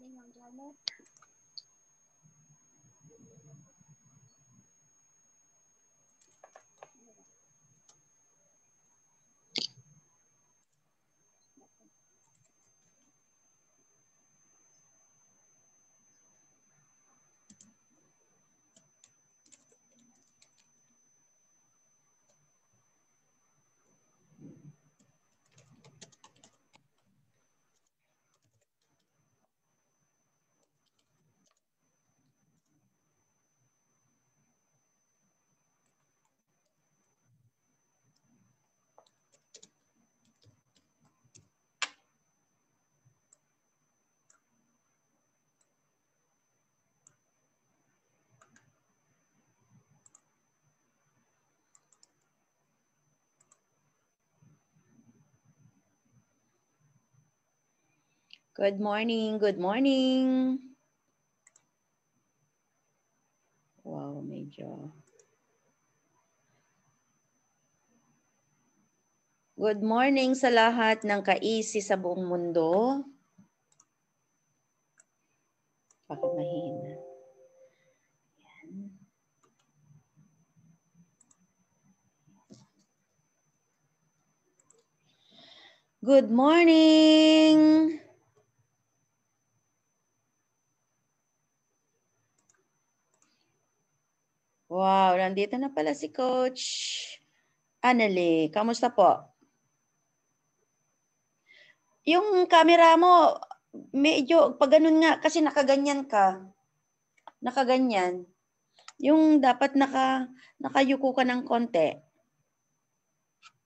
planning on doing it. Good morning, good morning. Wow, medyo. Good morning sa lahat ng kaisi sa buong mundo. Bakit mahina? Yan. Good morning! Wow, nandito na pala si Coach Annalie. Kamusta po? Yung camera mo, medyo, pag ganun nga, kasi nakaganyan ka. Nakaganyan. Yung dapat naka, nakayuko ka ng konti.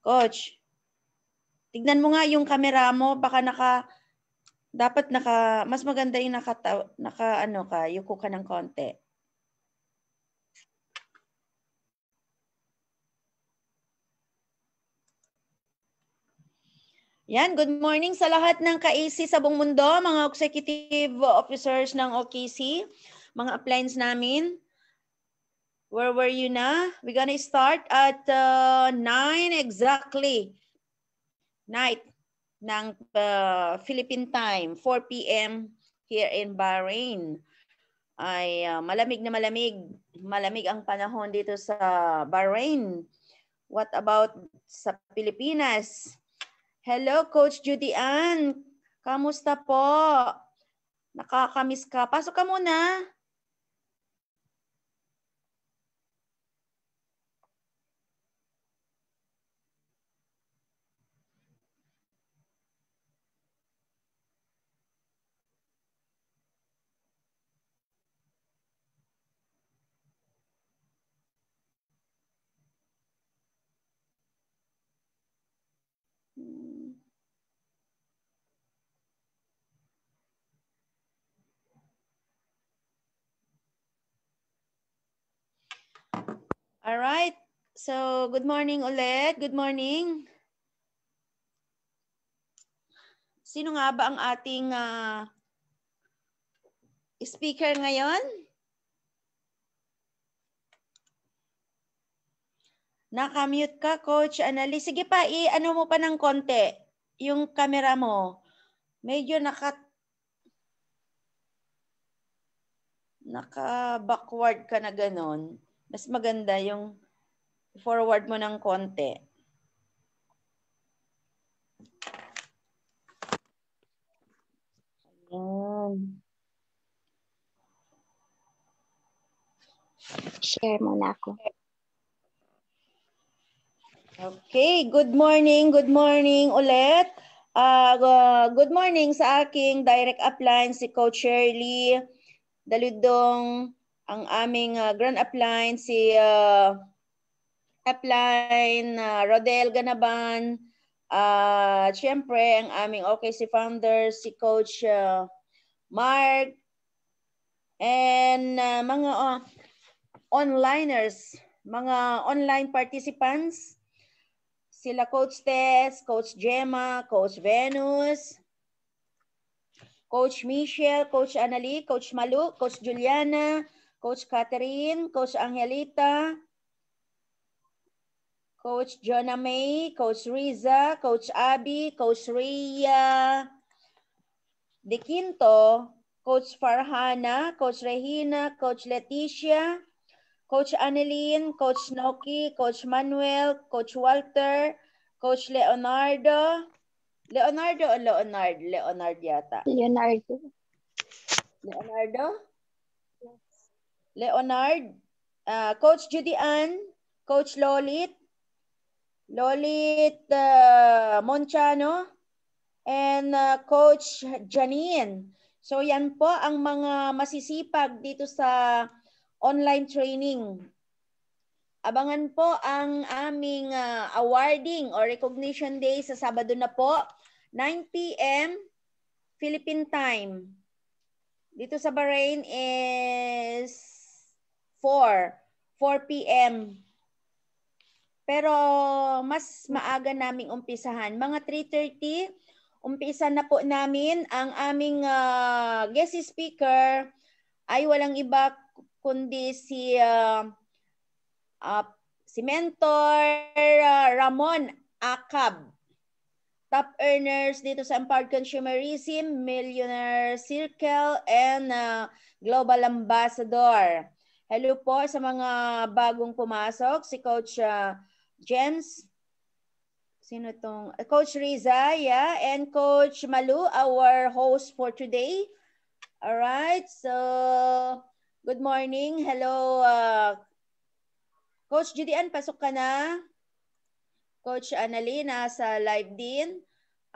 Coach, tignan mo nga yung camera mo, baka naka, dapat naka, mas maganda yung naka, naka ano ka, yuko ka ng konti. Yan, good morning sa lahat ng ka sa buong mundo, mga executive officers ng OKC, mga appliance namin. Where were you na? We're gonna start at uh, 9 exactly. Night ng uh, Philippine time, 4 p.m. here in Bahrain. Ay uh, malamig na malamig. Malamig ang panahon dito sa Bahrain. What about sa Pilipinas? Hello, Coach Judy Ann. Kamusta po? Nakakamiss ka. Pasok ka muna. All right. So, good morning ulit. Good morning. Sino nga ba ang ating uh, speaker ngayon? Nakamute ka, Coach Anali. Sige pa, i-ano mo pa ng konti yung camera mo. Medyo naka... naka-backward ka na ganon mas maganda yung forward mo ng konti. Ayan. Share mo na ako. Okay, good morning, good morning ulit. Uh, uh, good morning sa aking direct upline si Coach Shirley Daludong ang aming uh, Grand Upline, si uh, ah, Upline uh, ah, Rodel Ganaban, uh, siyempre ang aming OKC founder, si Coach uh, Mark, and uh, mga uh, onliners, mga online participants, sila Coach Tess, Coach Gemma, Coach Venus, Coach Michelle, Coach Annalie, Coach Malu, Coach Juliana, Coach Catherine, Coach Angelita, Coach Jonah May, Coach Riza, Coach Abby, Coach Rhea, De Quinto, Coach Farhana, Coach Regina, Coach Leticia, Coach Annelien, Coach Noki, Coach Manuel, Coach Walter, Coach Leonardo. Leonardo o Leonard? Leonard yata. Leonardo. Leonardo? Leonard, uh, Coach Judy Ann, Coach Lolit, Lolit uh, Monchano, and uh, Coach Janine. So yan po ang mga masisipag dito sa online training. Abangan po ang aming uh, awarding or recognition day sa Sabado na po, 9 p.m. Philippine time. Dito sa Bahrain is 4, 4 p.m. Pero mas maaga naming umpisahan. Mga 3.30, umpisa na po namin. Ang aming uh, guest speaker ay walang iba kundi si uh, uh, si mentor uh, Ramon Akab. Top earners dito sa Empowered Consumerism, Millionaire Circle, and uh, Global Ambassador. Hello po sa mga bagong pumasok, si Coach uh, ah, James. Sino tong? Eh, Coach Riza, yeah, and Coach Malu, our host for today. All right, so good morning. Hello, uh, Coach Judian, pasok ka na. Coach Annalina sa live din.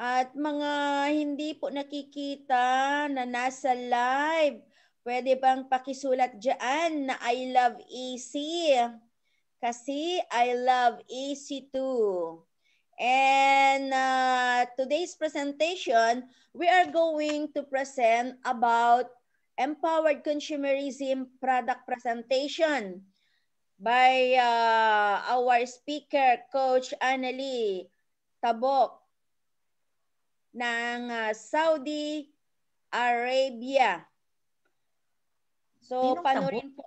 At mga hindi po nakikita na nasa live, Pwede bang pakisulat dyan na I love AC? E Kasi I love AC e too. And uh, today's presentation, we are going to present about Empowered Consumerism Product Presentation by uh, our speaker, Coach Annalie Tabok ng uh, Saudi Arabia. So, paano rin po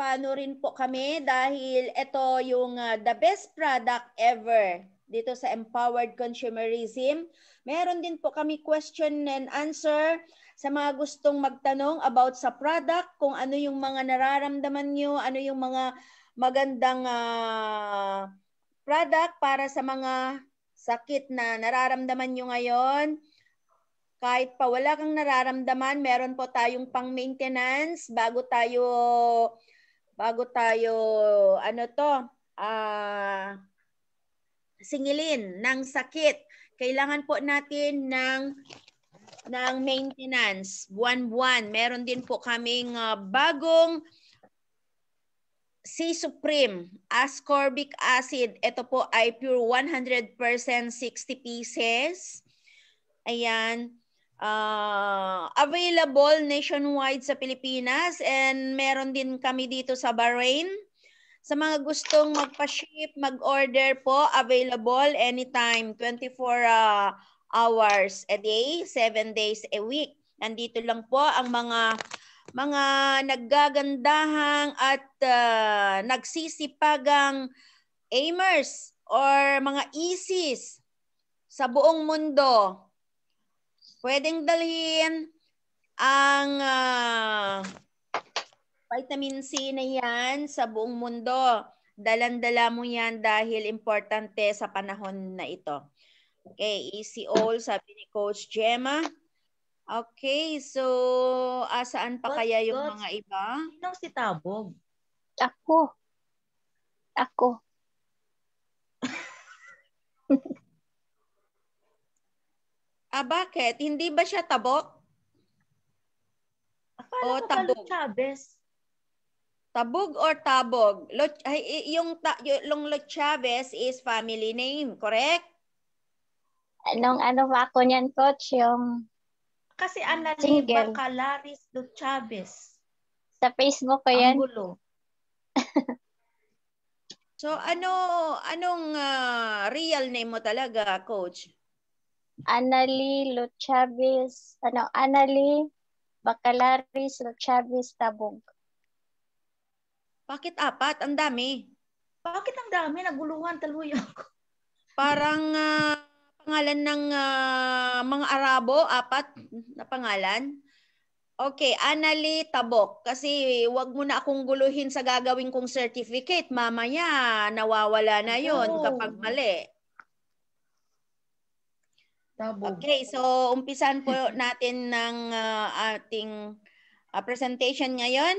paano rin po kami dahil ito yung uh, the best product ever dito sa Empowered Consumerism. Meron din po kami question and answer sa mga gustong magtanong about sa product, kung ano yung mga nararamdaman nyo, ano yung mga magandang uh, product para sa mga sakit na nararamdaman nyo ngayon. Kahit pa wala kang nararamdaman, meron po tayong pang-maintenance bago tayo bago tayo ano to uh, singilin ng sakit. Kailangan po natin ng ng maintenance buwan-buwan. Meron din po kaming uh, bagong C Supreme ascorbic acid. Ito po ay pure 100% 60 pieces. Ayan uh, available nationwide sa Pilipinas and meron din kami dito sa Bahrain. Sa mga gustong magpa-ship, mag-order po, available anytime, 24 uh, ah, hours a day, 7 days a week. Nandito lang po ang mga mga naggagandahang at uh, nagsisipagang aimers or mga ISIS e sa buong mundo Pwedeng dalhin ang uh, vitamin C na yan sa buong mundo. Dalandala mo yan dahil importante sa panahon na ito. Okay, easy all, sabi ni Coach Gemma. Okay, so asaan ah, pa kaya yung mga iba? Sinong si Tabog? Ako. Ako. Ah, bakit? Hindi ba siya tabok? Akala o tabog? Chavez. Tabog or tabog? Lo, ay, yung, ta, yung Lo Chavez is family name, correct? Anong ano ba ako niyan, coach? Yung kasi Anani Single. Bacalaris do Chavez. Sa Facebook ko yan. Angulo. so ano anong uh, real name mo talaga, coach? Annalie Luchavis, ano, Annalie Bacalaris Luchavis Tabog. Bakit apat? Ang dami. Bakit ang dami? Naguluhan taluyo ako. Parang uh, pangalan ng uh, mga Arabo, apat na pangalan. Okay, Anali Tabok. Kasi wag mo na akong guluhin sa gagawin kong certificate. Mamaya, nawawala na yon oh. kapag mali. Tabog. Okay, so umpisan po natin ng uh, ating uh, presentation ngayon.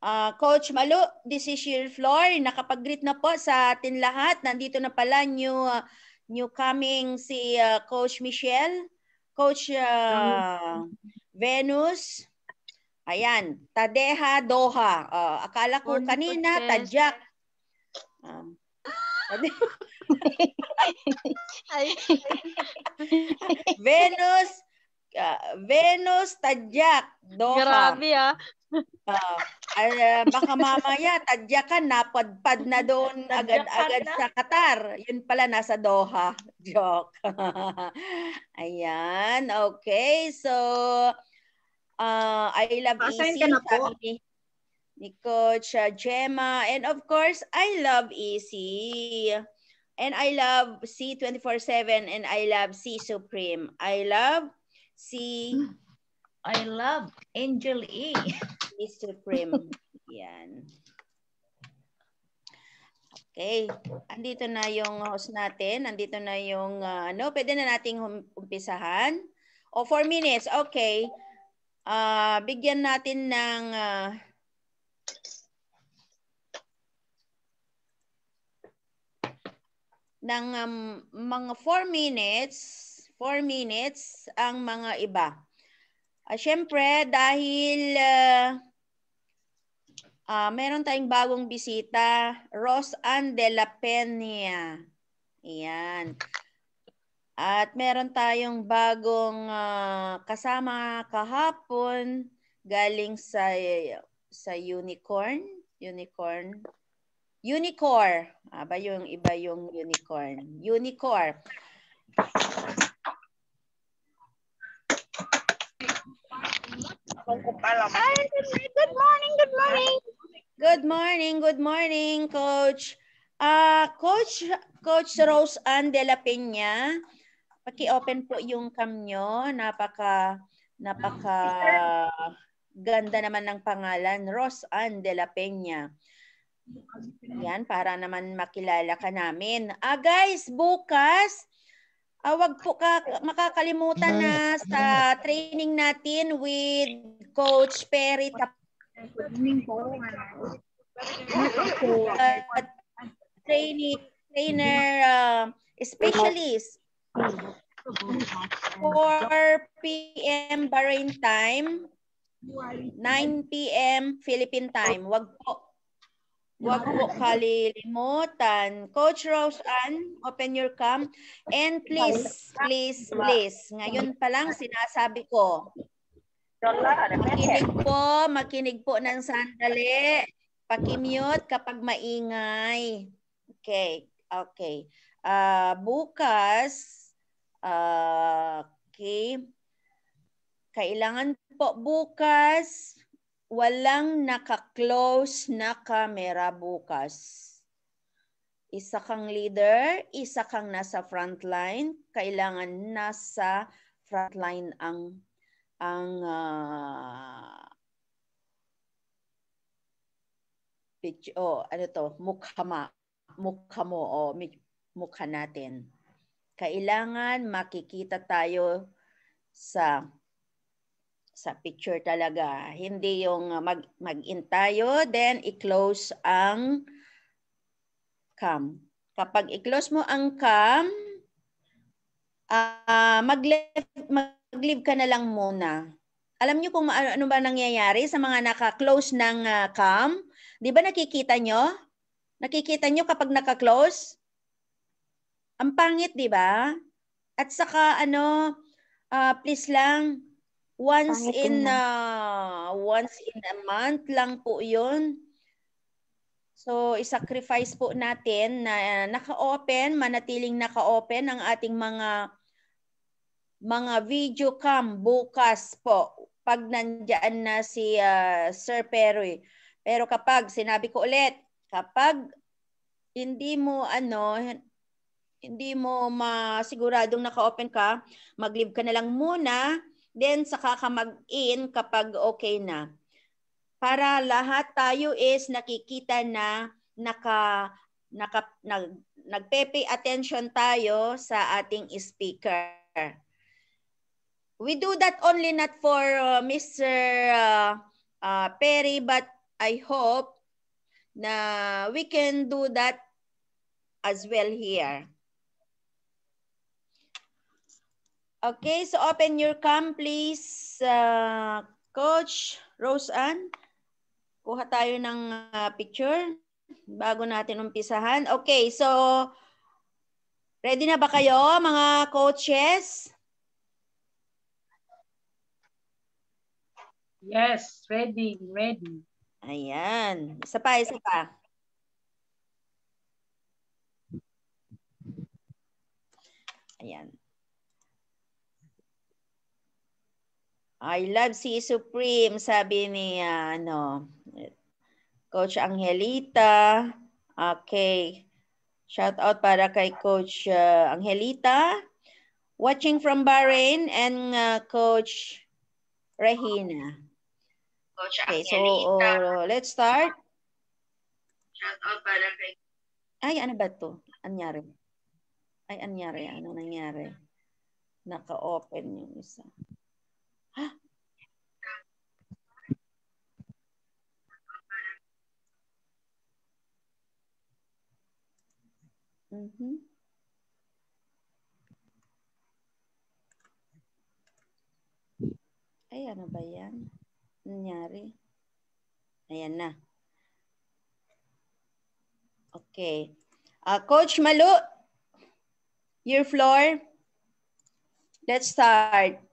Uh, Coach Malu, this is your floor. Nakapag-greet na po sa atin lahat. Nandito na pala new, uh, new coming si uh, Coach Michelle, Coach uh, Venus, ayan, Tadeha Doha. Uh, akala ko kanina, Tadjak. Uh, Venus, uh, Venus Tadyak, Doha. Grabe ah. uh, uh, baka mamaya tadyakan napadpad na doon agad-agad sa Qatar. Yun pala nasa Doha. Joke. Ayan. Okay. So, uh, I love easy. Ka na Ni, Coach Gemma. And of course, I love easy. And I love C 24-7 and I love C Supreme. I love C. I love Angel E. C Supreme. Yan. Okay. Andito na yung host natin. Andito na yung uh, ano. Pwede na nating umpisahan. O oh, 4 minutes. Okay. Uh, bigyan natin ng... Uh, ng um, mga 4 minutes, 4 minutes ang mga iba. Uh, ah, Siyempre, dahil uh, uh, meron tayong bagong bisita, Rose Ann de la Peña. Ayan. At meron tayong bagong uh, kasama kahapon galing sa sa Unicorn, Unicorn Unicorn. Aba ah, yung iba yung unicorn. Unicorn. Ay, good morning, good morning. Good morning, good morning, Coach. Uh, Coach, Coach Rose Ann de la Peña, paki-open po yung cam nyo. Napaka, napaka ganda naman ng pangalan. Rose Ann de la Peña. Yan, para naman makilala ka namin. Ah, guys, bukas, ah, wag po ka, makakalimutan na sa training natin with Coach Perry Tap uh, training, trainer, uh, specialist for p.m. Bahrain time, 9 p.m. Philippine time. Wag po Huwag po kalilimutan. Coach Rose Ann, open your cam. And please, please, please, ngayon pa lang sinasabi ko. Makinig po, makinig po ng sandali. Pakimute kapag maingay. Okay, okay. Uh, bukas, uh, okay, kailangan po bukas, walang naka-close na camera bukas. Isa kang leader, isa kang nasa frontline, kailangan nasa frontline ang ang uh, picture, oh, ano to, mukha, ma, mukha mo, oh, mukha natin. Kailangan makikita tayo sa sa picture talaga. Hindi yung mag, mag tayo, then i-close ang cam. Kapag i-close mo ang cam, uh, mag-leave mag -leave ka na lang muna. Alam niyo kung ano ba nangyayari sa mga naka-close ng uh, cam? Di ba nakikita nyo? Nakikita nyo kapag naka-close? Ang pangit, di ba? At saka ano, uh, please lang, Once Pangit in na. Ano. a, once in a month lang po 'yon. So, i-sacrifice po natin na naka-open, manatiling naka-open ang ating mga mga video cam bukas po pag nandiyan na si uh, Sir Perry. Pero kapag sinabi ko ulit, kapag hindi mo ano hindi mo masiguradong naka-open ka, mag live ka na lang muna Then saka ka mag-in kapag okay na. Para lahat tayo is nakikita na naka, naka nag, nagpepe attention tayo sa ating speaker. We do that only not for uh, Mr. Uh, uh, Perry but I hope na we can do that as well here. Okay, so open your cam please, uh, Coach Roseanne. Kuha tayo ng uh, picture bago natin umpisahan. Okay, so ready na ba kayo mga coaches? Yes, ready, ready. Ayan. Isa pa, isa pa. Ayan. I love si Supreme, sabi ni uh, ano, Coach Angelita. Okay. Shout out para kay Coach uh, Angelita. Watching from Bahrain and uh, Coach Regina. Coach okay, Angelita. So, uh, let's start. Shout out para kay... Ay, ano ba to? Anyari? Ay, anyari. Ano nangyari? Naka-open yung isa. Ha? Mm-hmm. Ay, ano ba yan? Nangyari? Ayan na. Okay. Uh, Coach Malu, your floor. Let's start.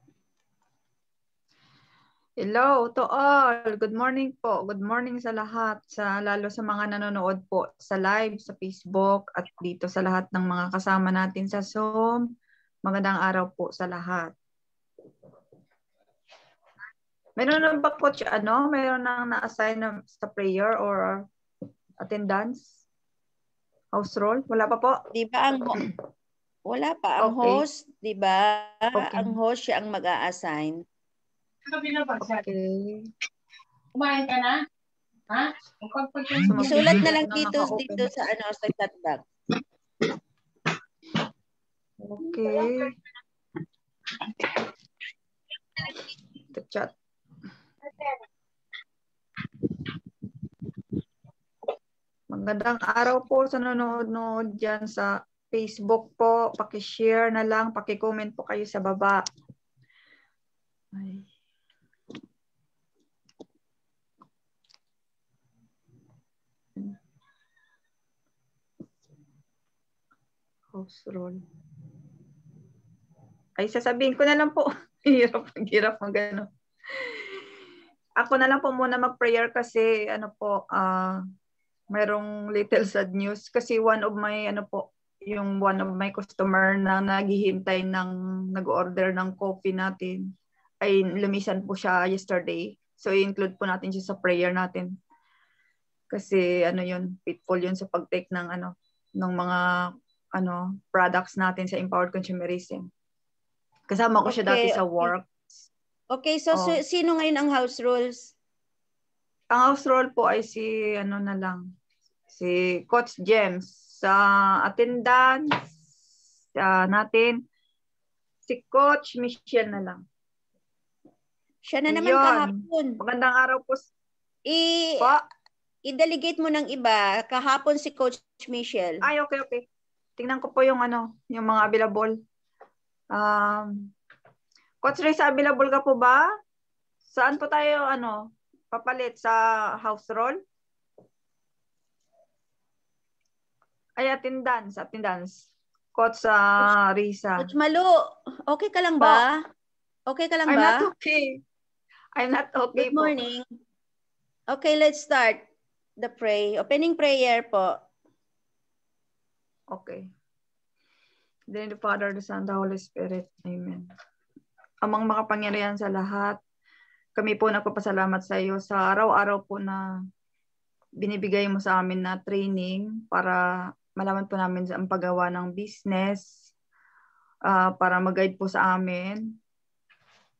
Hello to all. Good morning po. Good morning sa lahat, sa lalo sa mga nanonood po sa live sa Facebook at dito sa lahat ng mga kasama natin sa Zoom. Magandang araw po sa lahat. Meron na ba coach ano? Meron nang na-assign na sa prayer or attendance? House roll? Wala pa po? Di ba ang wala pa ang okay. host, di ba? Okay. Ang host siya ang mag-a-assign. Okay. Kumain ka na? Ha? Isulat na lang dito dito sa ano sa chat box. Okay. The chat. Magandang araw po sa nanonood-nood dyan sa Facebook po. Paki-share na lang, paki-comment po kayo sa baba. Ay. house role. Ay, sasabihin ko na lang po. hirap, hirap mag ano. Ako na lang po muna mag-prayer kasi ano po, uh, ah, mayroong little sad news kasi one of my ano po, yung one of my customer na naghihintay ng nag-order ng coffee natin ay lumisan po siya yesterday. So include po natin siya sa prayer natin. Kasi ano yun, pitfall yun sa pag-take ng ano ng mga ano products natin sa empowered consumerism. Kasama ko okay. siya dati sa work. Okay, so, oh. so sino ngayon ang house rules? Ang house rule po ay si ano na lang si Coach James sa attendance uh, natin si Coach Michelle na lang. Siya na naman Yun. kahapon. Magandang araw po. I, po? I-delegate mo ng iba. Kahapon si Coach Michelle. Ay, okay, okay. Tingnan ko po yung ano, yung mga available. Um, Coach Ray, sa available ka po ba? Saan po tayo ano, papalit sa house roll? Ay, attendance, attendance. Coach uh, Risa. Coach Malu, okay ka lang ba? Po. Okay ka lang I'm ba? I'm not okay. I'm not okay Good morning. Po. Okay, let's start the pray. Opening prayer po. Okay. Then the Father, the Son, the Holy Spirit. Amen. Amang makapangyarihan sa lahat, kami po nagpapasalamat sa iyo sa araw-araw po na binibigay mo sa amin na training para malaman po namin ang paggawa ng business, uh, para mag-guide po sa amin,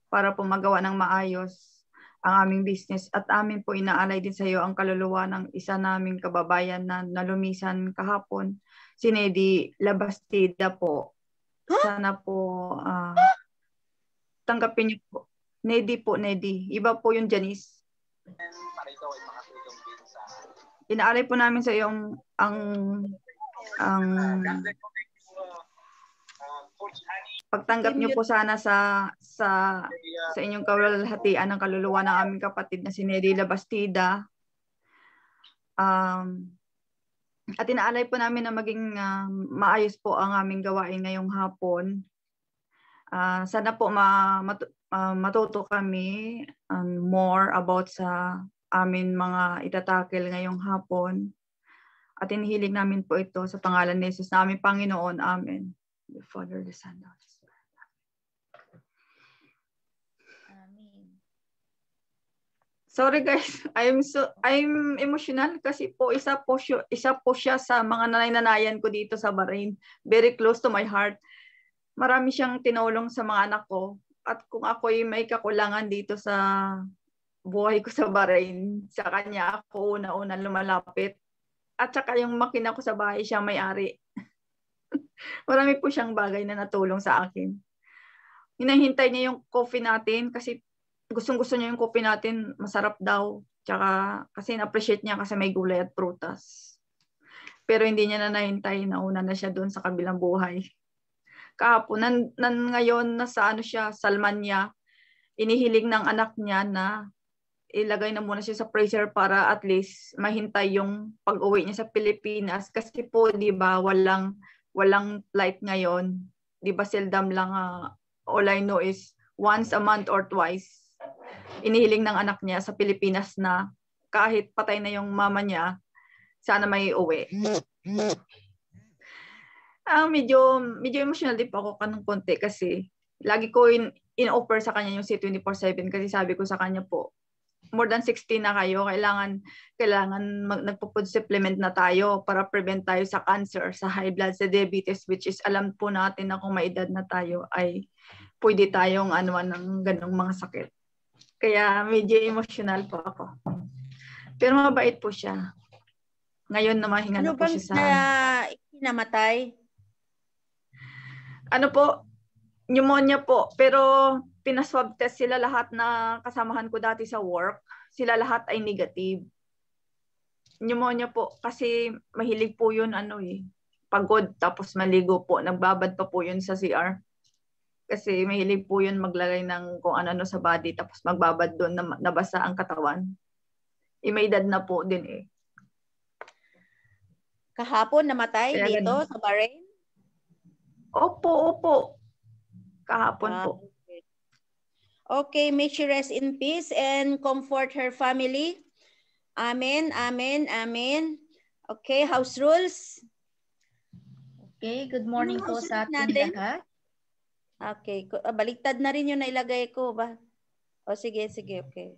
para po magawa ng maayos ang aming business at amin po inaalay din sa iyo ang kaluluwa ng isa naming kababayan na nalumisan kahapon si Neddy Labastida po. Sana po uh, tanggapin niyo po. Neddy po, Neddy. Iba po yung Janice. Inaalay po namin sa iyong ang ang pagtanggap niyo po sana sa sa sa inyong kawalhatian ng kaluluwa ng aming kapatid na si Nerila Labastida. Um, at inaalay po namin na maging uh, maayos po ang aming gawain ngayong hapon. Uh, sana po ma- mat- uh, ah, matuto kami um, more about sa amin mga itatakil ngayong hapon. At inihiling namin po ito sa pangalan ni Jesus na aming Panginoon. Amen. The Father, the Son, the Sorry guys, I'm so I'm emotional kasi po isa po siya, isa po siya sa mga nanay-nanayan ko dito sa Bahrain. Very close to my heart. Marami siyang tinulong sa mga anak ko at kung ako ay may kakulangan dito sa buhay ko sa Bahrain, sa kanya ako una-una lumalapit. At saka yung makina ko sa bahay, siya may-ari. Marami po siyang bagay na natulong sa akin. Hinahintay niya yung coffee natin kasi gustong-gusto niya yung kopi natin, masarap daw. Tsaka, kasi na-appreciate niya kasi may gulay at prutas. Pero hindi niya na nahintay, nauna na siya doon sa kabilang buhay. Kahapon, nan, nan ngayon, nasa ano siya, salman inihiling ng anak niya na ilagay na muna siya sa freezer para at least mahintay yung pag-uwi niya sa Pilipinas kasi po 'di ba walang walang flight ngayon 'di ba seldom lang uh, all I know is once a month or twice inihiling ng anak niya sa Pilipinas na kahit patay na yung mama niya, sana may uwi. Ah, medyo, medyo emotional din pa ako kanong konti kasi lagi ko in, in-offer sa kanya yung C24-7 kasi sabi ko sa kanya po, more than 16 na kayo, kailangan kailangan mag, nagpo-food supplement na tayo para prevent tayo sa cancer, sa high blood, sa diabetes which is alam po natin na kung may edad na tayo ay pwede tayong ano ng ganong mga sakit. Kaya medyo emotional po ako. Pero mabait po siya. Ngayon na mahinga ano na po siya sa... Ano bang kinamatay? Ano po? Pneumonia po. Pero pinaswab test sila lahat na kasamahan ko dati sa work. Sila lahat ay negative. Pneumonia po. Kasi mahilig po yun ano eh. Pagod tapos maligo po. Nagbabad pa po yun sa CR. Kasi mahilig po yun maglagay ng kung ano-ano sa body tapos magbabad doon na nabasa ang katawan. Eh, may edad na po din eh. Kahapon namatay Kaya dito ganun. sa Bahrain? Opo, opo. Kahapon ah, po. Okay. okay, may she rest in peace and comfort her family. Amen, amen, amen. Okay, house rules. Okay, good morning po sa ating lahat. Okay. Ah, baliktad na rin yung nailagay ko ba? O sige, sige. Okay.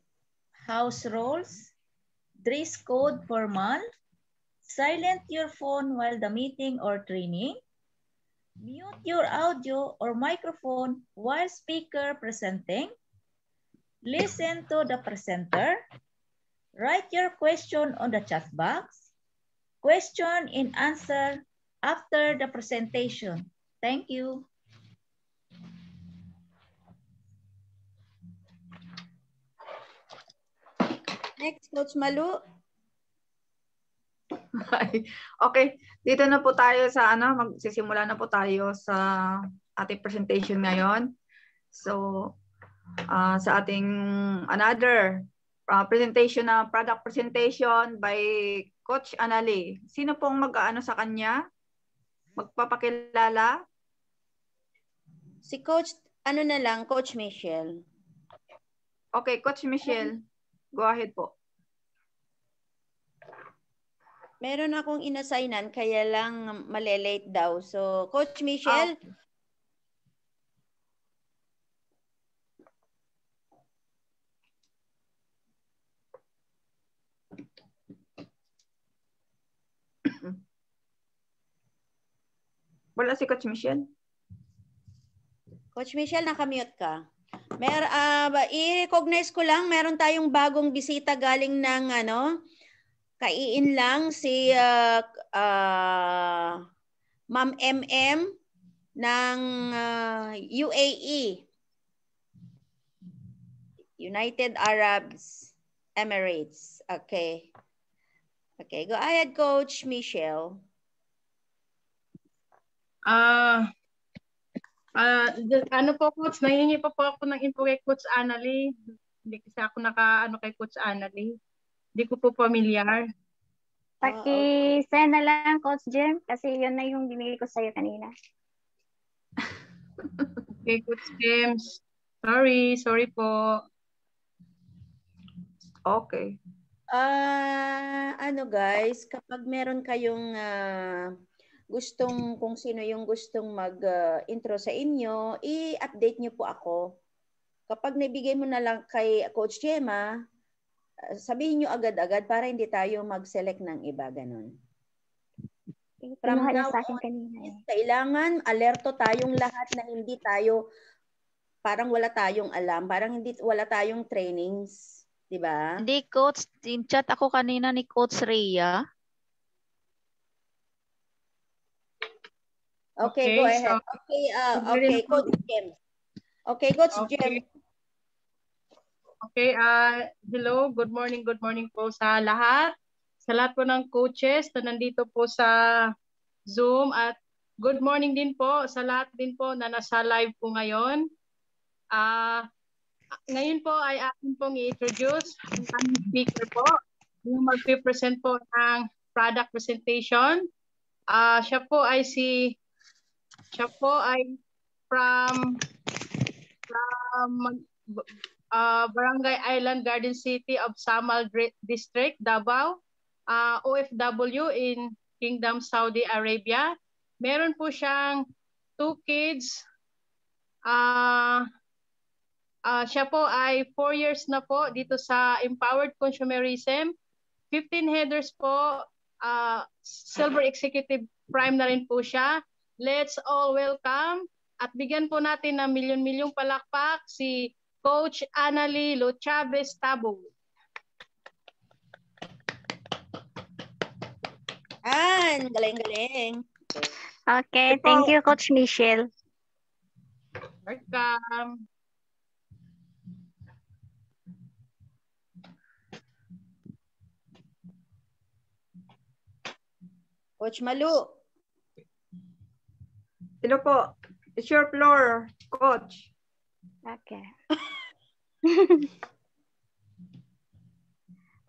House rules. Dress code for month. Silent your phone while the meeting or training. Mute your audio or microphone while speaker presenting. Listen to the presenter. Write your question on the chat box. Question and answer after the presentation. Thank you. Next, Coach Malu. okay, dito na po tayo sa ano, magsisimula na po tayo sa ating presentation ngayon. So, uh, sa ating another uh, presentation na product presentation by Coach Anali. Sino pong mag-ano sa kanya? Magpapakilala? Si Coach, ano na lang, Coach Michelle. Okay, Coach Michelle. Go ahead po. Meron akong inassignan, kaya lang malelate daw. So, Coach Michelle, ah. Wala si Coach Michelle. Coach Michelle, nakamute ka. Mer uh, i-recognize ko lang, meron tayong bagong bisita galing ng ano, kaiin lang si uh, uh, Ma'am MM ng uh, UAE. United Arab Emirates. Okay. Okay, go ahead coach Michelle. Uh Uh, ano po coach, nahihingi pa po ako ng info kay Coach Annalie. Hindi kasi ako naka ano kay Coach Annalie. Hindi ko po pamilyar. Paki-send na lang Coach Jim kasi yun na yung binigay ko sa'yo kanina. okay Coach James. Sorry, sorry po. Okay. Ah, uh, ano guys, kapag meron kayong uh, gustong kung sino yung gustong mag-intro ah, uh, sa inyo, i-update niyo po ako. Kapag naibigay mo na lang kay Coach Gemma, uh, sabihin niyo agad-agad para hindi tayo mag-select ng iba ganun. From now sa kanina. Eh. Kailangan alerto tayong lahat na hindi tayo parang wala tayong alam, parang hindi wala tayong trainings, 'di ba? Hindi coach, in chat ako kanina ni Coach Rhea. Okay, okay go ahead. So, okay, uh, okay, Coach James. Okay, Coach okay. James. Okay, uh, hello, good morning, good morning po sa lahat. Sa lahat po ng coaches na nandito po sa Zoom at good morning din po sa lahat din po na nasa live po ngayon. Uh, ngayon po ay akin pong i-introduce ang aming speaker po. Yung mag-present po ng product presentation. Uh, siya po ay si siya po ay from from uh, Barangay Island Garden City of Samal District, Davao, uh, OFW in Kingdom Saudi Arabia. Meron po siyang two kids. Uh, uh, siya po ay four years na po dito sa Empowered Consumerism. 15 headers po, uh, Silver Executive Prime na rin po siya. Let's all welcome at bigyan po natin ng milyon-milyong palakpak si Coach Anali Annalie Chavez Tabo. Yan, galing-galing. Okay, thank you Coach Michelle. Welcome. Coach Malu, Hello po. It's your floor, coach. Okay.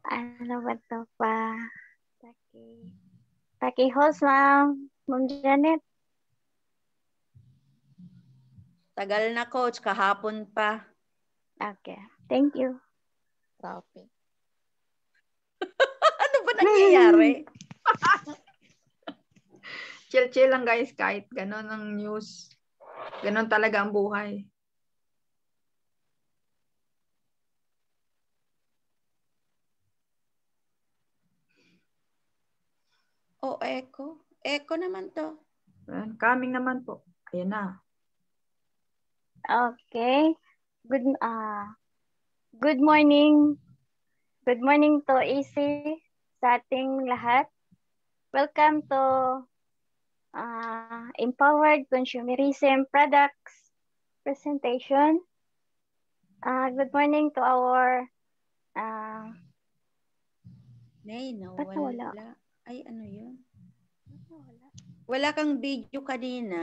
ano ba to pa? Paki, paki-host, ma'am. Ma'am Janet. Tagal na, coach. Kahapon pa. Okay. Thank you. Topic. ano ba nangyayari? chill-chill lang guys kahit ganun ang news. Ganun talaga ang buhay. O, oh, echo. Echo naman to. Coming naman po. Ayan na. Okay. Good uh, good morning. Good morning to AC sa ating lahat. Welcome to uh, empowered consumerism products presentation. Uh, good morning to our uh, Nay, nawala. Wala? Ay, ano yun? Wala. wala kang video kanina.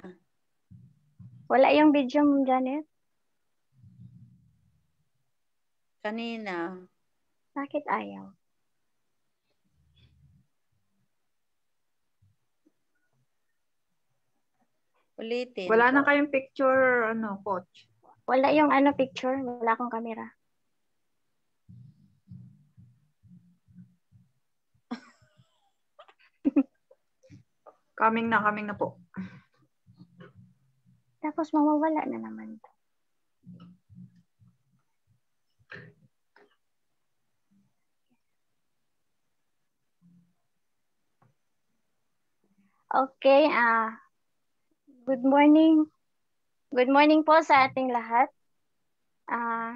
Wala yung video mo, Janet? Kanina. Bakit ayaw? Ulitin. Wala na kayong picture, ano, coach? Wala yung ano picture. Wala akong camera. Coming na, coming na po. Tapos mawawala na naman. Okay, ah. Uh, Good morning. Good morning po sa ating lahat. Uh,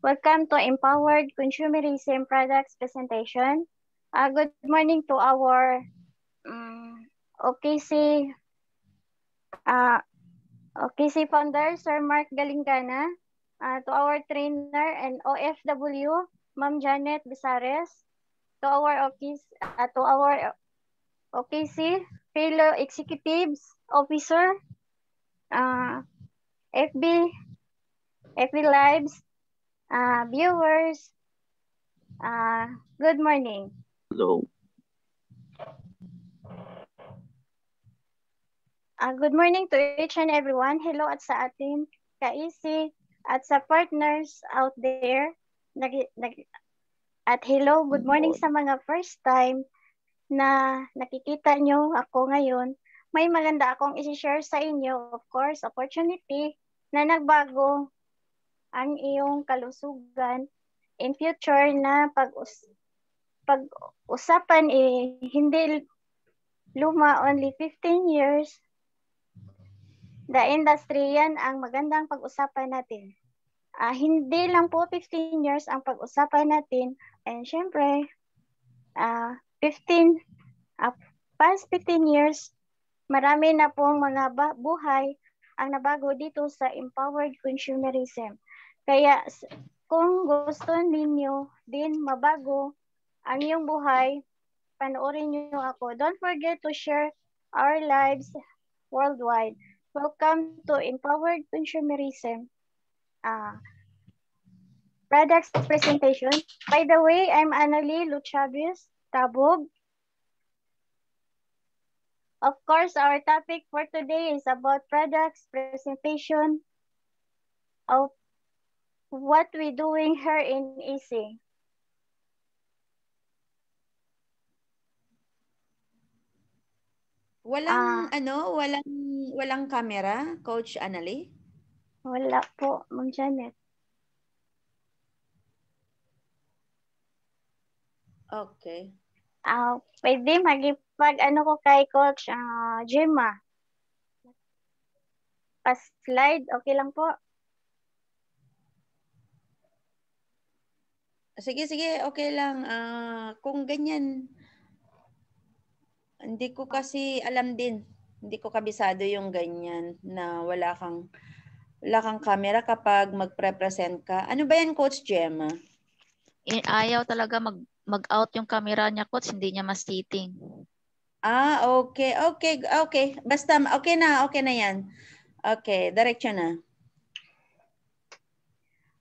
welcome to Empowered Consumerism Products Presentation. Uh, good morning to our um, mm, OKC, uh, ah, OKC founder, Sir Mark Galingana, uh, to our trainer and OFW, Ma'am Janet Bisares, to our OKC, uh, to our OKC fellow executives, officer, uh, FB, FB Lives, uh, viewers, uh, good morning. Hello. Uh, good morning to each and everyone. Hello at sa atin, kaisi, e at sa partners out there. Nag, nag, at hello, good morning sa mga first time na nakikita nyo ako ngayon may maganda akong isi-share sa inyo, of course, opportunity na nagbago ang iyong kalusugan in future na pag us- pag-usapan eh, hindi luma only 15 years the industry yan ang magandang pag-usapan natin. Uh, hindi lang po 15 years ang pag-usapan natin. And syempre, uh, 15, uh, past 15 years, Marami na pong mga buhay ang nabago dito sa empowered consumerism. Kaya kung gusto ninyo din mabago ang iyong buhay, panoorin niyo ako. Don't forget to share our lives worldwide. Welcome to Empowered Consumerism uh, Products Presentation. By the way, I'm Annalie Luchabius Tabog, Of course, our topic for today is about products, presentation, of what we doing here in EC. E walang uh, ano, walang walang camera, Coach Anali? Wala po, Ma'am Janet. Okay. Ah, uh, pwede magi pag ano ko kay Coach uh, Gemma. Pas slide, okay lang po. Sige, sige, okay lang. Uh, kung ganyan, hindi ko kasi alam din. Hindi ko kabisado yung ganyan na wala kang wala kang camera kapag magpre-present ka. Ano ba yan, Coach Gemma? Eh, ayaw talaga mag, mag-out yung camera niya, Coach. Hindi niya mas sitting. Ah, okay, okay, okay. Basta, okay na, okay na yan. Okay, diretso na.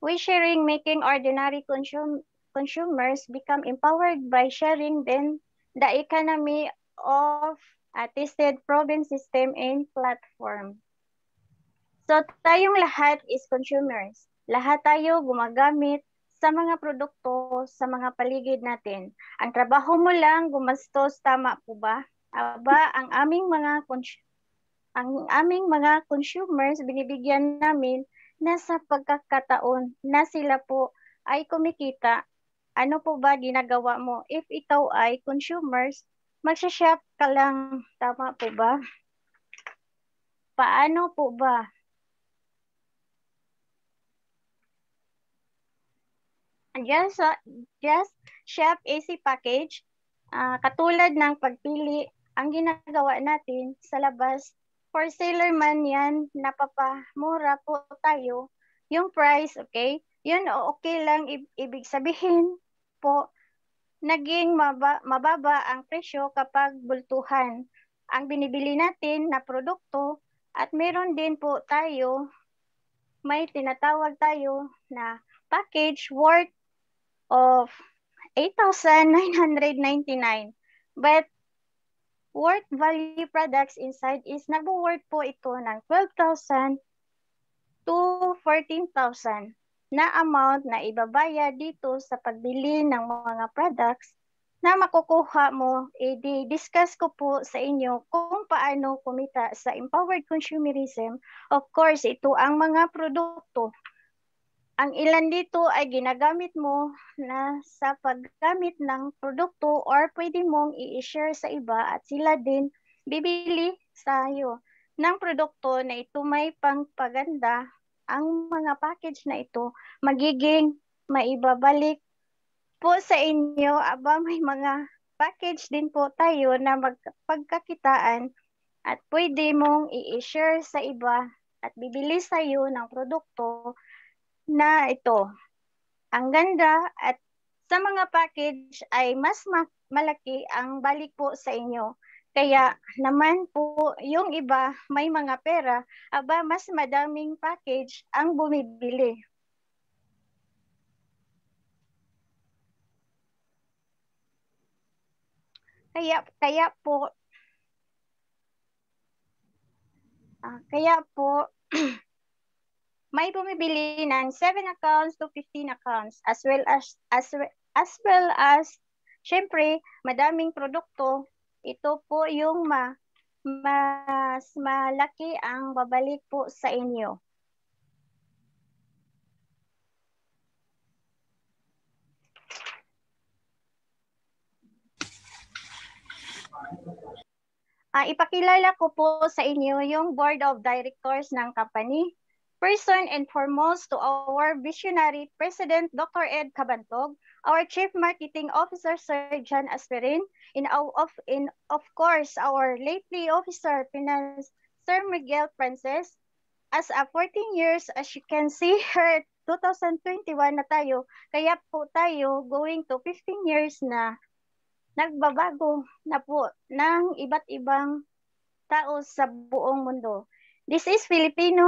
We sharing making ordinary consum consumers become empowered by sharing then the economy of attested province system and platform. So tayong lahat is consumers. Lahat tayo gumagamit sa mga produkto sa mga paligid natin. Ang trabaho mo lang gumastos, tama po ba? Aba, ang aming mga ang aming mga consumers binibigyan namin na sa pagkakataon na sila po ay kumikita. Ano po ba ginagawa mo? If ikaw ay consumers, magsha-shop ka lang. Tama po ba? Paano po ba? Just, uh, just shop easy package. Uh, katulad ng pagpili ang ginagawa natin sa labas, for seller man yan, napapamura po tayo. Yung price, okay? Yun, okay lang. I- ibig sabihin po, naging maba- mababa ang presyo kapag bultuhan. Ang binibili natin na produkto at meron din po tayo, may tinatawag tayo na package worth of 8,999. But worth value products inside is nagwo-worth po ito ng 12,000 to 14,000 na amount na ibabaya dito sa pagbili ng mga products na makukuha mo, edi discuss ko po sa inyo kung paano kumita sa empowered consumerism. Of course, ito ang mga produkto ang ilan dito ay ginagamit mo na sa paggamit ng produkto or pwede mong i-share sa iba at sila din bibili sa iyo ng produkto na ito may pangpaganda. Ang mga package na ito magiging maibabalik po sa inyo aba may mga package din po tayo na magpagkakitaan at pwede mong i-share sa iba at bibili sa iyo ng produkto na ito. Ang ganda at sa mga package ay mas ma- malaki ang balik po sa inyo. Kaya naman po yung iba may mga pera, aba mas madaming package ang bumibili. Kaya kaya po uh, kaya po may bumibili ng 7 accounts to 15 accounts as well as as as well as syempre madaming produkto ito po yung ma, mas malaki ang babalik po sa inyo. Uh, ipakilala ko po sa inyo yung board of directors ng company person and foremost to our visionary President Dr. Ed Cabantog, our Chief Marketing Officer Sir John Aspirin, in of, in, of course our lately Officer Finance Sir Miguel Frances. As a 14 years, as you can see here, 2021 na tayo. Kaya po tayo going to 15 years na nagbabago na po ng iba't ibang tao sa buong mundo. This is Filipino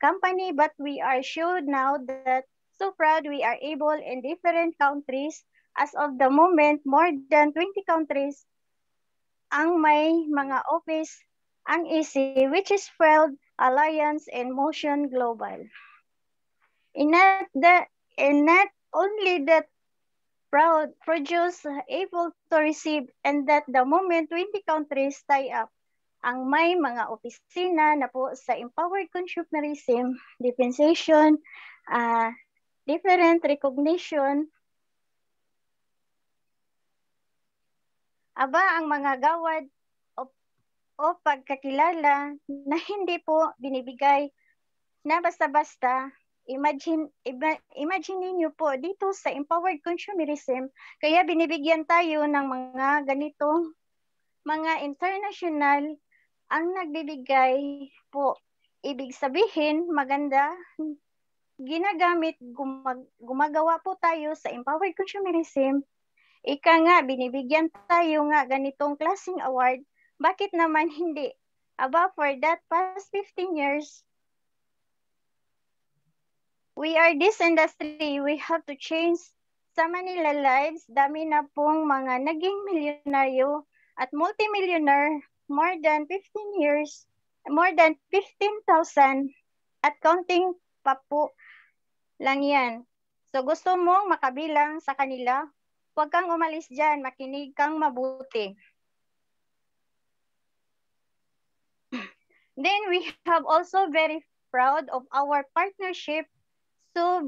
company, but we are sure now that so proud we are able in different countries. As of the moment, more than 20 countries ang may mga office ang EC, which is Field Alliance and Motion Global. In that, the, in only that proud produce able to receive and that the moment 20 countries tie up ang may mga opisina na po sa empowered consumerism, dispensation, uh, ah, different recognition. Aba ang mga gawad o, o pagkakilala na hindi po binibigay na basta-basta imagine imagine niyo po dito sa empowered consumerism kaya binibigyan tayo ng mga ganitong mga international ang nagbibigay po, ibig sabihin, maganda, ginagamit, gumag- gumagawa po tayo sa empowered consumerism. Ika nga, binibigyan tayo nga ganitong klasing award. Bakit naman hindi? Aba, for that past 15 years, we are this industry. We have to change sa Manila lives. Dami na pong mga naging milyonaryo at multimillionaire more than 15 years, more than 15,000 at counting pa po lang yan. So gusto mong makabilang sa kanila, huwag kang umalis dyan, makinig kang mabuti. Then we have also very proud of our partnership, so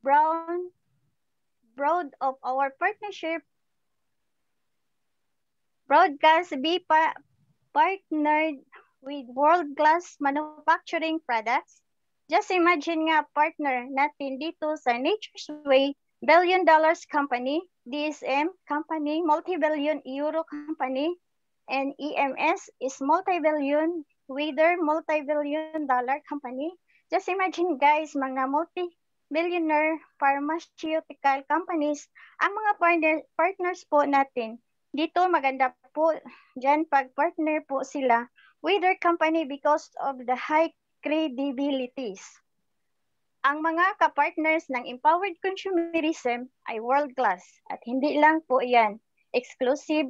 Brown, proud of our partnership, Broadcast B partnered with world-class manufacturing products. Just imagine nga partner natin dito sa Nature's Way Billion Dollars Company, DSM Company, Multi-Billion Euro Company, and EMS is multi-billion, Wither Multi-Billion Dollar Company. Just imagine guys, mga multi millionaire pharmaceutical companies, ang mga partner, partners po natin. Dito maganda po dyan pag partner po sila with their company because of the high credibilities. Ang mga kapartners ng empowered consumerism ay world class at hindi lang po yan exclusive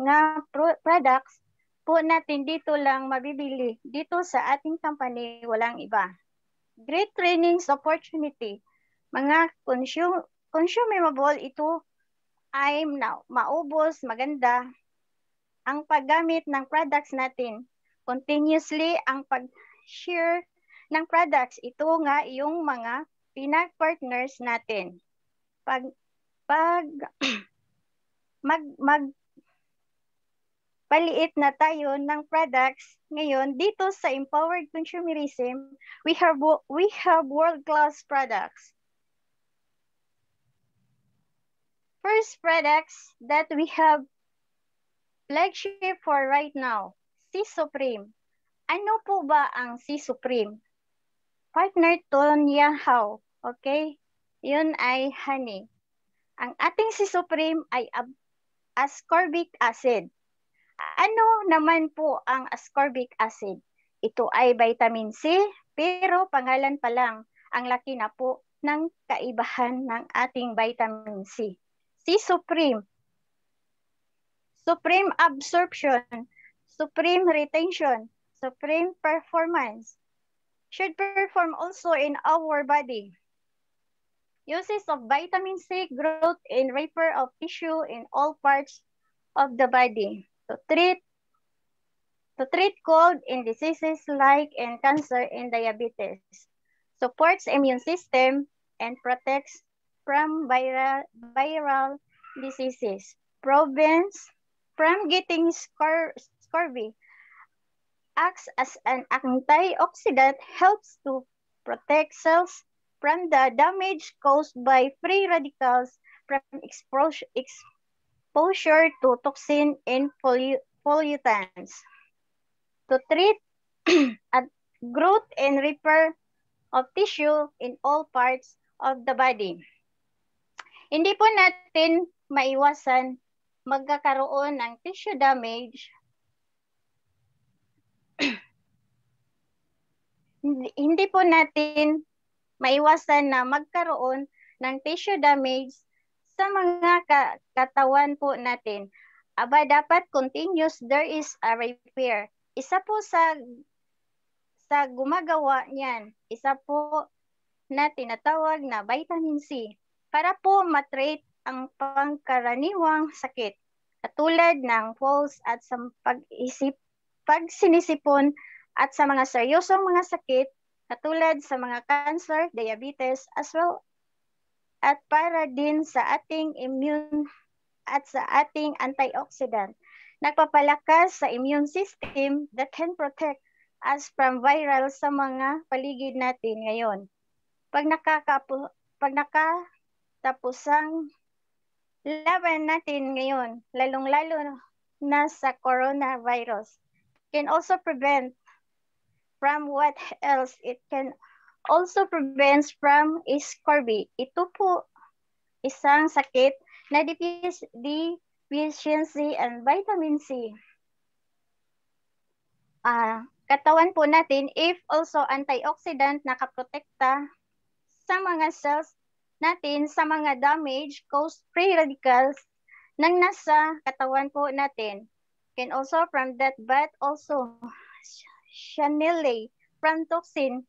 nga products po natin dito lang mabibili. Dito sa ating company, walang iba. Great training opportunity. Mga consume consumable ito ay na, maubos, maganda, ang paggamit ng products natin. Continuously ang pag-share ng products. Ito nga yung mga pinag-partners natin. Pag, pag mag, mag paliit na tayo ng products ngayon dito sa empowered consumerism we have we have world class products first products that we have flagship for right now, si Supreme. Ano po ba ang si Supreme? Partner Tonya Hao, okay? Yun ay honey. Ang ating si Supreme ay ascorbic acid. Ano naman po ang ascorbic acid? Ito ay vitamin C, pero pangalan pa lang ang laki na po ng kaibahan ng ating vitamin C. Si Supreme supreme absorption, supreme retention, supreme performance, should perform also in our body. Uses of vitamin C growth in repair of tissue in all parts of the body to treat to treat cold in diseases like in cancer and diabetes, supports immune system and protects from viral, viral diseases, prevents from getting scur scurvy. Acts as an antioxidant, helps to protect cells from the damage caused by free radicals from exposure, exposure to toxin and pollutants. To treat growth and repair of tissue in all parts of the body. Hindi po natin maiwasan magkakaroon ng tissue damage hindi po natin maiwasan na magkaroon ng tissue damage sa mga ka- katawan po natin. Aba, dapat continuous there is a repair. Isa po sa sa gumagawa niyan, isa po na tinatawag na vitamin C para po matreat ang pangkaraniwang sakit katulad ng falls at sa pag-isip, pagsinisipon at sa mga seryosong mga sakit katulad sa mga cancer, diabetes as well at para din sa ating immune at sa ating antioxidant. Nagpapalakas sa immune system that can protect us from viral sa mga paligid natin ngayon. Pag nakaka pag nakatapusang laban natin ngayon, lalong-lalo na sa coronavirus, can also prevent from what else it can also prevents from is scurvy. Ito po isang sakit na deficiency and vitamin C. Uh, katawan po natin if also antioxidant nakaprotekta sa mga cells natin sa mga damage caused free radicals nang nasa katawan po natin. Can also from that but also chanelle from toxin,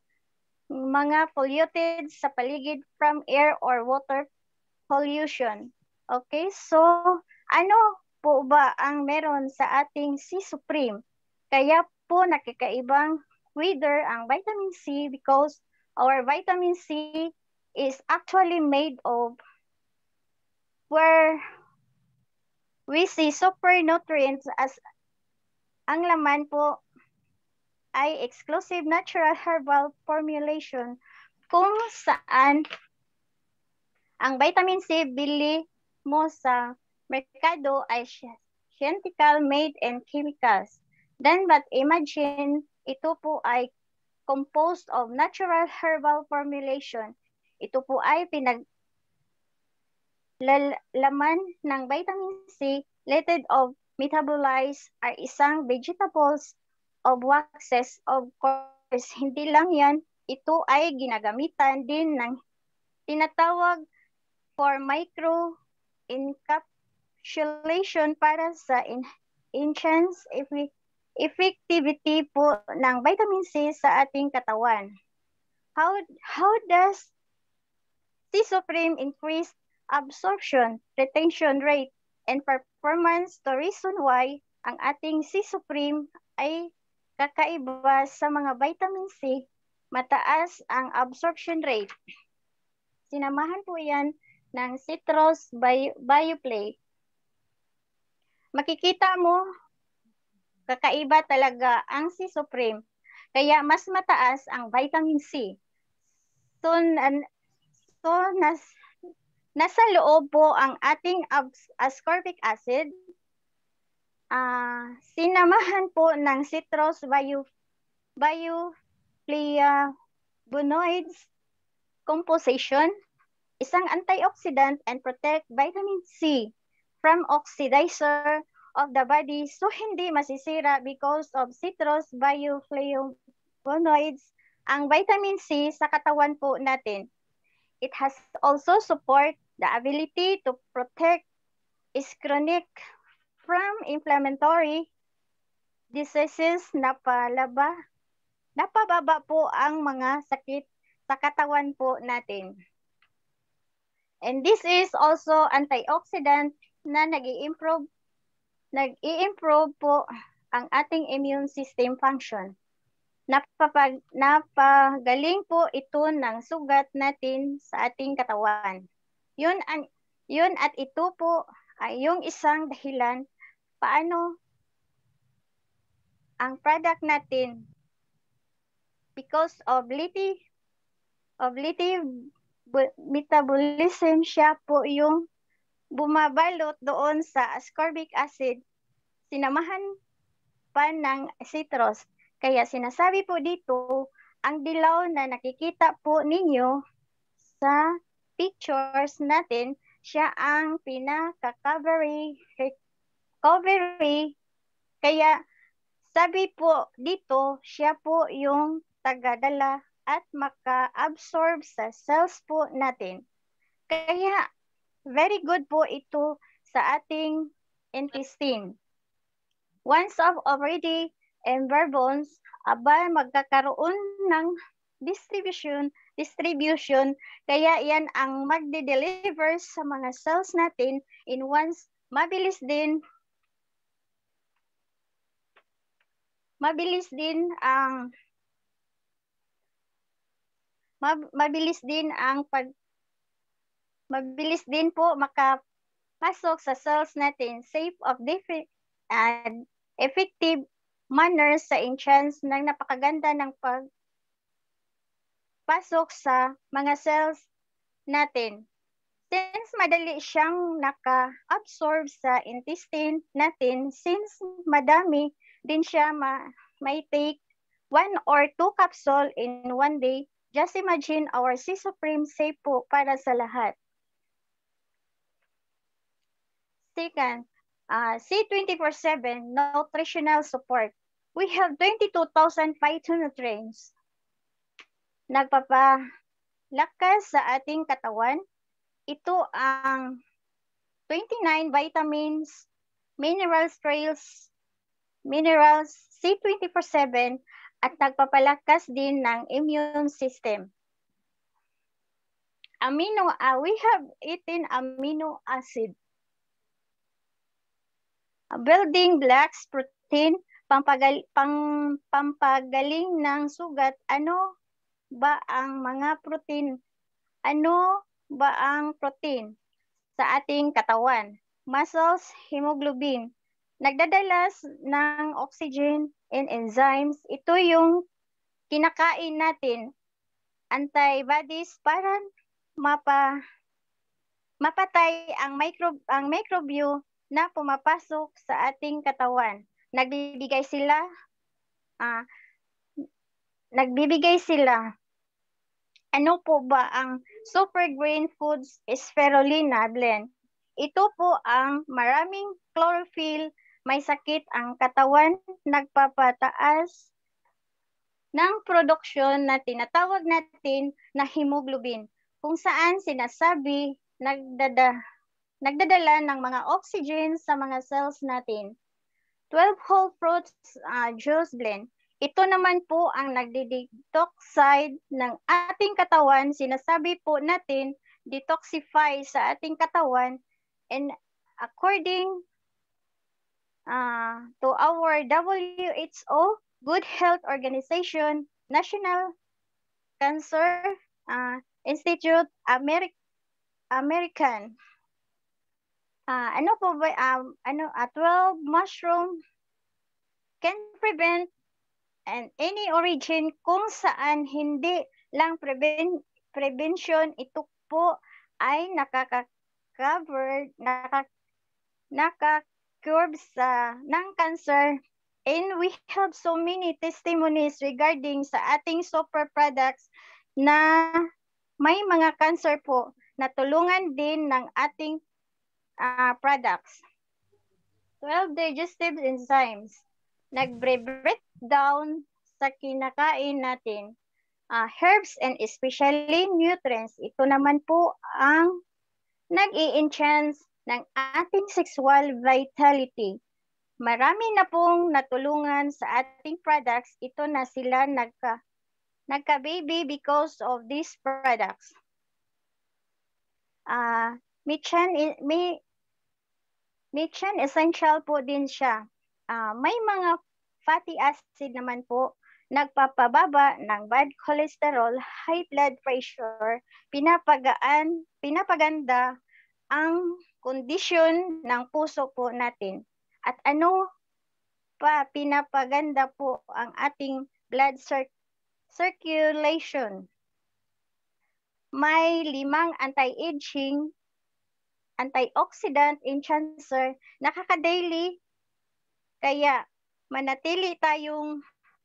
mga polluted sa paligid from air or water pollution. Okay, so ano po ba ang meron sa ating C Supreme? Kaya po nakikaibang weather ang vitamin C because our vitamin C is actually made of where we see super nutrients as ang laman po ay exclusive natural herbal formulation kung saan ang vitamin C bili mo sa merkado ay scientific made and chemicals. Then but imagine ito po ay composed of natural herbal formulation ito po ay pinag laman ng vitamin C, related of metabolize are isang vegetables of waxes. Of course, hindi lang yan. Ito ay ginagamitan din ng tinatawag for micro encapsulation para sa enhance effectivity po ng vitamin C sa ating katawan. How, how does T-Supreme increased absorption, retention rate, and performance to reason why ang ating C-Supreme ay kakaiba sa mga vitamin C, mataas ang absorption rate. Sinamahan po yan ng citrus bio, bioplay. Makikita mo, kakaiba talaga ang C-Supreme. Kaya mas mataas ang vitamin C. So, gusto, nas, nasa loob po ang ating ascorbic acid. Uh, sinamahan po ng citrus bio, bioflavonoids composition, isang antioxidant and protect vitamin C from oxidizer of the body so hindi masisira because of citrus bioflavonoids ang vitamin C sa katawan po natin. It has also support the ability to protect is chronic from inflammatory diseases na palaba. Napababa po ang mga sakit sa katawan po natin. And this is also antioxidant na nag-i-improve nag i po ang ating immune system function. Napapag, napagaling po ito ng sugat natin sa ating katawan. Yun, ang, yun at ito po ay yung isang dahilan paano ang product natin because of liti of liti metabolism siya po yung bumabalot doon sa ascorbic acid sinamahan pa ng citrus kaya sinasabi po dito, ang dilaw na nakikita po ninyo sa pictures natin, siya ang pinaka-recovery. Recovery. Kaya sabi po dito, siya po yung tagadala at maka-absorb sa cells po natin. Kaya very good po ito sa ating intestine. Once I've already and Barbones abay magkakaroon ng distribution distribution kaya yan ang magde-deliver sa mga sales natin in once mabilis din mabilis din ang mabilis din ang pag mabilis din po makapasok sa sales natin safe of different and effective manners sa entrance ng napakaganda ng pasok sa mga cells natin. Since madali siyang naka-absorb sa intestine natin, since madami din siya ma may take one or two capsule in one day, just imagine our si Supreme safe po para sa lahat. Second, uh, ah, C24-7 nutritional support. We have 22,000 phytonutrients. Nagpapalakas sa ating katawan. Ito ang 29 vitamins, minerals, trails, minerals, C24-7 at nagpapalakas din ng immune system. Amino, uh, we have 18 amino acid building blocks, protein, pampagal, pang, pampagaling ng sugat, ano ba ang mga protein? Ano ba ang protein sa ating katawan? Muscles, hemoglobin, nagdadalas ng oxygen and enzymes. Ito yung kinakain natin, antibodies, para mapa, mapatay ang, microbe ang microbio na pumapasok sa ating katawan. Nagbibigay sila uh, nagbibigay sila ano po ba ang super green foods spirulina blend? Ito po ang maraming chlorophyll, may sakit ang katawan, nagpapataas ng produksyon na tinatawag natin na hemoglobin, kung saan sinasabi nagdada nagdadala ng mga oxygen sa mga cells natin. 12 whole fruits uh, juice blend. Ito naman po ang nagdi side ng ating katawan. Sinasabi po natin, detoxify sa ating katawan and according uh, to our WHO Good Health Organization, National Cancer uh, Institute, Ameri American uh, ano po ba, um, ano, uh, ah, 12 mushroom can prevent and any origin kung saan hindi lang prevent, prevention ito po ay nakaka-cover, nakaka naka-curb sa ng cancer and we have so many testimonies regarding sa ating super products na may mga cancer po natulungan din ng ating uh, products. 12 digestive enzymes. Nagbre-break down sa kinakain natin. Uh, herbs and especially nutrients. Ito naman po ang nag i enhance ng ating sexual vitality. Marami na pong natulungan sa ating products. Ito na sila nagka, nagka-baby because of these products. Uh, may, chan, may Lichen, essential po din siya. Uh, may mga fatty acid naman po nagpapababa ng bad cholesterol, high blood pressure, pinapagaan, pinapaganda ang kondisyon ng puso po natin. At ano pa pinapaganda po ang ating blood cir- circulation. May limang anti-aging antioxidant in cancer, nakaka-daily. Kaya manatili tayong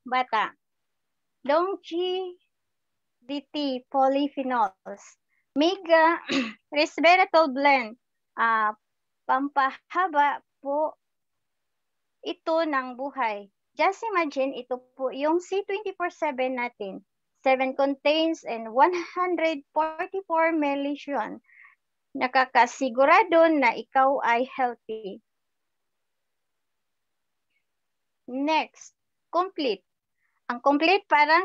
bata. Longevity polyphenols. Mega resveratrol blend. Uh, pampahaba po ito ng buhay. Just imagine, ito po yung C24-7 natin. 7 contains and 144 million nakakasigurado na ikaw ay healthy. Next, complete. Ang complete parang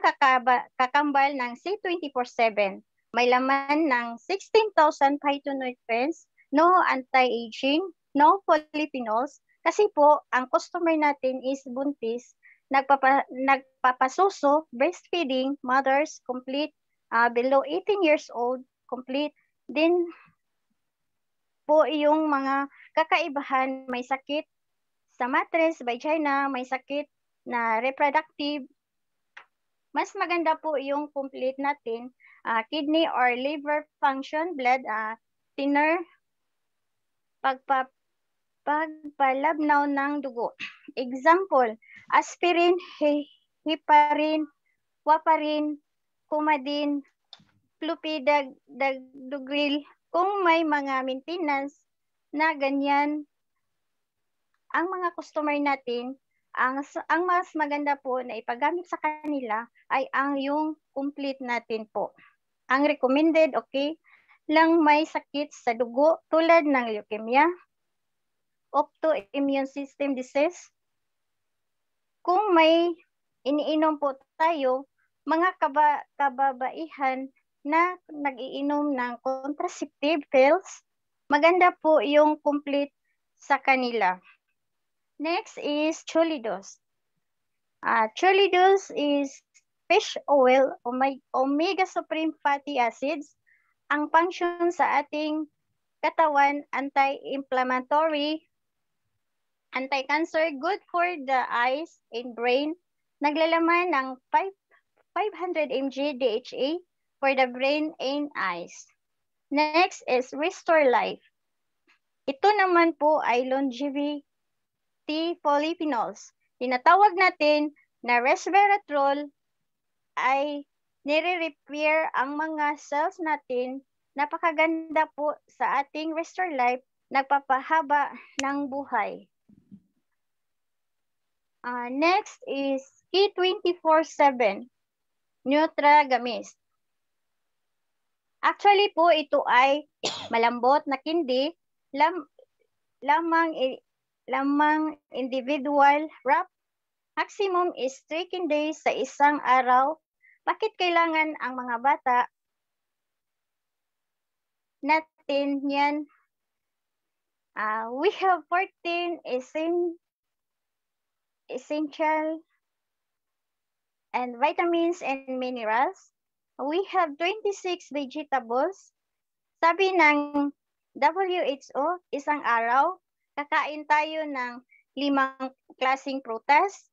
kakambal ng C24-7. May laman ng 16,000 phytonutrients, no anti-aging, no polyphenols. Kasi po, ang customer natin is buntis, nagpapa, nagpapasuso, breastfeeding, mothers, complete, uh, below 18 years old, complete, Then, po yung mga kakaibahan. May sakit sa matres, China, may sakit na reproductive. Mas maganda po yung complete natin uh, kidney or liver function, blood uh, thinner, pagpa, pagpalabnaw ng dugo. Example, aspirin, heparin, waparin, kumadin, flupidagdagril, kung may mga maintenance na ganyan, ang mga customer natin, ang, ang mas maganda po na ipagamit sa kanila ay ang yung complete natin po. Ang recommended, okay, lang may sakit sa dugo tulad ng leukemia, optoimmune system disease. Kung may iniinom po tayo, mga kaba, kababaihan na nagiinom ng contraceptive pills, maganda po yung complete sa kanila. Next is Cholidos. Uh, ah, Cholidos is fish oil, omega supreme fatty acids. Ang function sa ating katawan, anti-inflammatory, anti-cancer, good for the eyes and brain. Naglalaman ng 5, 500 mg DHA for the brain and eyes. Next is restore life. Ito naman po ay longevity polyphenols. Tinatawag natin na resveratrol ay nire-repair ang mga cells natin. Napakaganda po sa ating restore life, nagpapahaba ng buhay. Uh, next is e 24 7 Nutra Gamist. Actually po, ito ay malambot na kindi, lam, lamang, lamang individual wrap. Maximum is 3 kindi sa isang araw. Bakit kailangan ang mga bata natin yan? Uh, we have 14 essen essential and vitamins and minerals we have 26 vegetables. Sabi ng WHO, isang araw, kakain tayo ng limang klasing prutas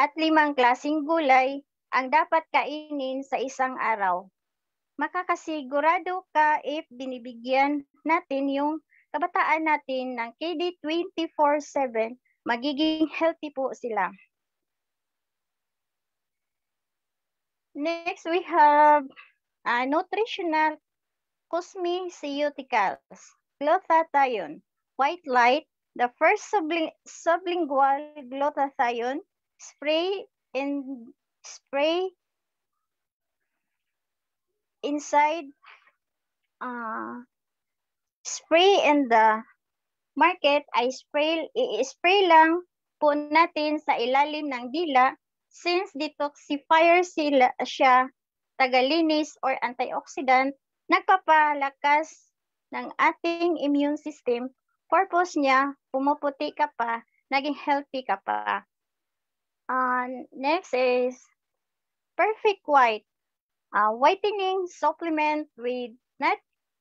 at limang klasing gulay ang dapat kainin sa isang araw. Makakasigurado ka if binibigyan natin yung kabataan natin ng KD 24-7, magiging healthy po sila. Next, we have uh, nutritional cosmeceuticals, glutathione, white light, the first subling sublingual glutathione spray in spray inside uh, spray in the market I spray i-spray lang po natin sa ilalim ng dila Since detoxifier sila, siya, tagalinis or antioxidant, nagpapalakas ng ating immune system. Purpose niya, pumuputi ka pa, naging healthy ka pa. Uh, next is perfect white. Uh, whitening supplement with nat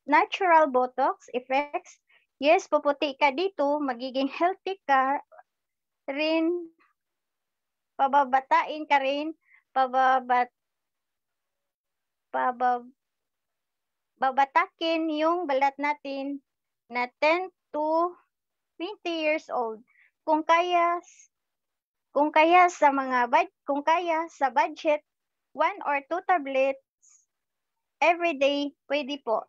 natural Botox effects. Yes, puputi ka dito, magiging healthy ka rin pababatain ka rin, pababat, pabab, babatakin yung balat natin na 10 to 20 years old. Kung kaya, kung kaya sa mga bad, kung kaya sa budget, one or two tablets every day, pwede po.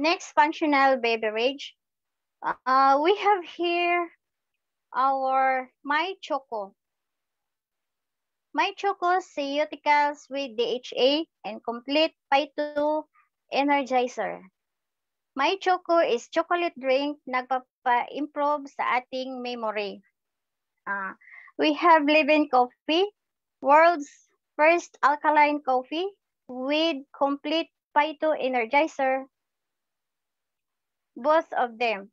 Next functional beverage, Uh, we have here our My Choco. My Choco Ceoticals with DHA and complete Pi2 Energizer. My Choco is chocolate drink nagpapa-improve sa ating memory. Uh, we have Living Coffee, world's first alkaline coffee with complete Pi2 Energizer. Both of them.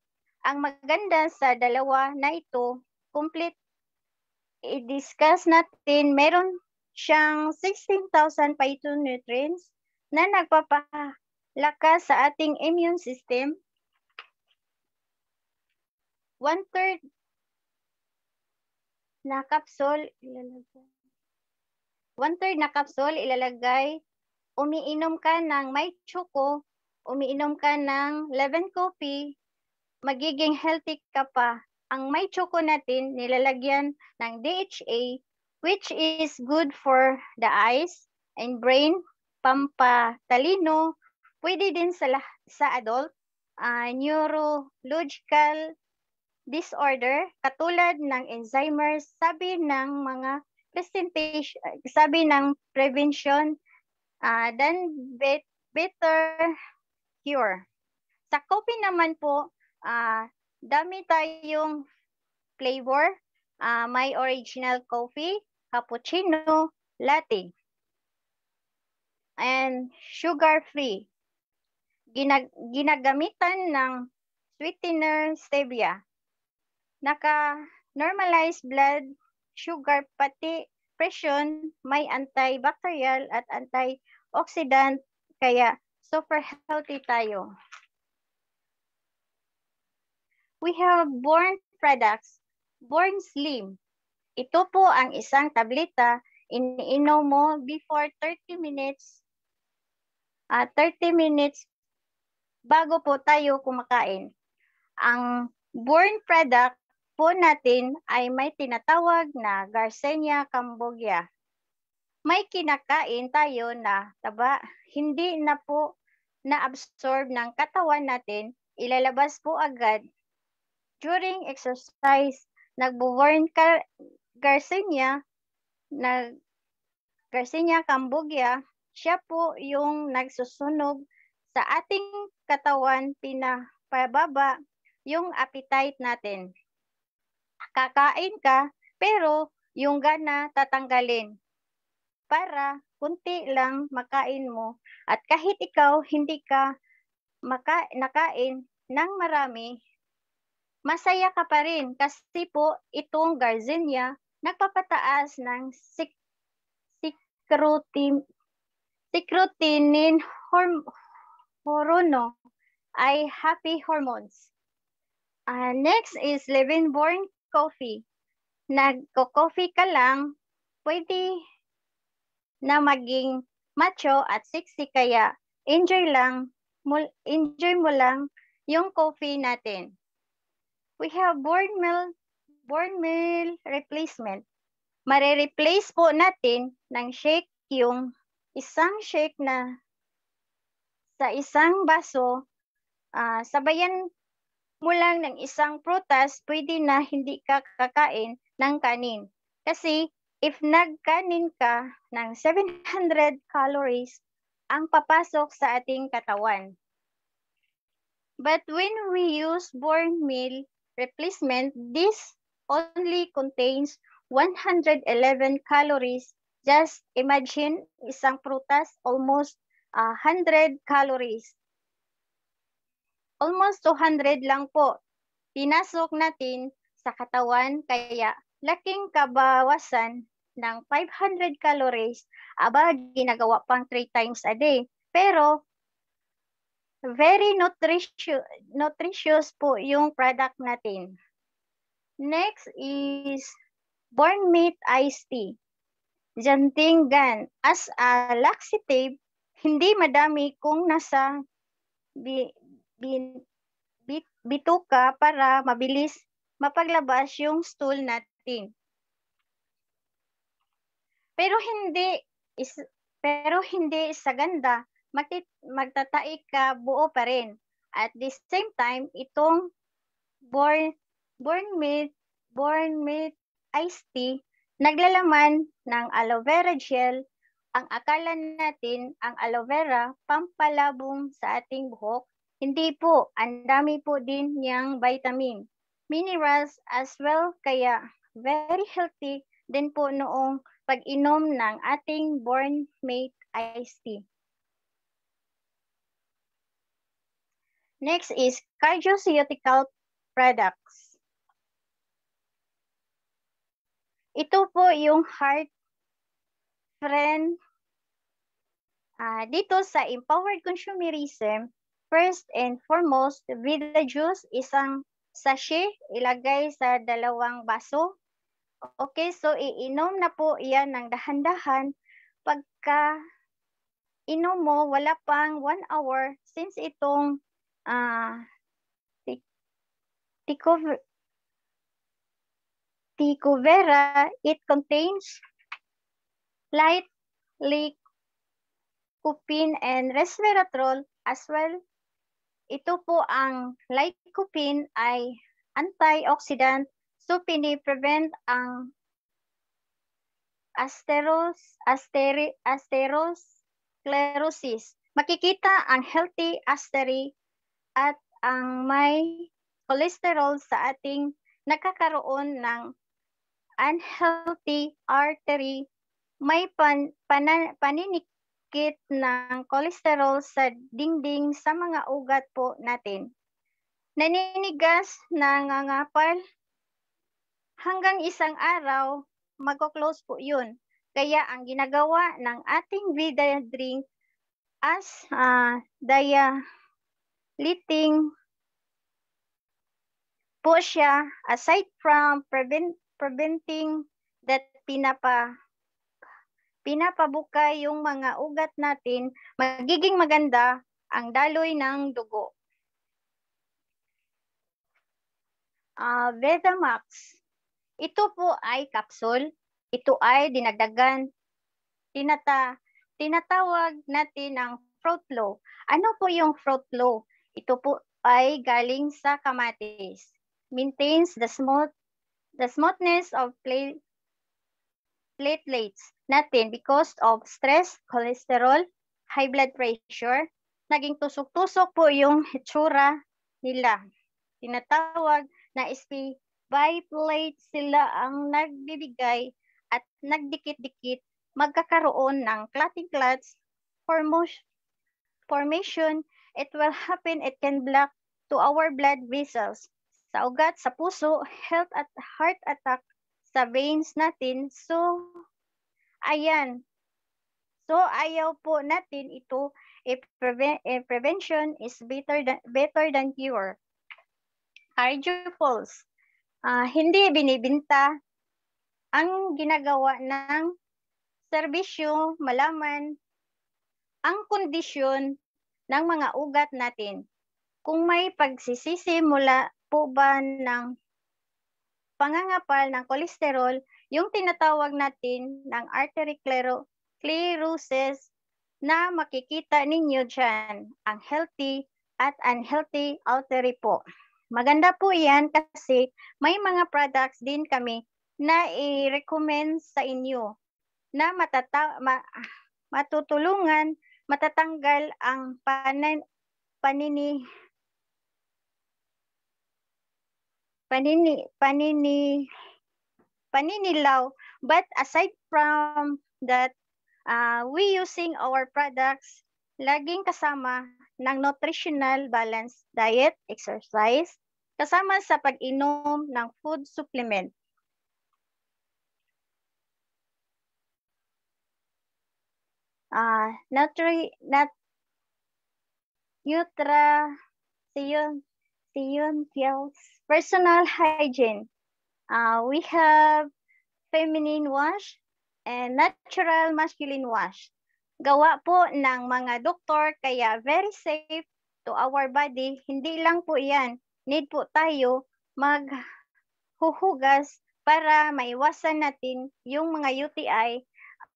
Ang maganda sa dalawa na ito, complete i-discuss natin, meron siyang 16,000 phytonutrients na nagpapalakas sa ating immune system. One-third na kapsul ilalagay. One-third na kapsul ilalagay. Umiinom ka ng may choco, umiinom ka ng 11 coffee, magiging healthy ka pa. Ang may choco natin, nilalagyan ng DHA, which is good for the eyes and brain, pampatalino, pwede din sa, sa adult, uh, neurological disorder katulad ng Alzheimer's sabi ng mga presentation sabi ng prevention uh, ah, than bet, better cure. Sa copy naman po Uh, dami tayong flavor. Uh, may original coffee, cappuccino, latte. And sugar-free. Ginag ginagamitan ng sweetener stevia. Naka-normalize blood sugar pati depression, may antibacterial at antioxidant kaya super healthy tayo. We have born products, born slim. Ito po ang isang tableta iniinom mo before 30 minutes uh, ah, 30 minutes bago po tayo kumakain. Ang born product po natin ay may tinatawag na Garcinia cambogia. May kinakain tayo na taba, hindi na po na-absorb ng katawan natin, ilalabas po agad During exercise, nagbuborn ka Garcinia, na Garcinia Cambogia, siya po yung nagsusunog sa ating katawan pinapababa yung appetite natin. Kakain ka, pero yung gana tatanggalin para kunti lang makain mo at kahit ikaw hindi ka maka nakain ng marami, masaya ka pa rin kasi po itong Garcinia nagpapataas ng sik- sikrutin, sikrutinin horm- ay happy hormones. Uh, next is Leavenborn coffee. Nagko-coffee ka lang, pwede na maging macho at sexy kaya enjoy lang, mul- enjoy mo lang yung coffee natin we have born meal, born meal replacement. Mare-replace po natin ng shake yung isang shake na sa isang baso, uh, sabayan mo lang ng isang prutas, pwede na hindi ka kakain ng kanin. Kasi if nagkanin ka ng 700 calories, ang papasok sa ating katawan. But when we use born meal, replacement, this only contains 111 calories. Just imagine isang prutas, almost uh, ah, 100 calories. Almost 200 lang po. Pinasok natin sa katawan kaya laking kabawasan ng 500 calories, aba ginagawa pang 3 times a day. Pero Very nutritious, nutritious po yung product natin. Next is Born Meat Iced Tea. Jantinggan. As a laxative, hindi madami kung nasa bi, bi, bit, bituka para mabilis mapaglabas yung stool natin. Pero hindi is pero hindi sa ganda magtit- magtataik ka buo pa rin. At the same time, itong born, born meat, born meat iced tea, naglalaman ng aloe vera gel, ang akala natin, ang aloe vera, pampalabong sa ating buhok. Hindi po, ang dami po din niyang vitamin, minerals as well, kaya very healthy din po noong pag-inom ng ating Born Mate Iced Tea. Next is cardioceutical products. Ito po yung heart friend. Uh, dito sa empowered consumerism, first and foremost, with the Juice, isang sachet, ilagay sa dalawang baso. Okay, so iinom na po iyan ng dahan-dahan. Pagka inom mo, wala pang one hour since itong uh, ah, Ticovera, Ticovera, it contains light lycopene and resveratrol as well. Ito po ang lycopene ay antioxidant so pini-prevent ang asteros, asteri, asterosclerosis. Makikita ang healthy asteri at ang may cholesterol sa ating nakakaroon ng unhealthy artery, may pan, panan, paninikit ng cholesterol sa dingding sa mga ugat po natin. Naninigas, nangangapal, hanggang isang araw, magko-close po yun. Kaya ang ginagawa ng ating Vida drink as uh, dia leating, po siya aside from prevent, preventing that pinapa pinapabukay yung mga ugat natin, magiging maganda ang daloy ng dugo. Uh, ah, Vetamax, Ito po ay kapsul. Ito ay dinagdagan. Tinata, tinatawag natin ang fruit flow. Ano po yung fruit flow? Ito po ay galing sa kamatis. Maintains the smooth the smoothness of platelets natin because of stress, cholesterol, high blood pressure. Naging tusok-tusok po yung hitsura nila. Tinatawag na SP biplate sila ang nagbibigay at nagdikit-dikit magkakaroon ng clotting clots, formation it will happen, it can block to our blood vessels, sa ugat, sa puso, health at heart attack, sa veins natin. So, ayan. So, ayaw po natin ito. A, preve a prevention is better than, better than cure. Cardiopulse. Uh, ah, hindi binibinta ang ginagawa ng serbisyo, malaman, ang kondisyon ng mga ugat natin. Kung may pagsisisi mula po ba ng pangangapal ng kolesterol, yung tinatawag natin ng arterosclerosis na makikita ninyo dyan, ang healthy at unhealthy artery po. Maganda po yan kasi may mga products din kami na i-recommend sa inyo na matata- ma- matutulungan matatanggal ang panan, panini panini panini paninilaw but aside from that uh, we using our products laging kasama ng nutritional balanced diet exercise kasama sa pag-inom ng food supplement uh, natri, nat, utra, siyon, siyon, feels personal hygiene. Uh, we have feminine wash and natural masculine wash. Gawa po ng mga doktor kaya very safe to our body. Hindi lang po yan. Need po tayo maghuhugas para maiwasan natin yung mga UTI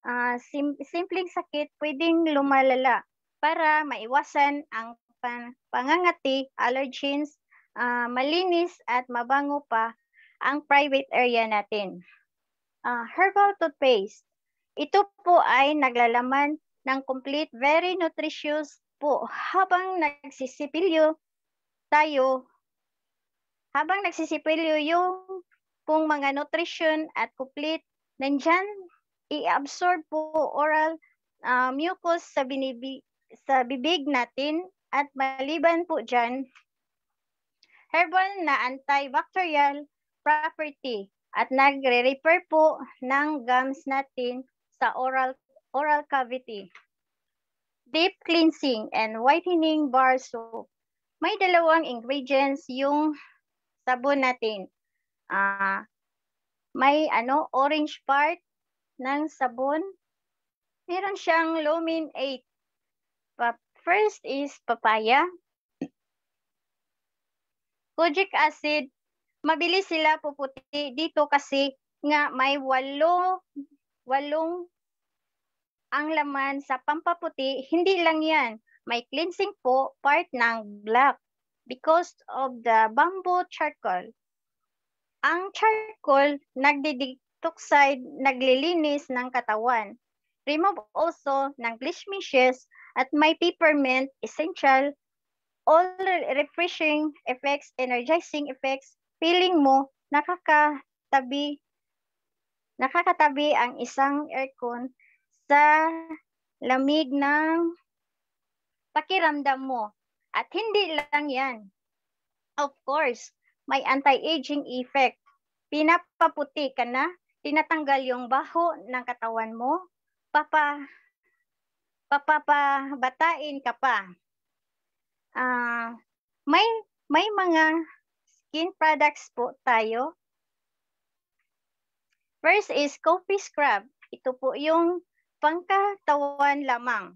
uh, sim- simpleng sakit pwedeng lumalala para maiwasan ang pan- pangangati, allergens, uh, malinis at mabango pa ang private area natin. Uh, herbal toothpaste. Ito po ay naglalaman ng complete very nutritious po habang nagsisipilyo tayo habang nagsisipilyo yung pong mga nutrition at complete nandyan i-absorb po oral uh, mucus sa, binibig, sa bibig natin at maliban po dyan, herbal na antibacterial property at nagre-repair po ng gums natin sa oral oral cavity. Deep cleansing and whitening bar soap. May dalawang ingredients yung sabon natin. Uh, may ano orange part ng sabon. Meron siyang lumin 8. Pa- first is papaya. Kojic acid, mabilis sila puputi dito kasi nga may walo, walong ang laman sa pampaputi. Hindi lang yan. May cleansing po part ng black because of the bamboo charcoal. Ang charcoal nagdidig toxide naglilinis ng katawan. Remove also ng glishmishes at may peppermint essential all refreshing effects, energizing effects, feeling mo nakakatabi nakakatabi ang isang aircon sa lamig ng pakiramdam mo. At hindi lang yan. Of course, may anti-aging effect. Pinapaputi ka na, tinatanggal yung baho ng katawan mo, papa papapabatain ka pa. Uh, may may mga skin products po tayo. First is coffee scrub. Ito po yung pangkatawan lamang.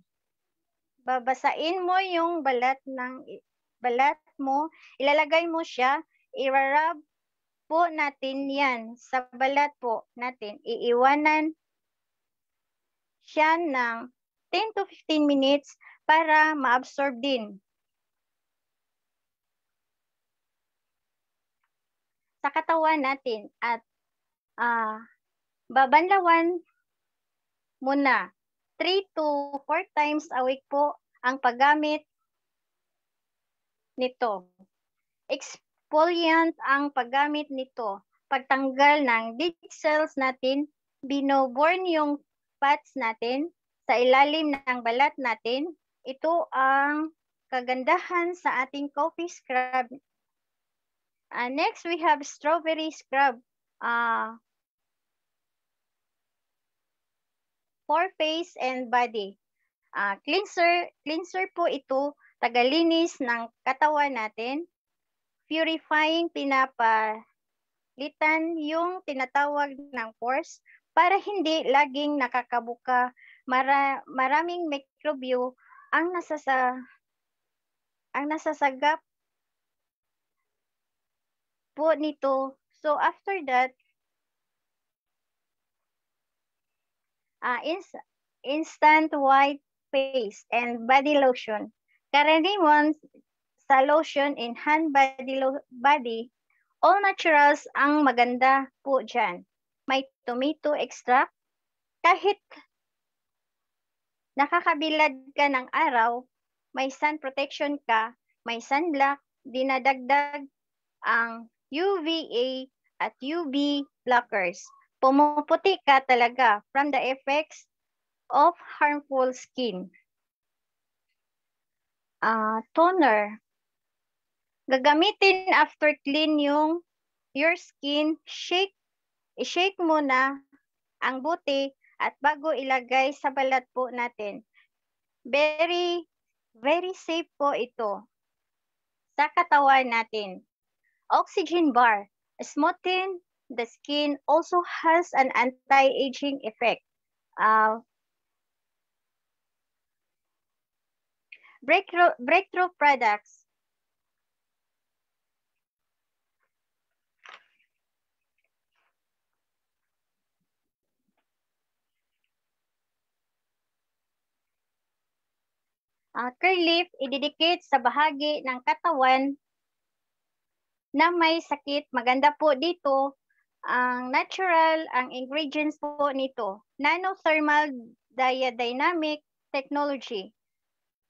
Babasain mo yung balat ng balat mo, ilalagay mo siya, irarab po natin yan, sa balat po natin, iiwanan siya ng 10 to 15 minutes para ma-absorb din. Sa katawan natin at uh, babanlawan muna. 3 to 4 times a week po ang paggamit nito. Ex exfoliant ang paggamit nito. Pagtanggal ng dead cells natin, binoborn yung spots natin sa ilalim ng balat natin. Ito ang kagandahan sa ating coffee scrub. Uh, next, we have strawberry scrub. Uh, ah, for face and body. Uh, cleanser, cleanser po ito, tagalinis ng katawan natin purifying pinapalitan yung tinatawag ng pores para hindi laging nakakabuka mara, maraming mikrobyo ang nasa sa ang nasasagap po nito. So after that uh, ins instant white paste and body lotion. Karaniwan sa lotion and hand body, lo- body, all naturals ang maganda po dyan. May tomato extract. Kahit nakakabilad ka ng araw, may sun protection ka, may sunblock, dinadagdag ang UVA at UV blockers. Pumuputi ka talaga from the effects of harmful skin. Uh, toner gagamitin after clean yung your skin, shake, shake muna ang buti at bago ilagay sa balat po natin. Very, very safe po ito sa katawan natin. Oxygen bar, smoothing the skin also has an anti-aging effect. Uh, breakthrough, breakthrough products, Ang relief ididikit sa bahagi ng katawan na may sakit. Maganda po dito ang natural, ang ingredients po nito. Nanothermal diadynamic technology.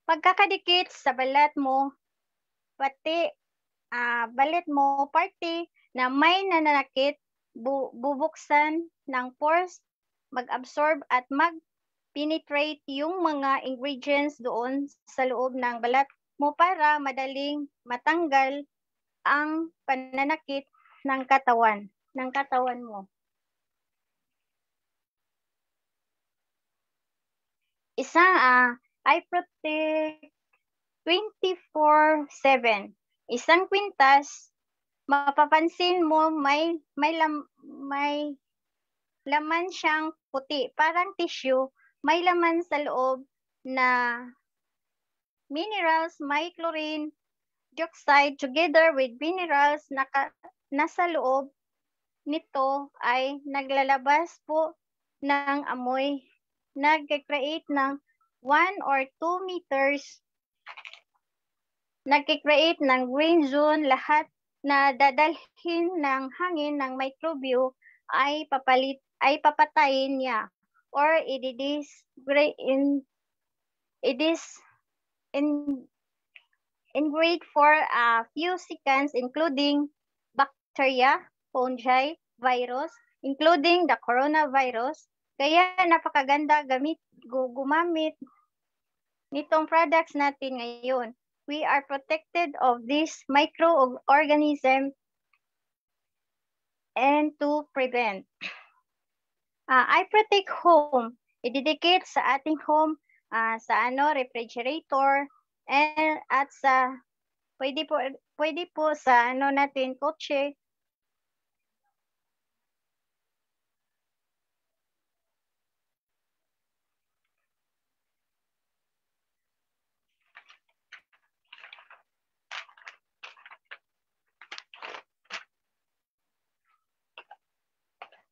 Pagkakadikit sa balat mo, pati uh, ah, balit mo party na may nananakit, bu- bubuksan ng pores, mag-absorb at mag penetrate yung mga ingredients doon sa loob ng balat mo para madaling matanggal ang pananakit ng katawan, ng katawan mo. Isa, uh, I protect 24-7. Isang kwintas, mapapansin mo may, may, lam, may laman siyang puti, parang tissue may laman sa loob na minerals, may chlorine, dioxide together with minerals na nasa loob nito ay naglalabas po ng amoy. Nag-create ng 1 or 2 meters. Nag-create ng green zone lahat na dadalhin ng hangin ng microbio ay papalit ay papatayin niya or it is great in it is in in grade for a few seconds including bacteria, fungi, virus, including the coronavirus. Kaya napakaganda gamit gumamit nitong products natin ngayon. We are protected of this microorganism and to prevent Uh, I protect home. I-dedicate sa ating home, uh, sa ano, refrigerator, and at sa, pwede po, pwede po sa ano natin, kotse.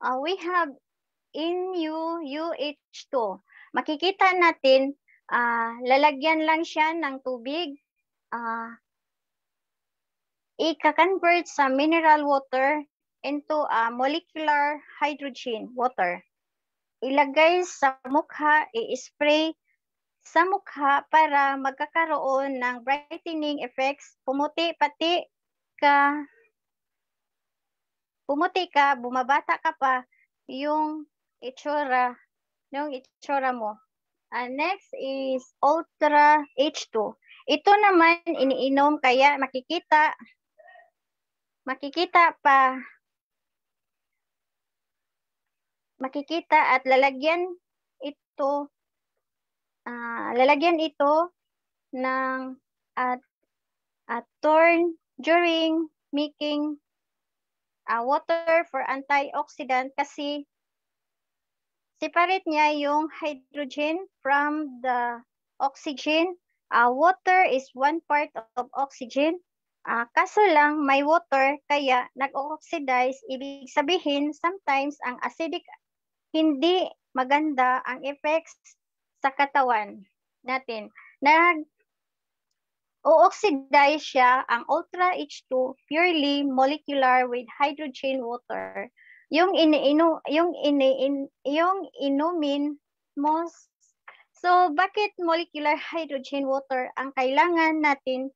Uh, we have in you, NaOH2. Makikita natin, uh, lalagyan lang siya ng tubig, uh, i-convert sa mineral water into a molecular hydrogen water. Ilagay sa mukha, i-spray sa mukha para magkakaroon ng brightening effects, pumuti pati ka, pumuti ka, bumabata ka pa, yung itsura, yung itsura mo. Uh, next is Ultra H2. Ito naman iniinom kaya makikita makikita pa makikita at lalagyan ito uh, lalagyan ito ng at at turn during making uh, water for antioxidant kasi separate niya yung hydrogen from the oxygen. Uh, water is one part of oxygen. Uh, kaso lang, may water, kaya nag-oxidize. Ibig sabihin, sometimes ang acidic, hindi maganda ang effects sa katawan natin. Nag o-oxidize siya ang ultra H2 purely molecular with hydrogen water yung iniino yung iniin yung inumin mo So bakit molecular hydrogen water ang kailangan natin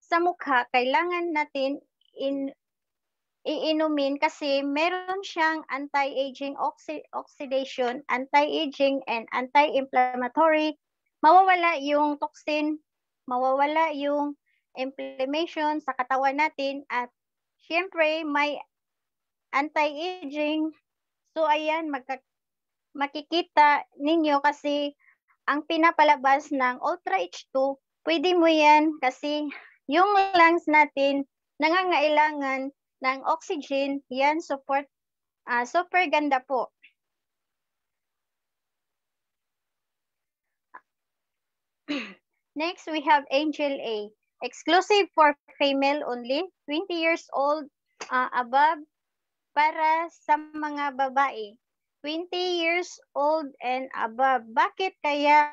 sa mukha? Kailangan natin in iinumin kasi meron siyang anti-aging oxi oxidation, anti-aging and anti-inflammatory. Mawawala yung toxin, mawawala yung inflammation sa katawan natin at syempre may anti-aging. So ayan, magka- makikita ninyo kasi ang pinapalabas ng Ultra H2, pwede mo yan kasi yung lungs natin nangangailangan ng oxygen, yan support, uh, super ganda po. Next, we have Angel A. Exclusive for female only, 20 years old uh, above, para sa mga babae. 20 years old and above. Bakit kaya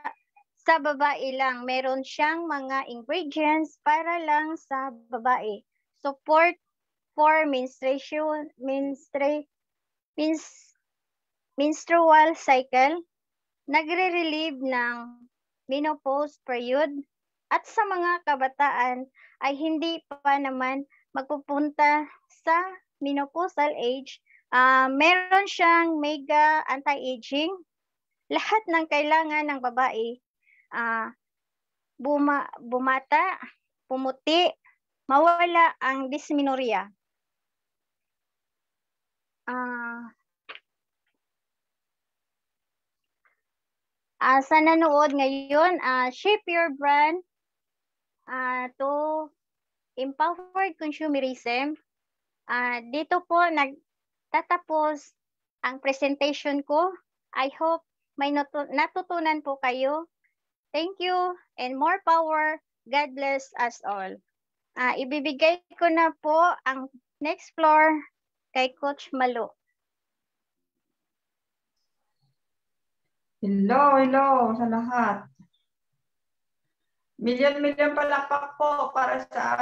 sa babae lang? Meron siyang mga ingredients para lang sa babae. Support for menstruation, menstru, mens, menstrual cycle, nagre-relieve ng menopause period, at sa mga kabataan ay hindi pa naman magpupunta sa menopausal age, uh, meron siyang mega anti-aging. Lahat ng kailangan ng babae, uh, buma, bumata, pumuti, mawala ang dysmenorrhea. Uh, uh, sa nanood ngayon, uh, shape your brand uh, to empowered consumerism Uh, dito po nagtatapos ang presentation ko. I hope may natutunan po kayo. Thank you and more power. God bless us all. Uh, ibibigay ko na po ang next floor kay Coach Malo. Hello, hello sa lahat. Milyon-milyon palakpak po para sa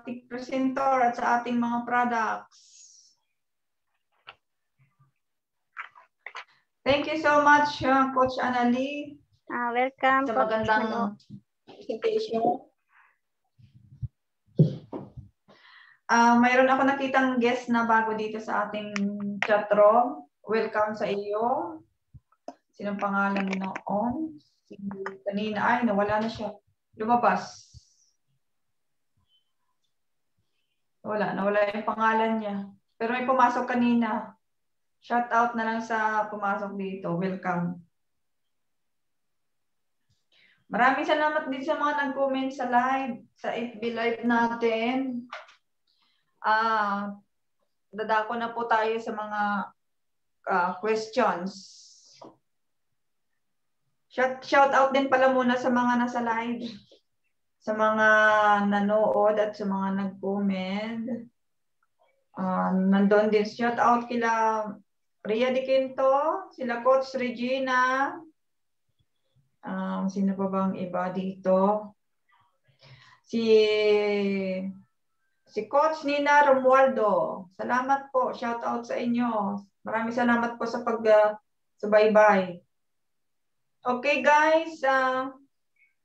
ating presenter at sa ating mga products. Thank you so much, uh, Coach Anali. Ah, uh, welcome, sa magandang presentation. Uh, mayroon ako nakitang guest na bago dito sa ating chat room. Welcome sa iyo. Sinong pangalan noon? Kanina, ay, nawala na siya. Lumabas. Wala, nawala yung pangalan niya. Pero may pumasok kanina. Shout out na lang sa pumasok dito. Welcome. Maraming salamat din sa mga nag-comment sa live, sa FB live natin. Ah, uh, dadako na po tayo sa mga uh, questions. Shout, shout out din pala muna sa mga nasa live sa mga nanood at sa mga nag-comment. Uh, nandun din shout out kila Ria De Quinto, sila Coach Regina, um, sino pa bang iba dito? Si si Coach Nina Romualdo. Salamat po. Shout out sa inyo. Maraming salamat po sa pag uh, subaybay. Okay guys, uh,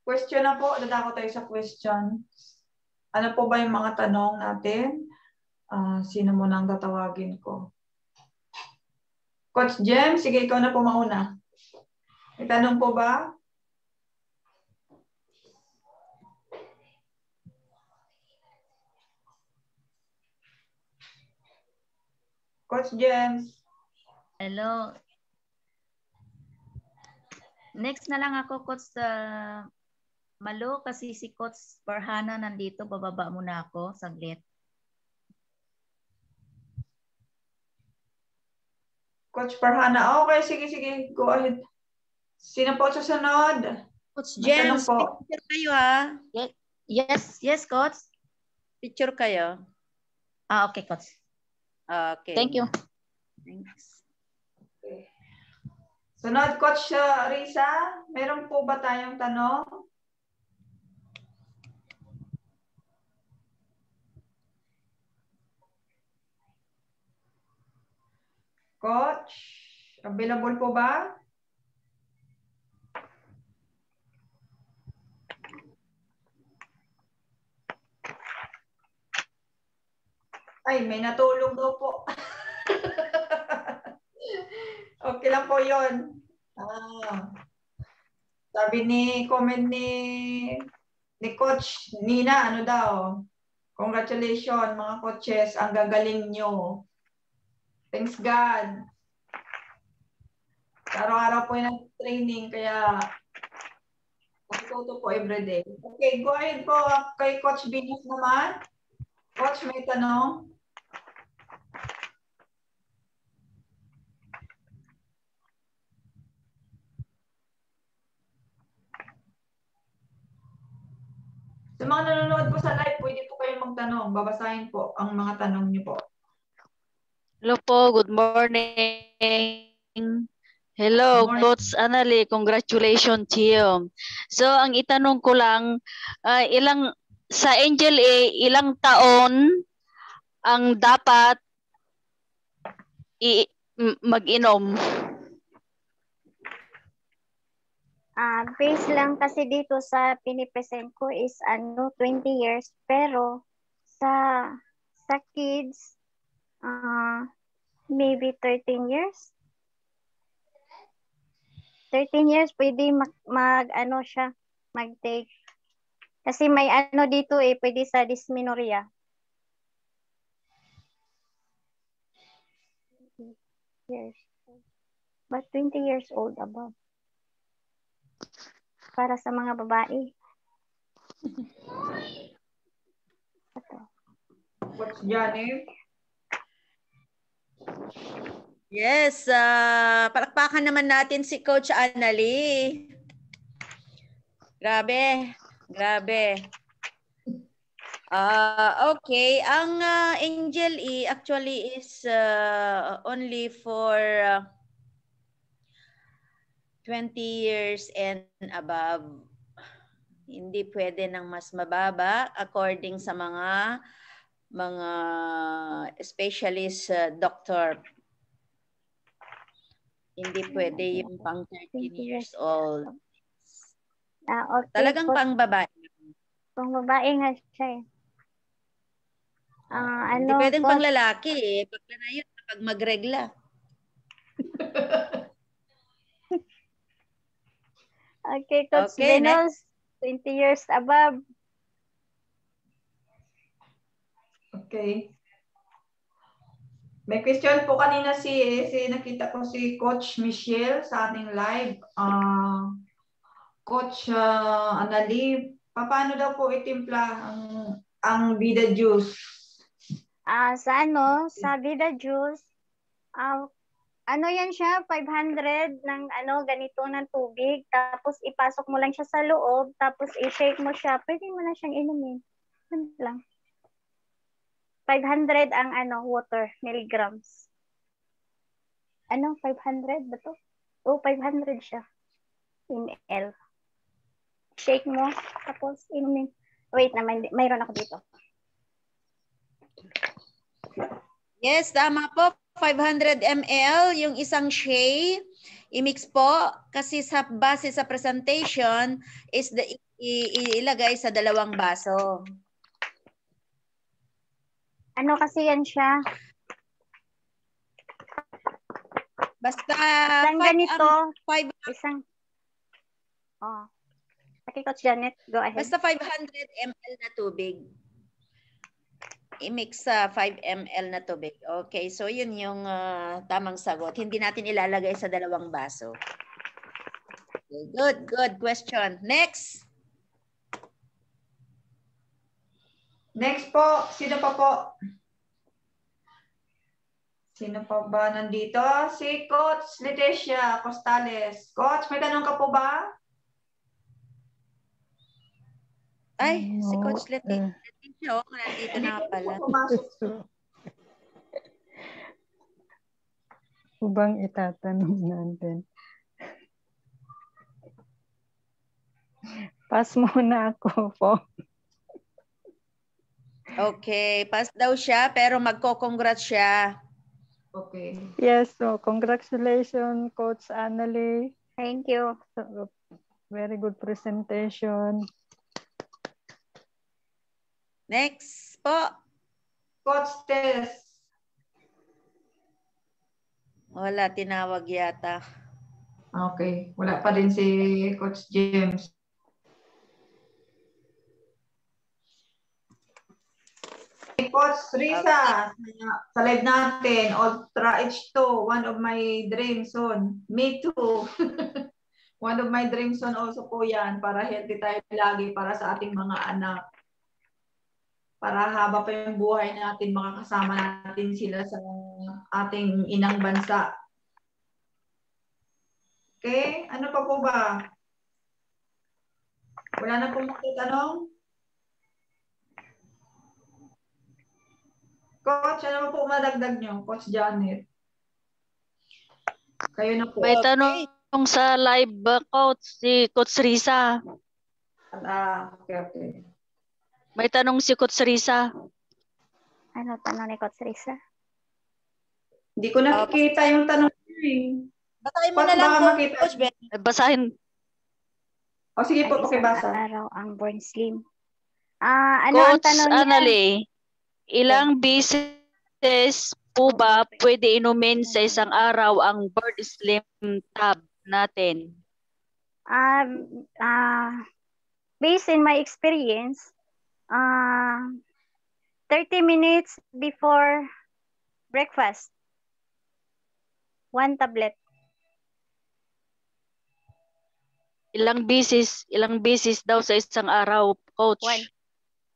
Question na po. Dadako tayo sa question. Ano po ba yung mga tanong natin? Uh, sino mo nang tatawagin ko? Coach Jem, sige ikaw na po mauna. May tanong po ba? Coach James. Hello. Next na lang ako, Coach, uh, Malo, kasi si Coach Barhana nandito. Bababa muna ako. Saglit. Coach Barhana. Oh, okay, sige, sige. Go ahead. Sino po sa sunod? Coach James, picture kayo ha. Yes, yes, Coach. Picture kayo. Ah, okay, Coach. Okay. Thank you. Thanks. Sunod, Coach uh, Risa, meron po ba tayong tanong? Coach, available po ba? Ay, may natulog daw po. okay lang po yon. Ah, sabi ni, comment ni, ni Coach Nina, ano daw? Congratulations mga coaches, ang gagaling nyo. Thanks God. Araw-araw po yung training, kaya matututo po everyday. Okay, go ahead po kay Coach Venus naman. Coach, may tanong? Sa mga nanonood po sa live, pwede po kayong magtanong. Babasahin po ang mga tanong niyo po. Hello po, good morning. Hello, morning. Coach Anali. Congratulations to you. So, ang itanong ko lang, uh, ilang sa Angel A, ilang taon ang dapat i- mag-inom? Uh, ah, base lang kasi dito sa pinipresent ko is ano 20 years pero sa sa kids uh, Maybe 13 years. 13 years pwede mag, mag ano siya, mag-take. Kasi may ano dito eh, pwede sa dysmenorrhea. Years. But 20 years old above. Para sa mga babae. What's What's Janine? Yes, uh, palakpakan naman natin si Coach Annalie. Grabe, grabe. Uh, okay, ang uh, Angel E actually is uh, only for uh, 20 years and above. Hindi pwede ng mas mababa according sa mga mga specialist uh, doctor. Hindi pwede yung pang 13 years old. Ah, okay Talagang po. pang babae. Pang babae nga siya eh. Uh, ano Hindi pwedeng pang lalaki eh. Bakla na yun pag magregla. okay, Coach okay, Benos, 20 years above. Okay. May question po kanina si, si nakita ko si Coach Michelle sa ating live. Uh, Coach uh, ah, Anali, paano daw po itimpla ang, ang Vida juice? Ah, uh, sa ano? Sa Vida juice, uh, ano yan siya? 500 ng ano, ganito ng tubig. Tapos ipasok mo lang siya sa loob. Tapos i-shake mo siya. Pwede mo na siyang inumin. Ganun lang. 500 ang ano, water, milligrams. Ano, 500 ba to? oh, 500 siya. ml. Shake mo, tapos inumin. Wait naman, mayroon ako dito. Yes, tama po. 500 ml yung isang shake. I-mix po kasi sa base sa presentation is the ilagay sa dalawang baso. Ano kasi yan siya? Basta isang five, ganito, um, five, isang Oh. Okay, Coach Janet, go ahead. Basta 500 ml na tubig. I-mix sa uh, 5 ml na tubig. Okay, so yun yung uh, tamang sagot. Hindi natin ilalagay sa dalawang baso. Okay, good, good question. Next. Next po, sino pa po? Sino pa ba nandito? Si Coach Leticia Costales. Coach, may tanong ka po ba? Ay, no. si Coach Leti Leticia. Oh, nandito na pala. Ubang itatanong natin. Pass muna ako po. Okay, pass daw siya pero magko-congrats siya. Okay. Yes, so congratulations Coach Annalie. Thank you. So, very good presentation. Next po. Coach Tess. Wala, tinawag yata. Okay. Wala pa din si Coach James. Coach Risa, sa live natin, Ultra H2, one of my dreams soon. Me too. one of my dreams soon also po yan para healthy tayo lagi para sa ating mga anak. Para haba pa yung buhay natin, makakasama natin sila sa ating inang bansa. Okay? Ano pa po ba? Wala na pong tanong? Coach, ano po madagdag nyo? Coach Janet. Kayo na po. May tanong okay. sa live coach, si Coach Risa. Ah, okay, okay. May tanong si Coach Risa. Ano tanong ni Coach Risa? Hindi ko nakikita yung tanong niya eh. Basahin mo na lang po, makita. Coach Ben. Eh, basahin. O oh, sige po, pakibasa. Araw ang born slim. Ah, uh, ano Coach ang tanong niya? Coach Annalie. Ilang beses po ba pwede inumin sa isang araw ang bird slim tab natin? Uh, uh, based in my experience, uh, ah, 30 minutes before breakfast, one tablet. Ilang beses, ilang beses daw sa isang araw, coach? One.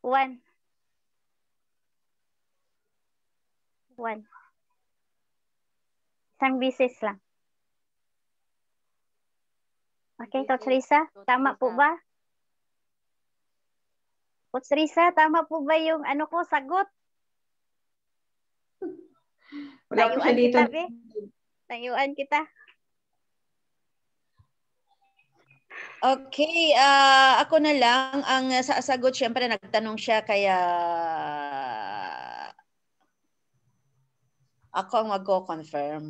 One. One. Isang bisis lang. Okay, Coach Risa, tama po ba? Coach Risa, tama po ba yung ano ko, sagot? Wala Tayuan po dito. Kita, be. Tayuan kita. Okay, uh, ako na lang ang sasagot. Siyempre, nagtanong siya kaya ako ang mag-confirm.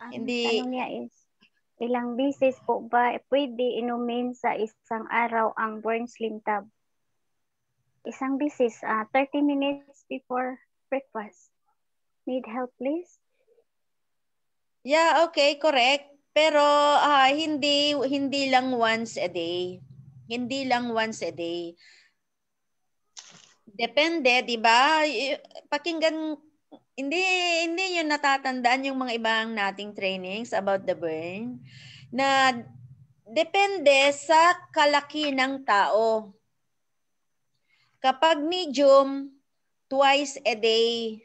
Ang Hindi. Tanong niya is, ilang beses po ba pwede inumin sa isang araw ang burn slim tab? Isang beses, uh, ah, 30 minutes before breakfast. Need help please? Yeah, okay, correct. Pero uh, hindi hindi lang once a day. Hindi lang once a day. Depende, 'di ba? Pakinggan hindi hindi yun natatandaan yung mga ibang nating trainings about the brain na depende sa kalaki ng tao. Kapag medium, twice a day.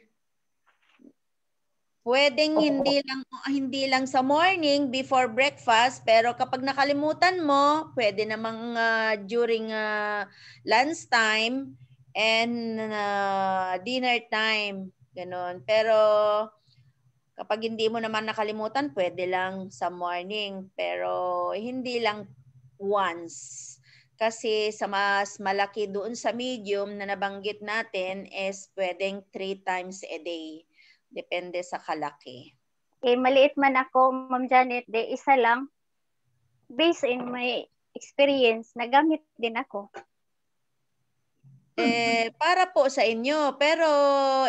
Pwedeng hindi lang hindi lang sa morning before breakfast pero kapag nakalimutan mo, pwede namang uh, during uh, lunch time and uh, dinner time, ganun. Pero kapag hindi mo naman nakalimutan, pwede lang sa morning, pero hindi lang once. Kasi sa mas malaki doon sa medium na nabanggit natin is pwedeng three times a day. Depende sa kalaki. Okay, eh, maliit man ako, Ma'am Janet, de isa lang. Based in my experience, nagamit din ako. Eh, para po sa inyo. Pero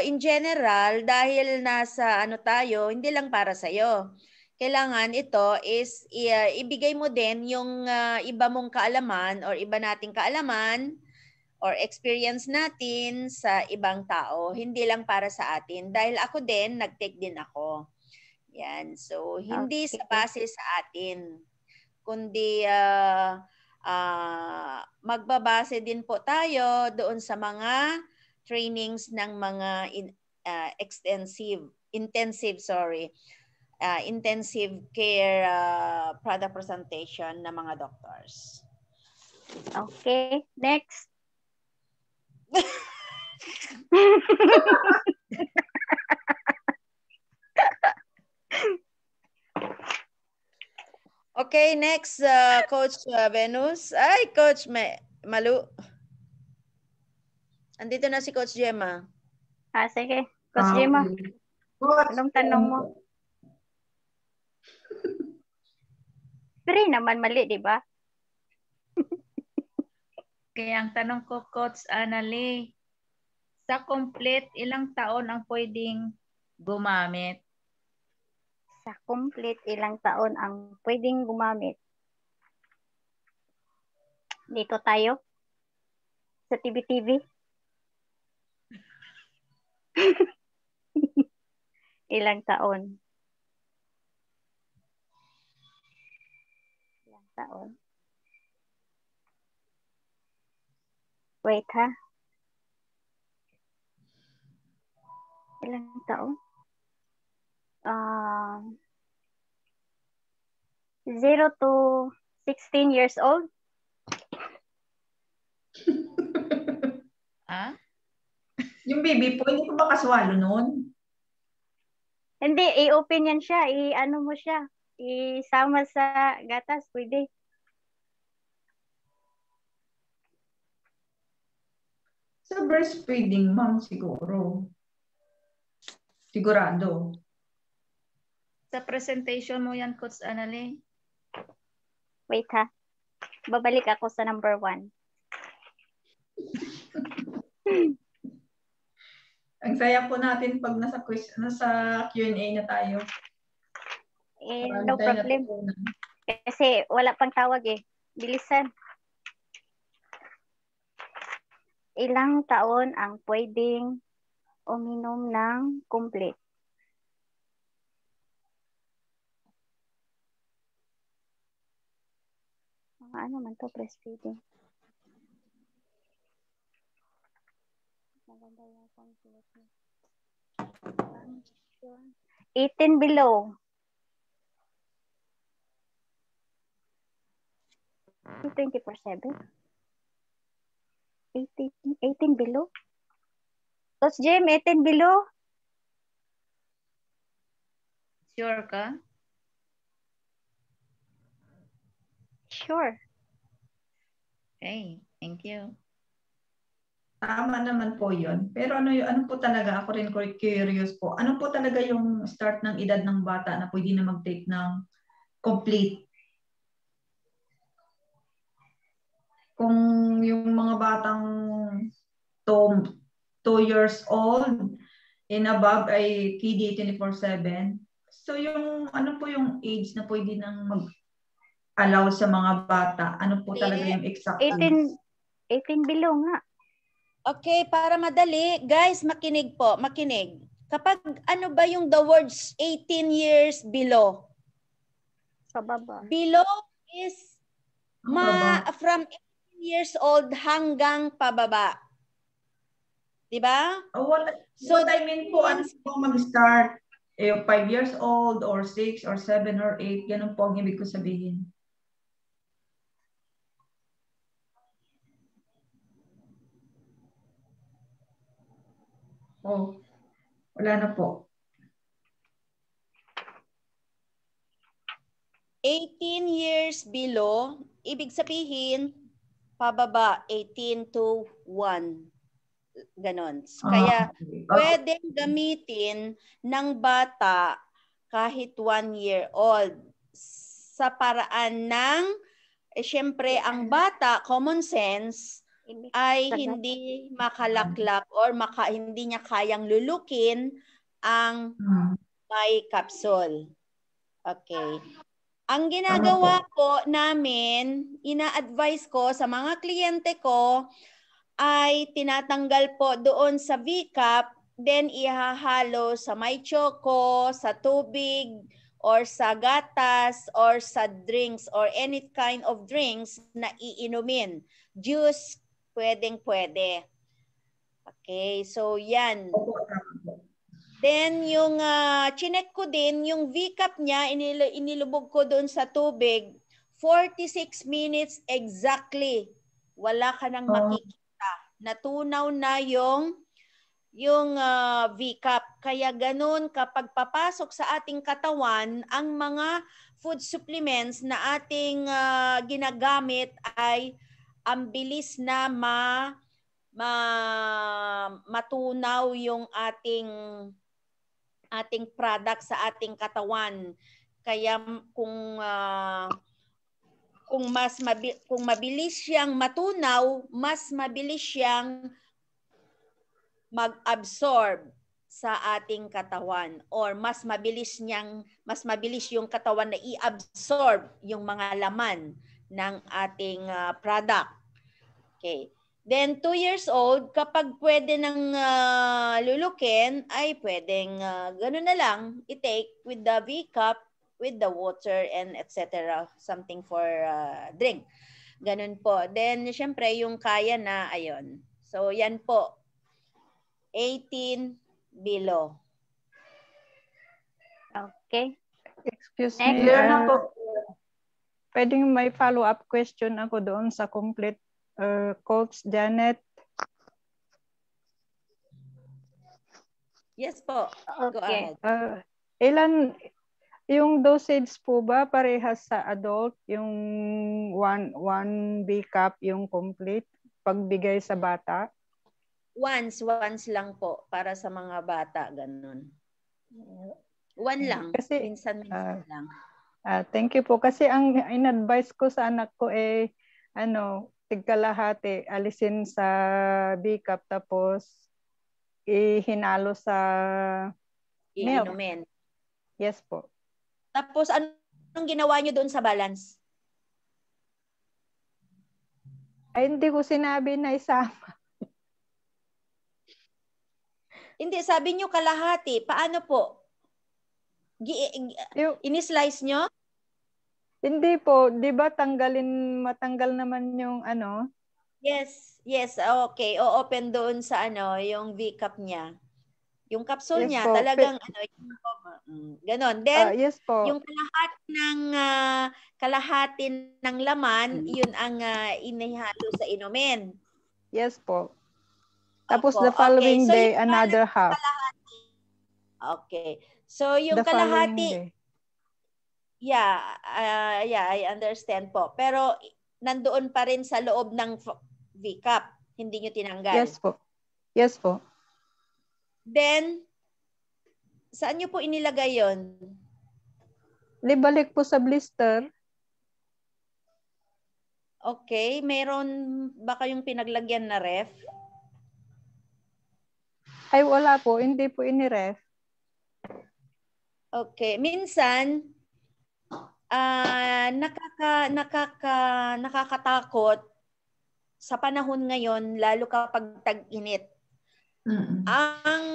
in general, dahil nasa ano tayo, hindi lang para sa iyo. Kailangan ito is uh, ibigay mo din yung uh, iba mong kaalaman or iba nating kaalaman or experience natin sa ibang tao. Hindi lang para sa atin. Dahil ako din, nag-take din ako. Yan. So, hindi okay. sa base sa atin. Kundi uh, uh, magbabase din po tayo doon sa mga trainings ng mga in, uh, extensive intensive sorry uh, intensive care uh, product presentation ng mga doctors. Okay, next. Okay, next, uh, Coach uh, Venus. Ay, Coach Ma Malu. Andito na si Coach Gemma. Ah, sige. Coach um, Gemma. anong tanong mo? Three naman mali, di ba? okay, ang tanong ko, Coach Annalie, sa complete, ilang taon ang pwedeng gumamit? sa complete ilang taon ang pwedeng gumamit. Dito tayo sa TV-TV. ilang taon? Ilang taon? Wait ha. Ilang taon? uh, ah, 0 to 16 years old? ah? Yung baby po, hindi ko ba kaswalo noon? Hindi, i-open yan siya. I-ano mo siya. Isama sa gatas, pwede. Sa breastfeeding, ma'am, siguro. Sigurado. Sa presentation mo yan, Coach Annalie. Wait ha. Babalik ako sa number one. Ang saya po natin pag nasa, question, nasa Q&A na tayo. Eh, no problem. Kasi wala pang tawag eh. Bilisan. Ilang taon ang pwedeng uminom ng complete? ano man to, breastfeeding. Maganda yung pamphlet niya. 18 below. Twenty four seven. 18, 18 below. Coach Jim, 18 below. Sure ka? Sure. Okay, thank you. Tama naman po yun. Pero ano, yung, ano po talaga, ako rin curious po, ano po talaga yung start ng edad ng bata na pwede na mag-take ng complete? Kung yung mga batang 2, 2 years old and above ay KD 24-7, so yung ano po yung age na pwede nang mag allow sa mga bata? Ano po eh, talaga yung exact? 18, 18 below nga. Okay, para madali, guys, makinig po, makinig. Kapag ano ba yung the words 18 years below? Sa baba. Below is ma from 18 years old hanggang pababa. 'Di ba? Oh, what, so what I mean po ano po mag-start eh 5 years old or 6 or 7 or 8, ganun po ang ibig ko sabihin. Oh, wala na po. 18 years below, ibig sabihin, pababa 18 to 1. Ganon. Ah, Kaya okay. Ah, pwedeng gamitin ng bata kahit 1 year old sa paraan ng, eh, syempre, ang bata, common sense, ay hindi makalaklak or maka, hindi niya kayang lulukin ang my hmm. capsule. Okay. Ang ginagawa po namin, ina-advise ko sa mga kliyente ko ay tinatanggal po doon sa V-cup, then ihahalo sa may choco, sa tubig, or sa gatas, or sa drinks, or any kind of drinks na iinumin. Juice, pwedeng-pwede. Okay, so yan. Then yung uh, chinek ko din, yung V-cup niya, inil- inilubog ko doon sa tubig, 46 minutes exactly. Wala ka nang ah. makikita. Natunaw na yung yung uh, V-cup. Kaya ganun, kapag papasok sa ating katawan, ang mga food supplements na ating uh, ginagamit ay ang bilis na ma, ma matunaw yung ating ating product sa ating katawan. Kaya kung uh, kung mas mabi, kung mabilis siyang matunaw, mas mabilis siyang mag-absorb sa ating katawan or mas mabilis niyang mas mabilis yung katawan na i-absorb yung mga laman ng ating uh, product. Okay. Then, 2 years old, kapag pwede nang uh, lulukin, ay pwedeng uh, ah, gano'n na lang, i-take with the V-cup, with the water, and etc. Something for uh, drink. Ganun po. Then, syempre, yung kaya na, ayon. So, yan po. 18 below. Okay. Excuse Next. me. Next. Ano pwedeng may follow-up question ako doon sa complete uh, Coach Janet? Yes po. Go okay. ahead. Uh, ilan, yung dosage po ba parehas sa adult? Yung 1 1B cup yung complete pagbigay sa bata? Once, once lang po para sa mga bata, ganun. One mm. lang, kasi, minsan minsan uh, lang. Uh, thank you po kasi ang in-advise ko sa anak ko eh ano, tigkalahati, alisin sa b tapos ihinalo sa milk. Iinumin. Yes po. Tapos anong ginawa niyo doon sa balance? Ay, hindi ko sinabi na isama. hindi, sabi niyo kalahati. Paano po? G- g- in-slice nyo? Hindi po, 'di ba tanggalin matanggal naman yung ano? Yes, yes, okay. O open doon sa ano, yung V-cup niya. Yung capsule yes, niya po. talagang ano, yung, mm, ganon. Then uh, yes, po. yung kalahati ng uh, kalahati ng laman, mm. yun ang uh, inihalo sa inumin. Yes po. Tapos Opo. the following okay. so, day another half. Kalahati. Okay. So yung the kalahati Yeah, uh, yeah, I understand po. Pero nandoon pa rin sa loob ng VCAP, hindi nyo tinanggal. Yes po. Yes po. Then, saan nyo po inilagay yon? Libalik po sa blister. Okay, meron ba kayong pinaglagyan na ref? Ay wala po, hindi po ini-ref. Okay, minsan uh, nakaka nakaka nakakatakot sa panahon ngayon lalo kapag tag-init. Mm-hmm. Ang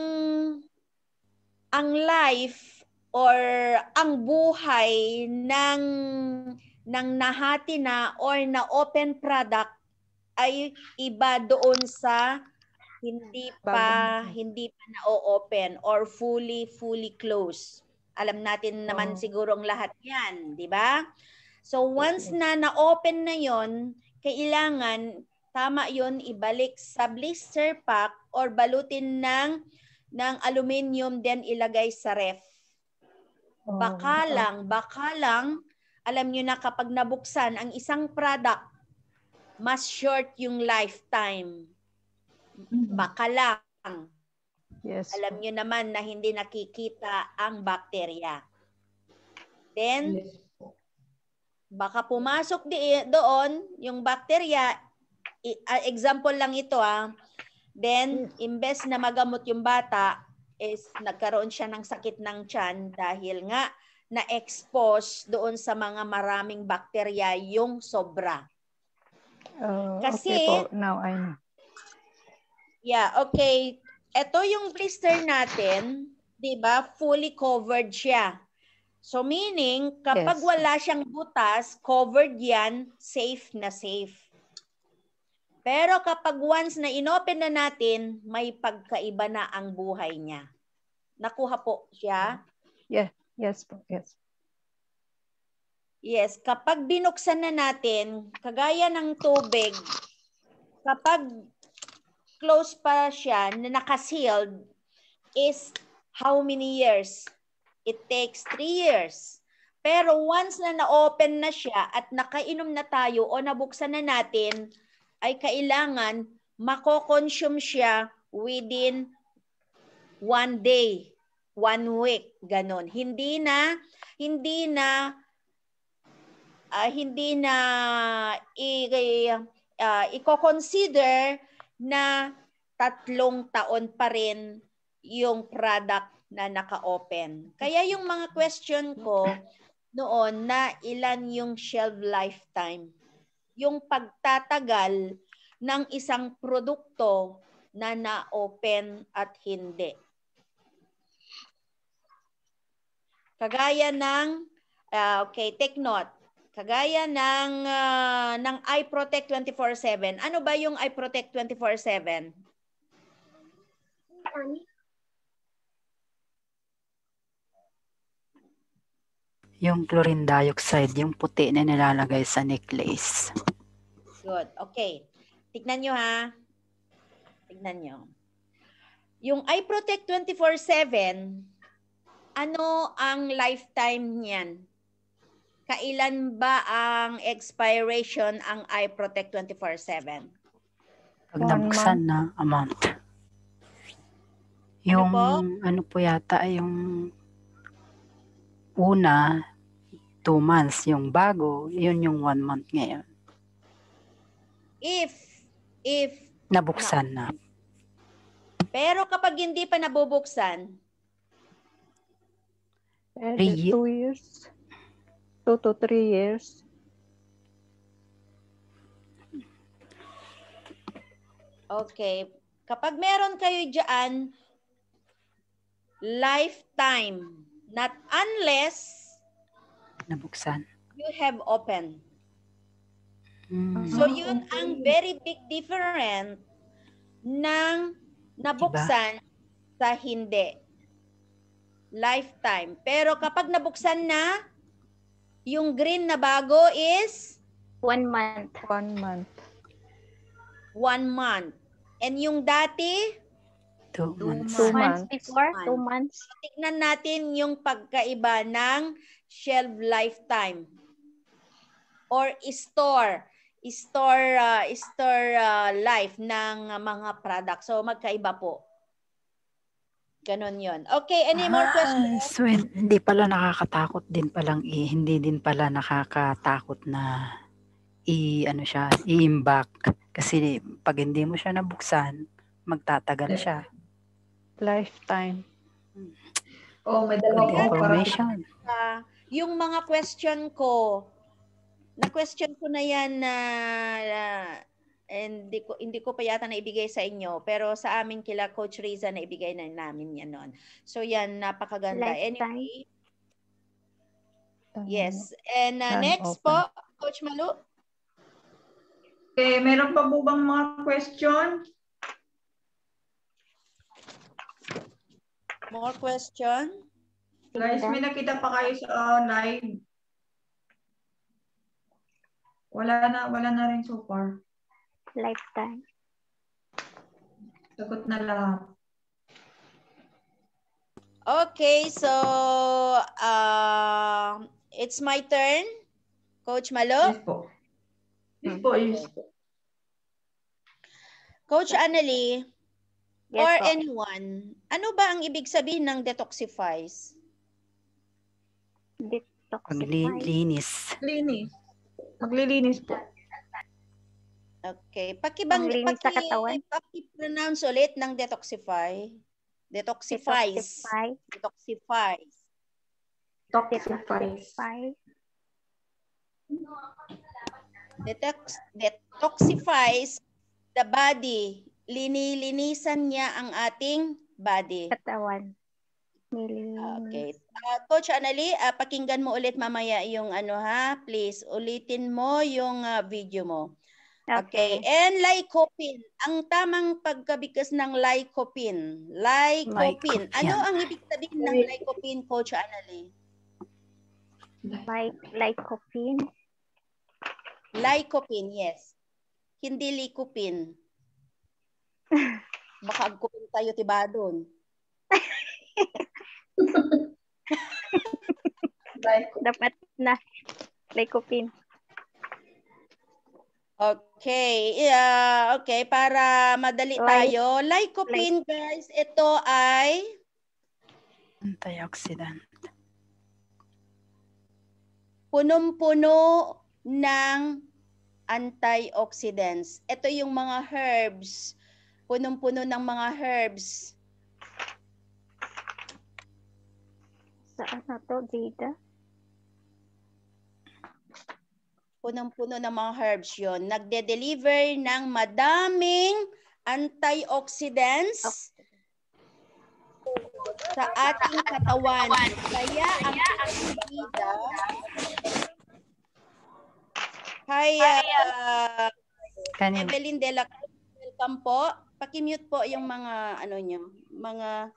ang life or ang buhay ng ng nahati na or na open product ay iba doon sa hindi pa hindi pa na-open or fully fully closed. Alam natin naman oh. siguro ang lahat 'yan, 'di ba? So once na na-open na 'yon, kailangan tama 'yon ibalik sa blister pack or balutin ng ng aluminum then ilagay sa ref. Baka lang, baka lang alam niyo na kapag nabuksan ang isang product, mas short yung lifetime. Mm-hmm. Baka lang. Yes. Alam niyo naman na hindi nakikita ang bakterya. Then, yes. baka pumasok di, doon yung bakterya, ah, example lang ito ah, then yes. Hmm. imbes na magamot yung bata, is nagkaroon siya ng sakit ng tiyan dahil nga na-expose doon sa mga maraming bakterya yung sobra. Uh, Kasi, okay po. Now I know. Yeah, okay ito yung blister natin, 'di ba? Fully covered siya. So meaning, kapag yes. wala siyang butas, covered yan, safe na safe. Pero kapag once na inopen na natin, may pagkaiba na ang buhay niya. Nakuha po siya? Yeah. Yes po, yes. Yes, kapag binuksan na natin, kagaya ng tubig, kapag close pa siya na nakasealed is how many years? It takes three years. Pero once na na-open na siya at nakainom na tayo o nabuksan na natin, ay kailangan mako-consume siya within one day, one week, ganun. Hindi na, hindi na, uh, hindi na i- uh, i-consider na tatlong taon pa rin yung product na naka-open. Kaya yung mga question ko noon na ilan yung shelf lifetime, yung pagtatagal ng isang produkto na na-open at hindi. Kagaya ng, uh, okay, take note, Kagaya ng uh, ng Eye Protect 24/7. Ano ba yung Eye Protect 24/7? Yung chlorine dioxide, yung puti na nilalagay sa necklace. Good. Okay. Tignan nyo ha. Tignan nyo. Yung Eye Protect 24/7, ano ang lifetime niyan? kailan ba ang expiration ang iProtect protect 24/7? Pag nabuksan na a month. Ano yung ano po, ano po yata yung una two months yung bago, yun yung one month ngayon. If if nabuksan na. Pero kapag hindi pa nabubuksan, Three, years two to three years. Okay. Kapag meron kayo dyan, lifetime. Not unless nabuksan. You have open. Hmm. So yun ang very big different ng nabuksan diba? sa hindi. Lifetime. Pero kapag nabuksan na, yung green na bago is? One month. One month. One month. And yung dati? Two, two months. Two months before? Two months. So, tignan natin yung pagkaiba ng shelf lifetime. Or store. Store, uh, store uh, life ng mga product. So magkaiba po. Ganon yon. Okay, any more ah, questions? So, hindi pala nakakatakot din palang i, hindi din pala nakakatakot na i ano siya, i-imbak kasi pag hindi mo siya nabuksan, magtatagal siya. Lifetime. Hmm. Oh, may dalawang information. Uh, yung mga question ko, na question ko na yan na uh, hindi ko hindi ko pa yata naibigay sa inyo pero sa amin kila Coach Riza na ibigay na namin yan noon. So yan napakaganda. Lifetime. Anyway. Yes. And uh, next open. po Coach Malu. Okay, eh, meron pa po bang mga question? More question? Guys, may nakita pa kayo sa online. Wala na, wala na rin so far. Lifetime. Sagot na lang. Okay, so uh, it's my turn, Coach Malo. Yes po. Yes po, hmm. yes po. Coach Annalie, yes, or po. anyone, ano ba ang ibig sabihin ng detoxifies? Detoxifies? linis. Linis. Maglilinis po. Okay. Pakibang, Panglinis paki, sa katawan. Paki-pronounce ulit ng detoxify. Detoxifies. Detoxify. Detoxifies. Detoxifies. Detox, detoxifies the body. Linilinisan niya ang ating body. Katawan. Okay. Uh, Coach Anali, uh, ah, pakinggan mo ulit mamaya yung ano ha. Please, ulitin mo yung uh, video mo. Okay. And lycopene. Ang tamang pagkabigas ng lycopene. Lycopene. lycopene. Ano ang ibig sabihin ng lycopene, Coach Annalie? Like lycopene? Lycopene, yes. Hindi lycopene. Baka agkupin tayo, tiba doon. Dapat na. Lycopene. Okay. Uh, okay, para madali Ly tayo. Lycopene, Ly guys, ito ay antioxidant. Punong-puno ng antioxidants. Ito yung mga herbs. Punong-puno ng mga herbs. Saan na to, Zeta? punong-puno ng mga herbs yon. Nagde-deliver ng madaming antioxidants sa ating katawan. Kaya ang pagkibida Kaya uh, Evelyn De La Cruz, welcome po. Pakimute po yung mga ano niyo, mga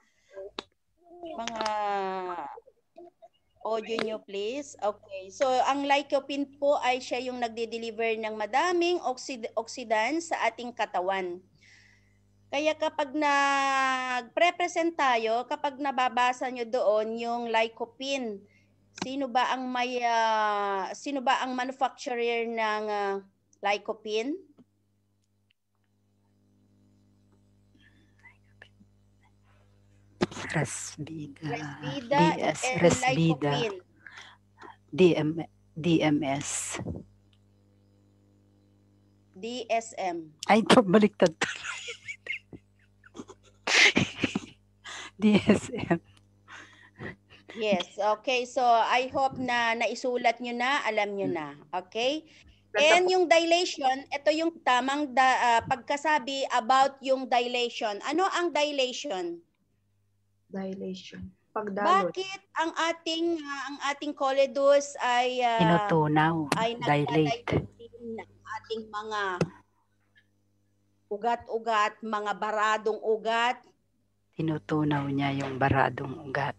mga audio nyo please. Okay. So ang lycopene po ay siya yung nagde-deliver ng madaming oxid oxidant sa ating katawan. Kaya kapag nag-present tayo, kapag nababasa nyo doon yung lycopene, sino ba ang may uh, sino ba ang manufacturer ng uh, ah, lycopene? Resbida. Resbida. DS. Resbida. DM, DMS. DSM. Ay, baliktad tuloy. DSM. Yes. Okay. So, I hope na naisulat nyo na, alam nyo na. Okay? And yung dilation, ito yung tamang da, uh, pagkasabi about yung dilation. Ano ang dilation? Dilation. Pagdalot. Bakit ang ating uh, ang ating colidus ay uh, ah, tinutunaw, ay dilate ng ating mga ugat-ugat, mga baradong ugat? Tinutunaw niya yung baradong ugat.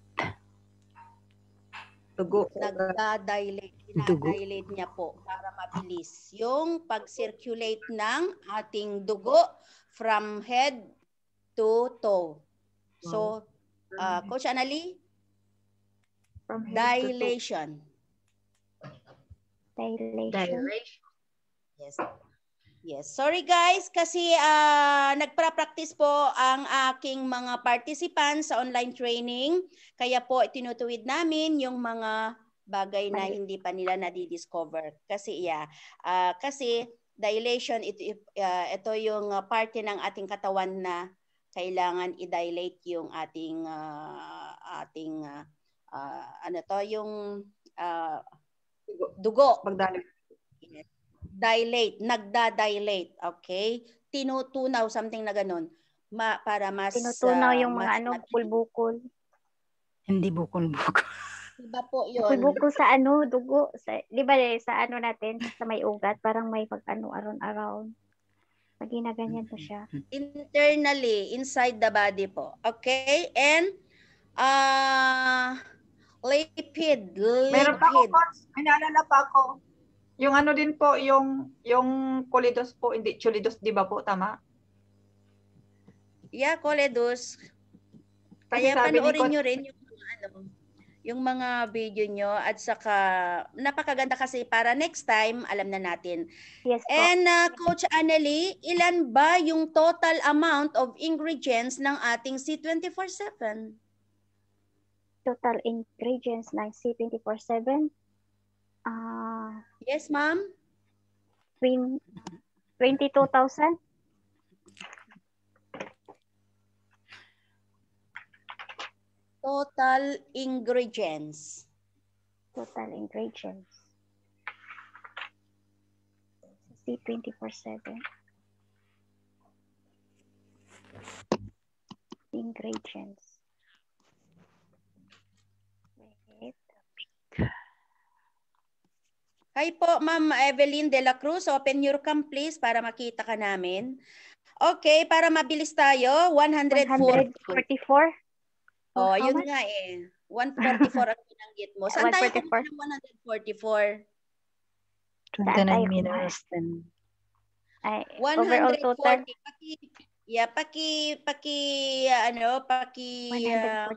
Dugo. Nagda-dilate. Dinadilate niya po para mabilis yung pag-circulate ng ating dugo from head to toe. So, Uh, Coach Annalie? From dilation. dilation. Yes. Yes. Sorry guys kasi uh, nagpra-practice po ang aking mga participants sa online training. Kaya po tinutuwid namin yung mga bagay na hindi pa nila nadi-discover. Kasi yeah, uh, kasi dilation ito, uh, ito yung parte ng ating katawan na kailangan i-dilate yung ating uh, ating uh, uh, ano to yung uh, dugo pagdali dilate nagda-dilate okay tinutunaw something na ganun ma, para mas tinutunaw yung mas mga ano bulbukol hindi bukol-bukol Diba po yun? Bukol sa ano, dugo. Sa, di ba eh, sa ano natin, sa may ugat, parang may pag ano, around-around. Pag ginaganyan po siya. Mm-hmm. Internally, inside the body po. Okay? And, uh, ah, lipid. lipid. Meron pa ako, may naalala pa ako. Yung ano din po, yung, yung colidos po, hindi chulidos, di ba po? Tama? Yeah, colidos. Kasi Kaya panoorin nyo rin yung ano yung mga video nyo at saka napakaganda kasi para next time alam na natin. Yes, po. And uh, Coach Annelie, ilan ba yung total amount of ingredients ng ating C24-7? Total ingredients ng C24-7? Uh, ah, yes, ma'am? 22,000? Total ingredients. Total ingredients. C See 24-7. Ingredients. Hi po, Ma'am Evelyn De La Cruz. Open your cam, please, para makita ka namin. Okay, para mabilis tayo, 144. 144. Oh, How yun much? nga eh. 144 ang binanggit mo. Saan tayo kumita 144? 29 minutes. Then... Ay, 140. Paki, yeah, paki, paki, ano, paki, uh,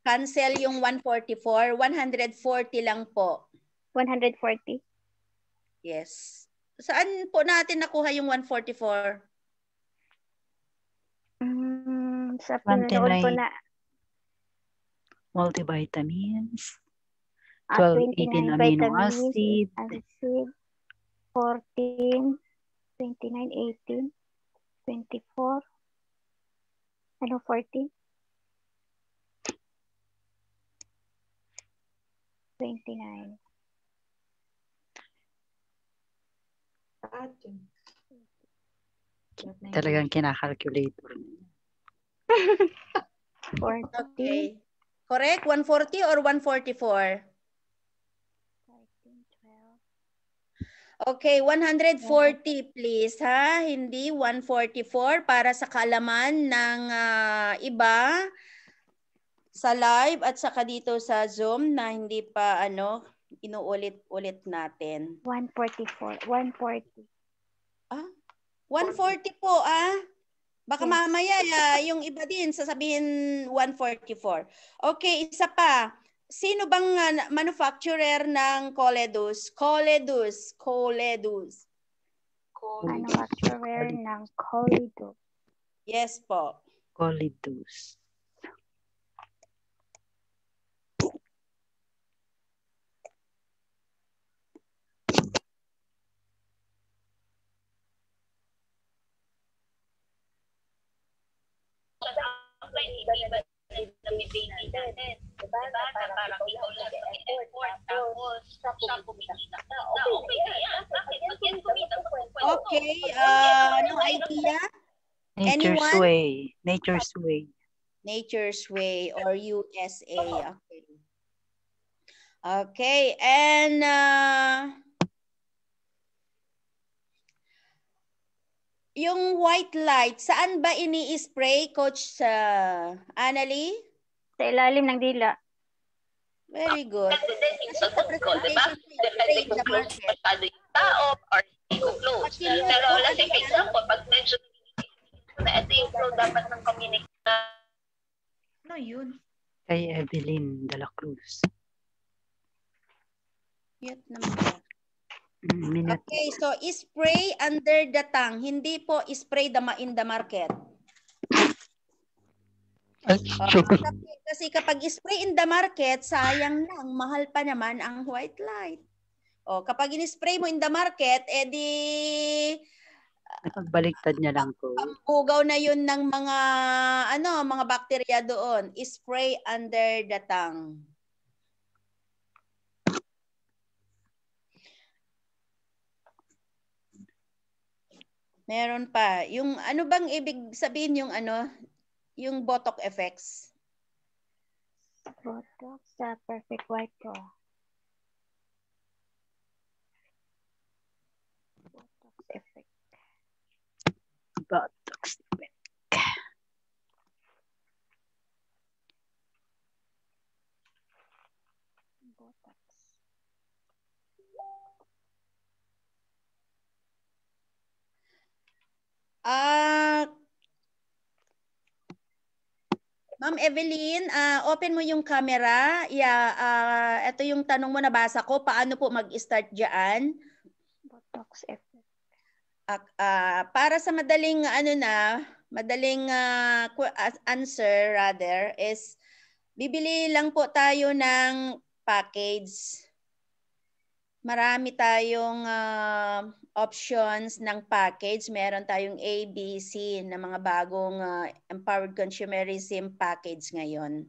cancel yung 144. 140 lang po. 140? Yes. Saan po natin nakuha yung 144? Mm, sa pinanood po na multivitamins, 12, 18 amino acid, acid, 14, 29, 18, 24, ano 14? 29. Talagang kinakalculator. 14. Okay. Correct? 140 or 144? Okay, 140 please ha, hindi 144 para sa kalaman ng uh, iba sa live at saka dito sa Zoom na hindi pa ano inuulit-ulit natin. 144, 140. Ah, 140 po ah. Baka hmm. mamaya uh, yung iba din sasabihin 144. Okay, isa pa. Sino bang ah, manufacturer ng Coledus? Coledus, Coledus. Manufacturer ng Coledus. Yes po. Coledus. ba yung iba-iba na bibigay natin? Diba? diba? Na parang ikaw lang nag-effort, tapos siya kumita. Okay na yan. Bakit? Pag yan kumita, Okay. Uh, anong idea? Nature's Anyone? Way. Nature's Way. Nature's Way or USA. Okay. Okay. And... Uh, yung white light, saan ba ini-spray, Coach uh, Anali? Sa ilalim ng dila. Very good. Kasi sa presentation, spray the market. yung tao or hindi ko close. Pero let's say, for example, pag mention na ito yung flow dapat ng communication. Ano yun? Kay Evelyn de la Cruz. Yet naman. Mm, okay, so spray under the tongue. Hindi po spray the in the market. Ay, so, uh, kasi kapag spray in the market, sayang lang, mahal pa naman ang white light. O, oh, kapag in-spray mo in the market, edi Napagbaliktad niya lang ko. Ang na yun ng mga ano, mga bakterya doon. Spray under the tongue. Meron pa. Yung ano bang ibig sabihin yung ano, yung Botox effects? Botox sa perfect white ko. Botox effect. But Ah, uh, Ma'am Evelyn, uh, open mo yung camera. Yeah, uh, ah, ito yung tanong mo nabasa ko. Paano po mag-start diyan? Botox effect. Uh, uh, para sa madaling ano na, madaling uh, answer rather is bibili lang po tayo ng package marami tayong uh, options ng package. Meron tayong A, B, C na mga bagong uh, empowered consumerism package ngayon.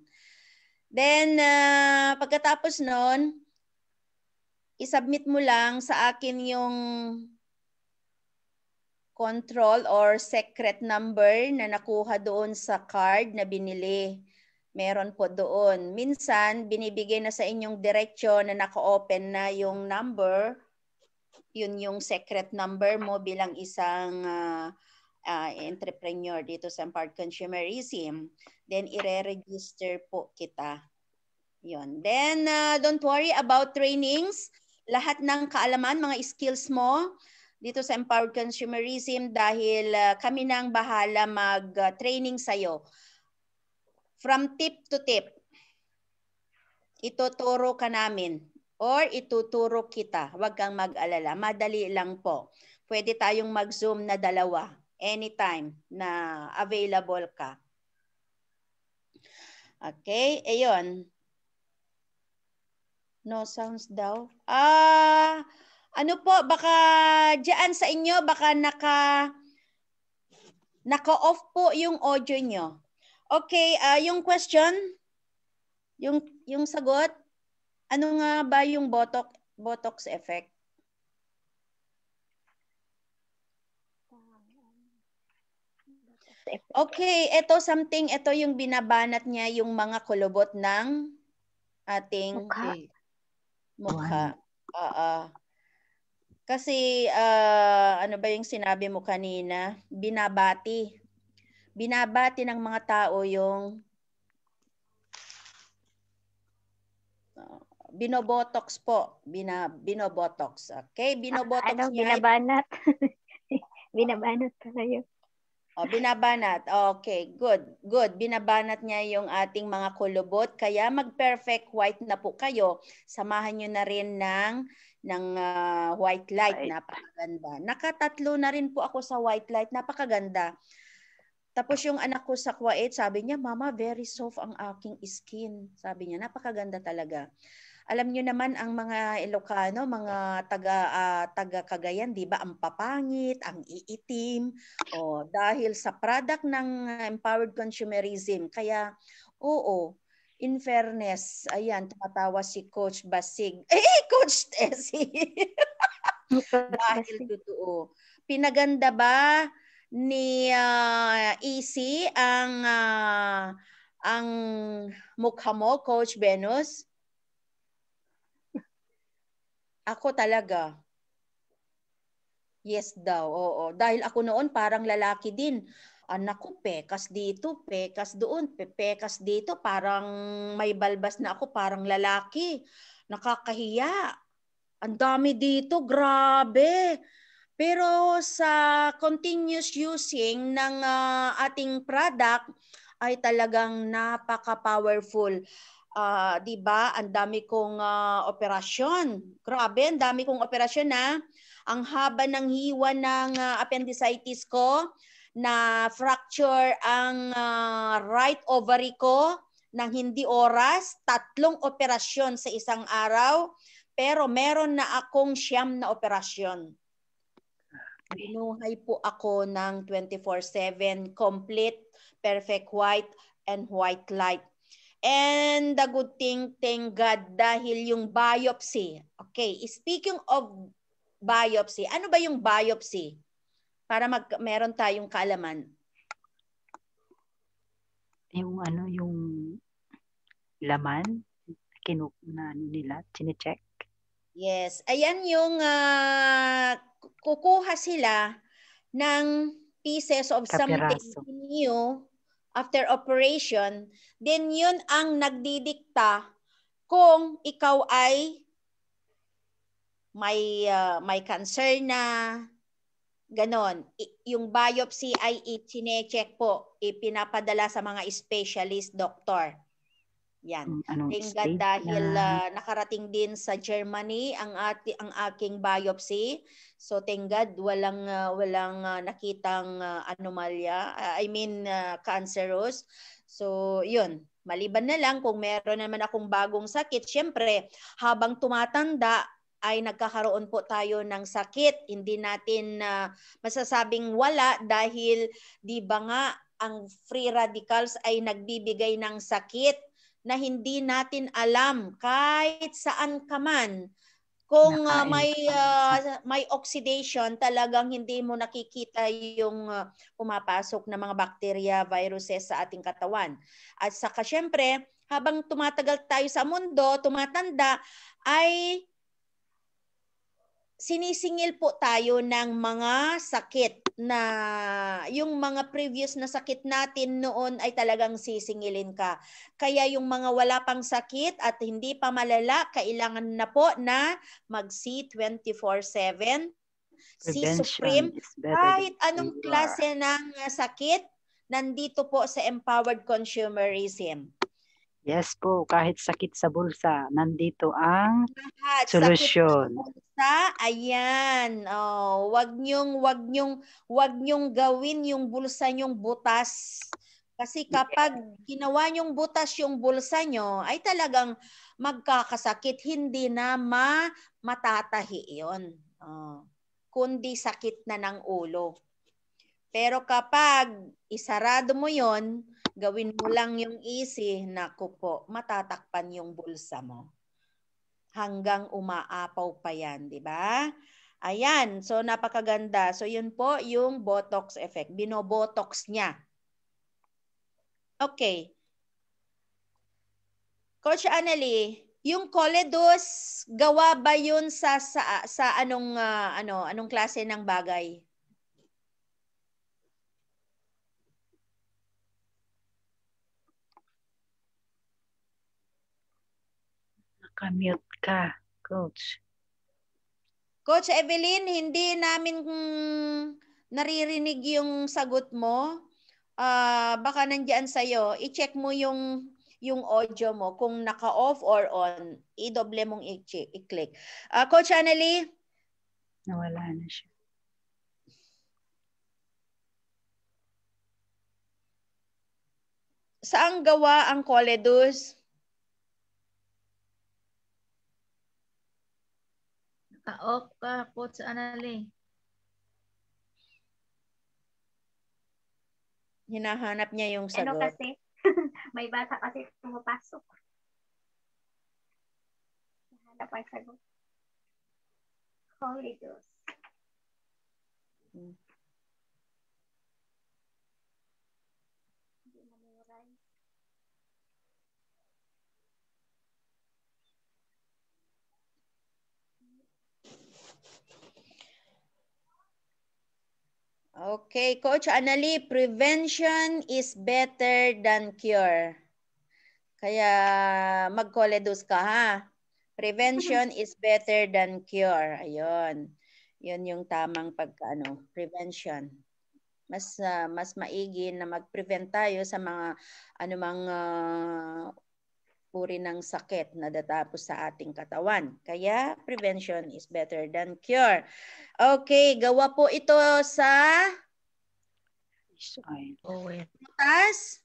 Then, uh, pagkatapos noon, isubmit mo lang sa akin yung control or secret number na nakuha doon sa card na binili meron po doon. Minsan, binibigay na sa inyong direksyon na naka-open na yung number, yun yung secret number mo bilang isang uh, uh, entrepreneur dito sa Empowered Consumerism. Then, ire-register po kita. Yun. Then, uh, don't worry about trainings. Lahat ng kaalaman, mga skills mo, dito sa Empowered Consumerism dahil uh, kami nang bahala mag-training uh, sa'yo. From tip to tip, ituturo ka namin or ituturo kita. Huwag kang mag-alala. Madali lang po. Pwede tayong mag-zoom na dalawa anytime na available ka. Okay, ayun. No sounds daw. Ah, ano po, baka diyan sa inyo, baka naka naka-off po yung audio nyo. Okay, uh, yung question, yung yung sagot, ano nga ba yung botox botox effect? Okay, ito something, ito yung binabanat niya yung mga kulubot ng ating mukha. Eh, mukha. Uh, uh. Kasi uh, ano ba yung sinabi mo kanina? Binabati binabati ng mga tao yung uh, binobotox po. Bina, binobotox. Okay, binobotox ah, ano, niya. Binabanat. binabanat pa kayo. O, oh, binabanat. Okay, good. Good. Binabanat niya yung ating mga kulubot. Kaya mag-perfect white na po kayo. Samahan niyo na rin ng ng uh, white light. Right. Napakaganda. Nakatatlo na rin po ako sa white light. Napakaganda. Tapos yung anak ko sa Kuwait, sabi niya, Mama, very soft ang aking skin. Sabi niya, napakaganda talaga. Alam niyo naman ang mga Ilocano, mga taga uh, taga Cagayan, 'di ba? Ang papangit, ang iitim. O dahil sa product ng empowered consumerism. Kaya oo, in fairness, ayan, tumatawa si Coach Basig. Eh, eh, Coach Tessie! dahil totoo. Pinaganda ba ni uh, ah, EC ang uh, ang mukha mo, Coach Venus? Ako talaga. Yes daw, oo. Dahil ako noon parang lalaki din. Anak ah, ko, pekas dito, pekas doon, pekas dito. Parang may balbas na ako, parang lalaki. Nakakahiya. Ang dami dito, grabe. Pero sa continuous using ng uh, ating product ay talagang napaka-powerful. Uh, 'di ba? Ang dami kong uh, operasyon. Grabe, ang dami kong operasyon na. Ang haba ng hiwa ng uh, appendicitis ko na fracture ang uh, right ovary ko ng hindi oras, tatlong operasyon sa isang araw, pero meron na akong siyam na operasyon. Binuhay po ako ng 24-7 complete, perfect white, and white light. And the good thing, thank God, dahil yung biopsy. Okay, speaking of biopsy, ano ba yung biopsy? Para mag, meron tayong kaalaman. Yung ano, yung laman, kinuk na ano nila, chinecheck. Yes, ayan yung uh, kukuha sila ng pieces of Kapiraso. something new after operation, then yun ang nagdidikta kung ikaw ay may uh, may cancer na ganon. yung biopsy ay i-check po, ipinapadala sa mga specialist doctor. Yan. Anong Thank dahil na... uh, nakarating din sa Germany ang ati, ang aking biopsy. So thank walang uh, walang uh, nakitang uh, anomalya. Uh, I mean uh, cancerous. So yun. Maliban na lang kung meron naman akong bagong sakit, syempre habang tumatanda ay nagkakaroon po tayo ng sakit. Hindi natin uh, masasabing wala dahil 'di ba nga ang free radicals ay nagbibigay ng sakit na hindi natin alam kahit saan ka man kung uh, may uh, may oxidation talagang hindi mo nakikita yung uh, pumapasok na mga bacteria viruses sa ating katawan. At saka syempre, habang tumatagal tayo sa mundo, tumatanda ay sinisingil po tayo ng mga sakit na yung mga previous na sakit natin noon ay talagang sisingilin ka. Kaya yung mga wala pang sakit at hindi pa malala, kailangan na po na mag-see 24-7. Si Supreme, kahit anong klase ng ah, sakit, nandito po sa Empowered Consumerism. Yes po, kahit sakit sa bulsa, nandito ang Lahat, solusyon. Sakit sa ayan. Oh, wag niyong wag niyong wag niyong gawin yung bulsa niyong butas. Kasi kapag ginawa niyong butas yung bulsa niyo, ay talagang magkakasakit, hindi na ma matatahi 'yon. Oh, kundi sakit na ng ulo. Pero kapag isarado mo 'yon, gawin mo lang yung easy, na po, matatakpan yung bulsa mo hanggang umaapaw pa yan, di ba? Ayan, so napakaganda. So yun po yung Botox effect. Binobotox niya. Okay. Coach Annalie, yung koledos, gawa ba yun sa sa, sa anong uh, ano anong klase ng bagay? Nakamute ka, Coach. Coach Evelyn, hindi namin naririnig yung sagot mo. Uh, baka nandiyan sa'yo. I-check mo yung yung audio mo kung naka-off or on. I-doble mong i-click. Uh, Coach Annalie? Nawala na siya. Saang gawa ang koledus? Taok ka, Coach Anali. Eh. Hinahanap niya yung ano sagot. Ano kasi, may bata kasi pumapasok. Hinahanap ang sagot. Holy Ghost. Hmm. Okay, Coach Anali, prevention is better than cure. Kaya mag-coledus ka ha. Prevention is better than cure. Ayun. Yun yung tamang pagkaano, prevention. Mas uh, mas maigi na mag-prevent tayo sa mga anumang uh, uri ng sakit na datapos sa ating katawan. Kaya prevention is better than cure. Okay, gawa po ito sa fish oil. Butas?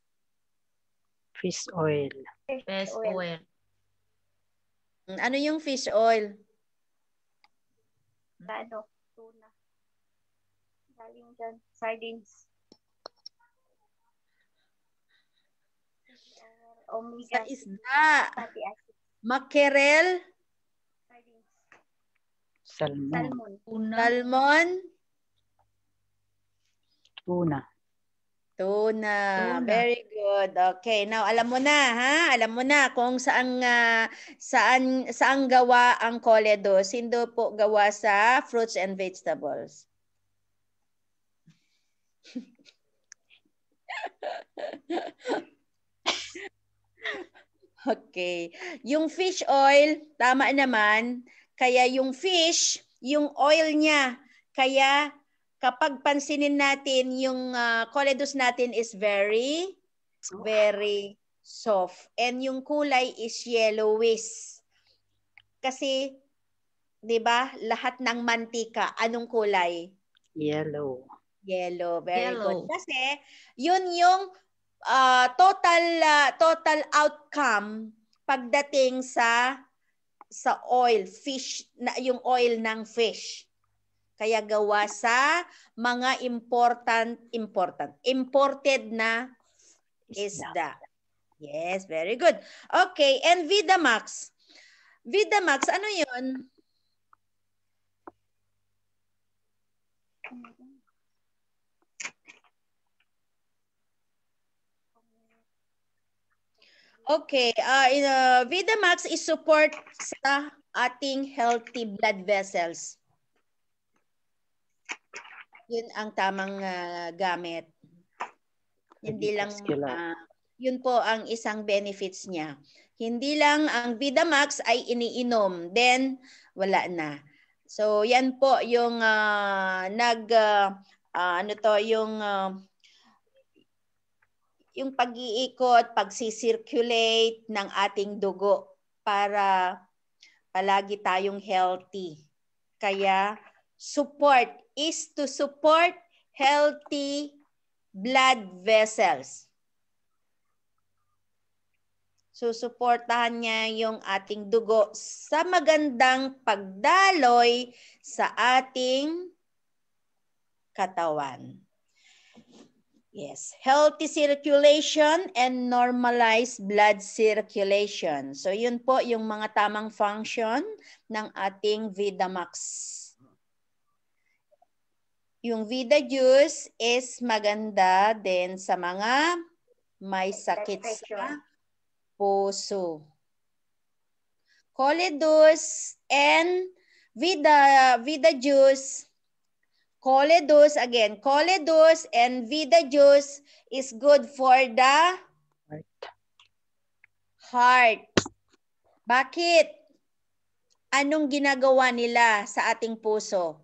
Fish oil. Fish oil. Ano yung fish oil? Ano? Tuna. Galing dyan. Sardines. omega Sa isda. Pati Mackerel. Salmon. Salmon. Tuna. Salmon. Tuna. Tuna. Very good. Okay. Now, alam mo na, ha? Alam mo na kung saan, uh, ah, saan, saan gawa ang koledo. Sindo po gawa sa fruits and vegetables. Okay. Yung fish oil, tama naman. Kaya yung fish, yung oil niya. Kaya kapag pansinin natin, yung uh, ah, coledus natin is very, very soft. And yung kulay is yellowish. Kasi, di ba, lahat ng mantika, anong kulay? Yellow. Yellow. Very Yellow. good. Kasi, yun yung uh, total uh, total outcome pagdating sa sa oil fish na yung oil ng fish kaya gawa sa mga important important imported na isda yes very good okay and vida max vida max ano yun Okay, uh, in, uh, Vidamax is support sa ating healthy blood vessels. Yun ang tamang uh, gamit. Hindi lang uh, yun po ang isang benefits niya. Hindi lang ang Vidamax ay iniinom, then wala na. So yan po yung uh, nag uh, uh ano to yung uh, yung pag-iikot, pag-circulate ng ating dugo para palagi tayong healthy. Kaya support is to support healthy blood vessels. Susuportahan niya yung ating dugo sa magandang pagdaloy sa ating katawan. Yes, healthy circulation and normalized blood circulation. So yun po yung mga tamang function ng ating Vidamax. Yung Vida juice is maganda din sa mga may sakit sa puso. Colidus and Vida, Vida juice Coledus, again, coledus and vida juice is good for the heart. heart. Bakit? Anong ginagawa nila sa ating puso?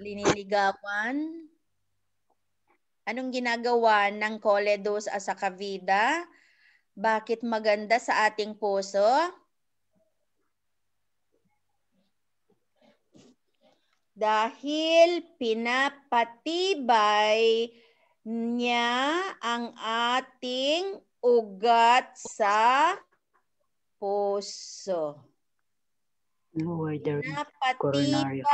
Liniligawan. Anong ginagawa ng coledus at sa kavida? Bakit maganda sa ating puso? dahil pinapatibay niya ang ating ugat sa puso. Napatibay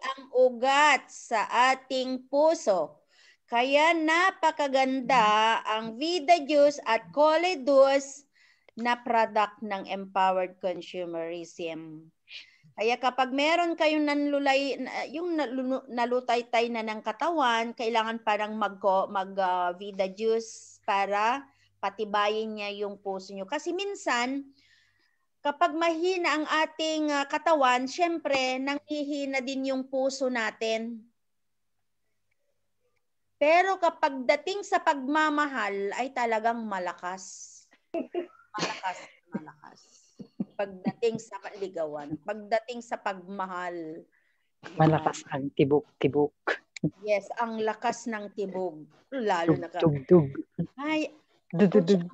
ang ugat sa ating puso. Kaya napakaganda ang Vida Juice at Coledus na product ng Empowered Consumerism. Kaya kapag meron kayong nanlulay, yung nalutay-tay na ng katawan, kailangan parang mag, mag uh, vida juice para patibayin niya yung puso niyo. Kasi minsan, kapag mahina ang ating uh, katawan, syempre, nanghihina din yung puso natin. Pero kapag dating sa pagmamahal, ay talagang malakas. Malakas, malakas pagdating sa ligawan, pagdating sa pagmahal. Malakas ang tibok-tibok. Yes, ang lakas ng tibog. Lalo na ka. Tugtog. Ay, Dududug,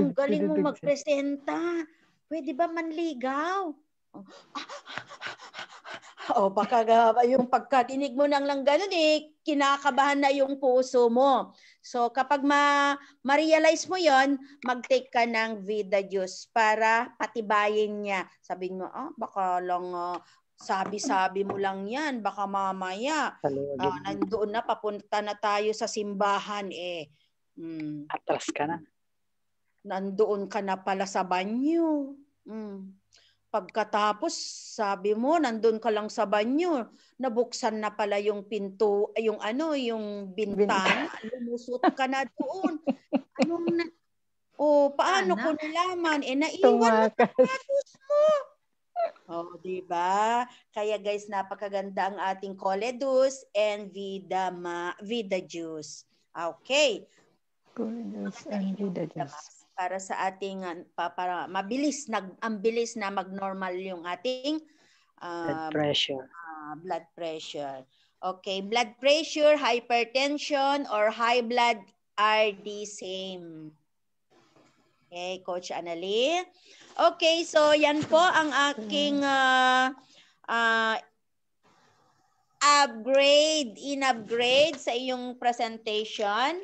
ang galing mo magpresenta. Pwede ba manligaw? O, oh, baka yung pagkadinig mo ng lang ganun, eh, kinakabahan na yung puso mo. So kapag ma, realize mo yon, mag-take ka ng Vida Juice para patibayin niya. Sabihin mo, "Oh, baka lang uh, sabi-sabi mo lang yan, baka mamaya uh, nandoon na, papunta na tayo sa simbahan eh. Mm. Atras ka na. Nandoon ka na pala sa banyo. Mm. Pagkatapos, sabi mo, nandun ka lang sa banyo, nabuksan na pala yung pinto, yung ano, yung bintana, lumusot ka na doon. Anong na, oh, paano Anak. ko nalaman? Eh, naiwan Tumakas. mo sapatos mo. Oh, di ba? Kaya guys, napakaganda ang ating koledus and vida ma, vida juice. Okay. Koledus and vida juice para sa ating uh, para mabilis nag ang bilis na mag-normal yung ating uh, blood um, pressure. Uh, blood pressure. Okay, blood pressure, hypertension or high blood are the same. Okay, Coach Anali. Okay, so yan po ang aking uh, uh, upgrade, in-upgrade sa iyong presentation.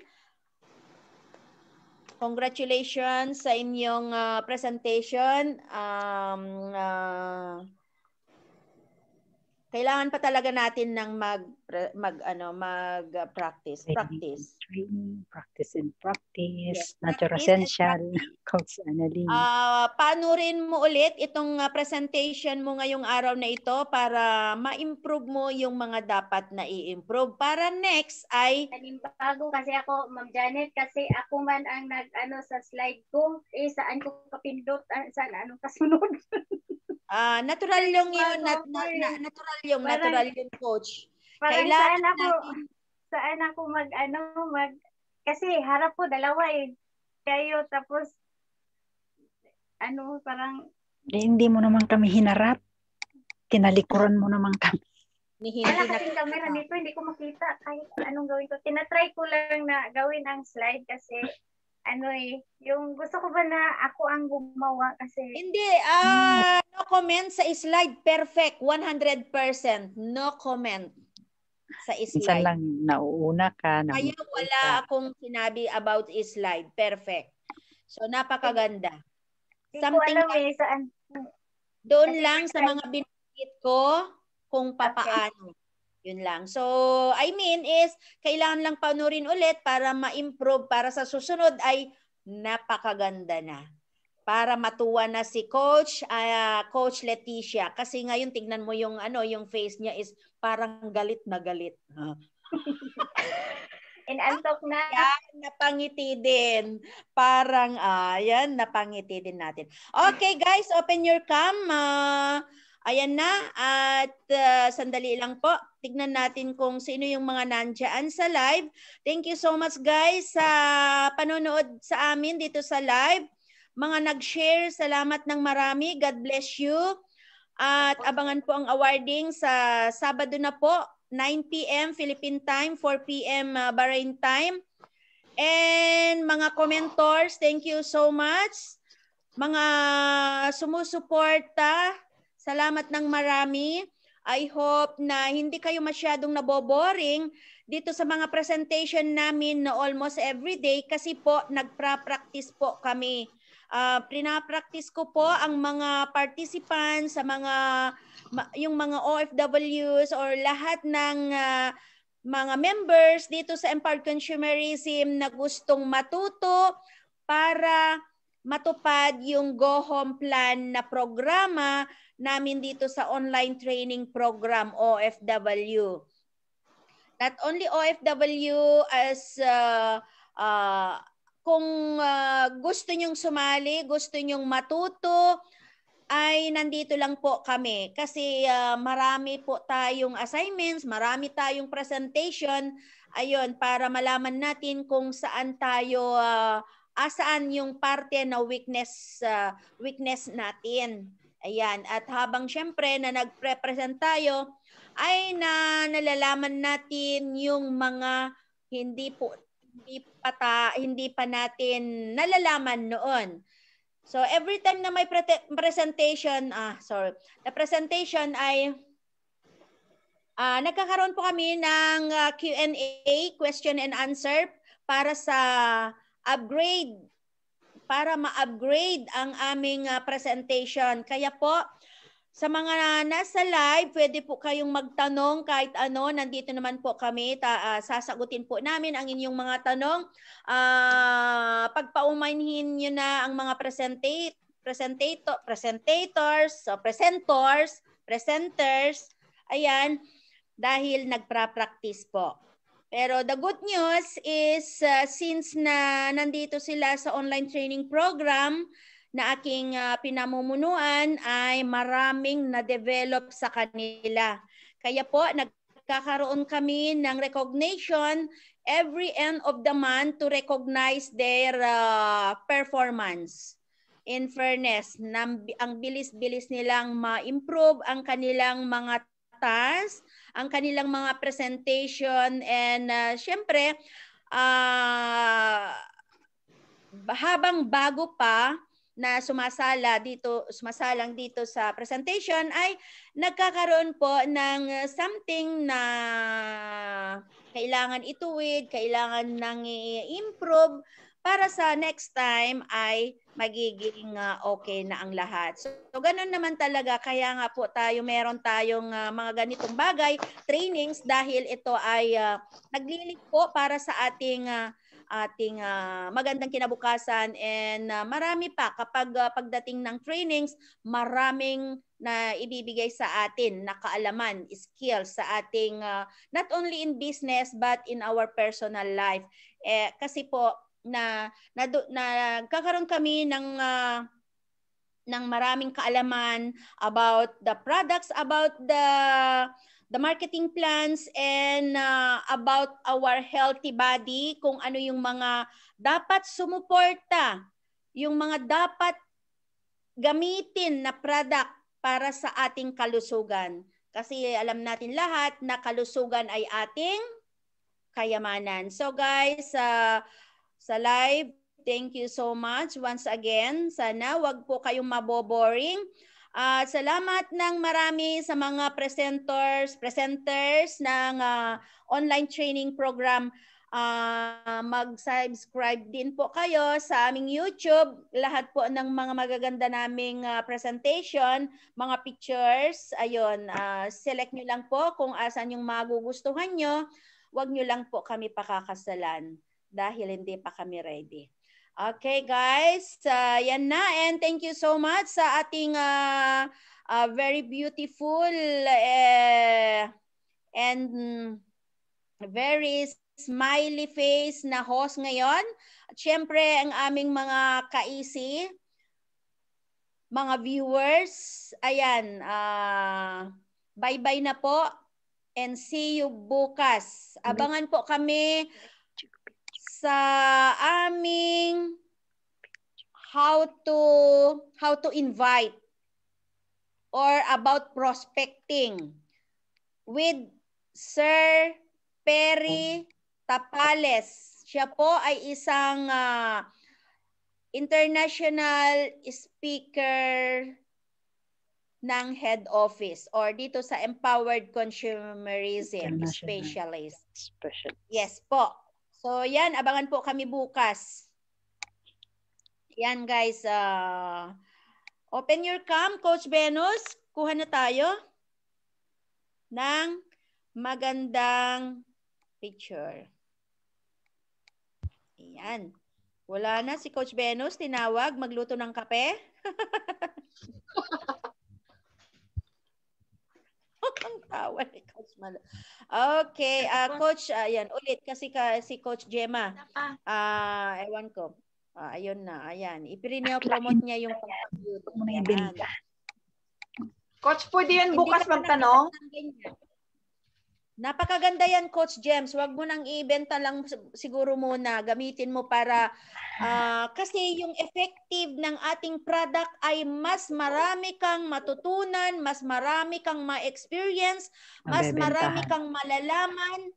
Congratulations sa inyong uh, presentation. Um, uh, kailangan pa talaga natin ng mag mag ano mag uh, practice practice training practice and practice yes. natural essential coach Annalyn uh, panurin mo ulit itong uh, presentation mo ngayong araw na ito para ma-improve mo yung mga dapat na i-improve para next ay bago kasi ako ma'am Janet kasi ako man ang nag ano sa slide ko eh saan ko kapindot ah, saan anong kasunod Ah, uh, natural yung yun, nat, na, na, natural yung parang, natural yung coach. Parang Kailangan saan ako natin... saan ako mag ano mag kasi harap po dalawa eh. Kayo tapos ano parang eh, hindi mo naman kami hinarap. Tinalikuran mo naman kami. Nihindi Wala kasing camera dito, hindi ko makita kahit anong gawin ko. Tinatry ko lang na gawin ang slide kasi ano eh, yung gusto ko ba na ako ang gumawa kasi... Hindi, ah, uh, hmm comment sa slide, perfect. 100%. No comment sa slide. Isa lang, nauuna ka. Nauuna Kaya wala akong sinabi about slide. Perfect. So, napakaganda. Something alam, eh, Doon lang sa mga binigit ko kung papaano. Yun lang. So, I mean is, kailangan lang panurin ulit para ma-improve para sa susunod ay napakaganda na para matuwa na si coach uh, coach Leticia kasi ngayon tingnan mo yung ano yung face niya is parang galit na galit In antok na. Yan, napangiti din. Parang, uh, napangiti din natin. Okay, guys, open your cam. Uh, ayan na. At uh, sandali lang po. Tignan natin kung sino yung mga nandiyan sa live. Thank you so much, guys, sa panonood sa amin dito sa live. Mga nag-share, salamat ng marami. God bless you. At abangan po ang awarding sa Sabado na po, 9 p.m. Philippine time, 4 p.m. Uh, Bahrain time. And mga commentors, thank you so much. Mga sumusuporta, salamat ng marami. I hope na hindi kayo masyadong naboboring dito sa mga presentation namin na almost every day kasi po nagpra-practice po kami uh, pinapractice ko po ang mga participants sa mga yung mga OFWs or lahat ng uh, mga members dito sa Empowered Consumerism na gustong matuto para matupad yung Go Home Plan na programa namin dito sa online training program OFW. Not only OFW as uh, uh, kung uh, gusto nyong sumali, gusto nyong matuto, ay nandito lang po kami kasi uh, marami po tayong assignments, marami tayong presentation ayun para malaman natin kung saan tayo uh, ah, asaan yung parte na weakness uh, weakness natin. Ayan, at habang syempre na nagpre-present tayo ay na nalalaman natin yung mga hindi po hindi pa ta, hindi pa natin nalalaman noon. So every time na may pre- presentation, ah sorry, the presentation ay uh, nagkakaroon po kami ng uh, ah, Q&A, question and answer para sa upgrade para ma-upgrade ang aming uh, presentation. Kaya po sa mga nasa live, pwede po kayong magtanong kahit ano. Nandito naman po kami. Ta, uh, sasagutin po namin ang inyong mga tanong. Uh, pagpaumanhin nyo na ang mga presentate, presentato, presentators, so presenters, presenters. Ayan, dahil nagpra-practice po. Pero the good news is uh, since na nandito sila sa online training program, na aking uh, pinamumunuan ay maraming na-develop sa kanila. Kaya po, nagkakaroon kami ng recognition every end of the month to recognize their uh, performance. In fairness, nam, ang bilis-bilis nilang ma-improve ang kanilang mga tasks, ang kanilang mga presentation, and uh, syempre, uh, habang bago pa, na sumasala dito, sumasalang dito sa presentation ay nagkakaroon po ng something na kailangan ituwid, kailangan nang i-improve para sa next time ay magiging uh, okay na ang lahat. So, so ganun naman talaga kaya nga po tayo meron tayong uh, mga ganitong bagay, trainings dahil ito ay uh, ah, naglilig po para sa ating uh, ating uh, magandang kinabukasan and uh, marami pa kapag uh, pagdating ng trainings, maraming na ibibigay sa atin na kaalaman, skills sa ating uh, not only in business but in our personal life. Eh, kasi po na, nagkakaroon na kami ng uh, ng maraming kaalaman about the products, about the the marketing plans and uh, about our healthy body, kung ano yung mga dapat sumuporta, yung mga dapat gamitin na product para sa ating kalusugan. Kasi alam natin lahat na kalusugan ay ating kayamanan. So guys, uh, sa live, thank you so much once again. Sana wag po kayong maboboring. Uh, salamat ng marami sa mga presenters, presenters ng uh, online training program. Uh, mag-subscribe din po kayo sa aming YouTube. Lahat po ng mga magaganda naming uh, presentation, mga pictures, ayun, uh, select nyo lang po kung asan yung magugustuhan nyo. Huwag nyo lang po kami pakakasalan dahil hindi pa kami ready. Okay guys, uh, yan na and thank you so much sa ating uh, uh, very beautiful uh, and mm, very smiley face na host ngayon. At syempre ang aming mga kaisi, mga viewers, ayan, uh, bye-bye na po and see you bukas. Abangan po kami sa aming how to how to invite or about prospecting with Sir Perry Tapales. Siya po ay isang uh, international speaker ng head office or dito sa Empowered Consumerism Specialist. Special. Yes po. So yan, abangan po kami bukas. Yan guys. Uh, open your cam, Coach Venus. Kuha na tayo ng magandang picture. Yan. Wala na si Coach Venus, tinawag, magluto ng kape. ang tawa ni Coach Mal. Okay, uh, Coach, ayan, uh, ulit kasi ka, si Coach Gemma. Ah, uh, ewan ko. Uh, ayun na, ayan. Ipirineo-promote niya yung pag-beauty. Coach, pwede yan bukas magtanong? Napakaganda yan, Coach James. Huwag mo nang ibenta lang siguro muna. Gamitin mo para uh, kasi yung effective ng ating product ay mas marami kang matutunan, mas marami kang ma-experience, mas marami kang malalaman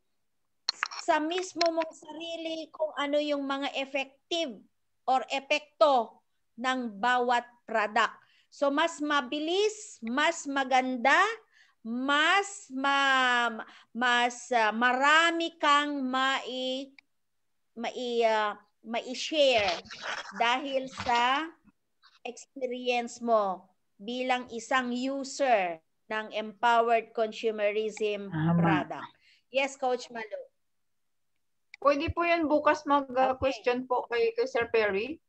sa mismo mong sarili kung ano yung mga effective or epekto ng bawat product. So mas mabilis, mas maganda, mas ma, mas uh, marami kang mai mai uh, mai-share dahil sa experience mo bilang isang user ng empowered consumerism Tama. product. Yes, Coach Malo. Pwede po yan bukas mag-question okay. po kay, kay Sir Perry.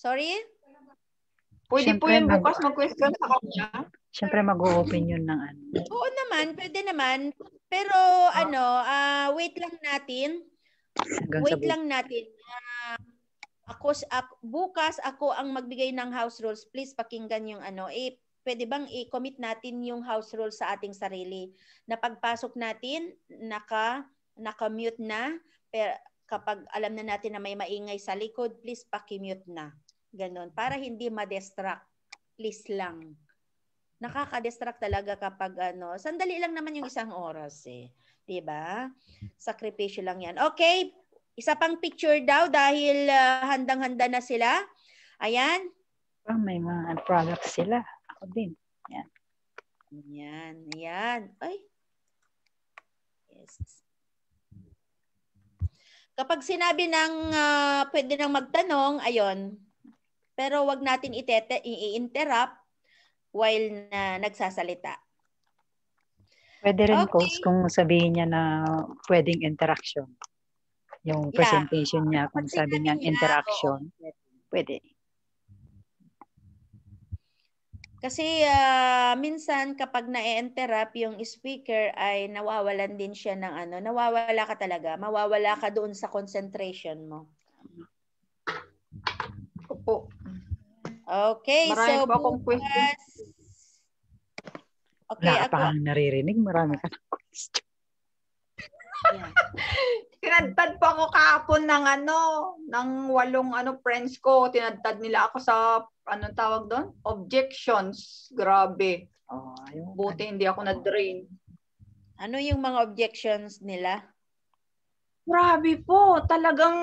Sorry? Pwede Siyempre, po yan bukas mag-question sa kanya. Siyempre mag-open yun ng ano. Oo naman, pwede naman. Pero oh. ano, uh, wait lang natin. Hanggang wait lang natin. Uh, ako, ako, bukas ako ang magbigay ng house rules. Please pakinggan yung ano. Eh, pwede bang i-commit natin yung house rules sa ating sarili? Na pagpasok natin, naka, naka-mute na. Pero kapag alam na natin na may maingay sa likod, please pakimute na. Ganon. Para hindi ma-distract. Please lang nakaka-distract talaga kapag ano, sandali lang naman yung isang oras eh. 'Di ba? Sakripisyo lang 'yan. Okay, isa pang picture daw dahil uh, handang-handa na sila. Ayan. Oh, may mga products sila. Ako din. Yan. Yan, yan. Ay. Yes. Kapag sinabi ng uh, pwede nang magtanong, ayon. Pero wag natin i-interrupt while na nagsasalita. Pwede rin okay. coach kung sabihin niya na pwedeng interaction. Yung yeah. presentation niya, kung Pwede sabi niya interaction, pwede. Kasi uh, minsan kapag na-interrupt yung speaker ay nawawalan din siya ng ano, nawawala ka talaga, mawawala ka doon sa concentration mo. Okay, Marami so po akong questions. Okay, Wala ako. pa ang naririnig. Marami ka ng question. Yeah. po ako kahapon ng ano, ng walong ano friends ko, tinadtad nila ako sa anong tawag doon? Objections. Grabe. Oh, ayun. Buti hindi ako na-drain. Ano yung mga objections nila? Grabe po, talagang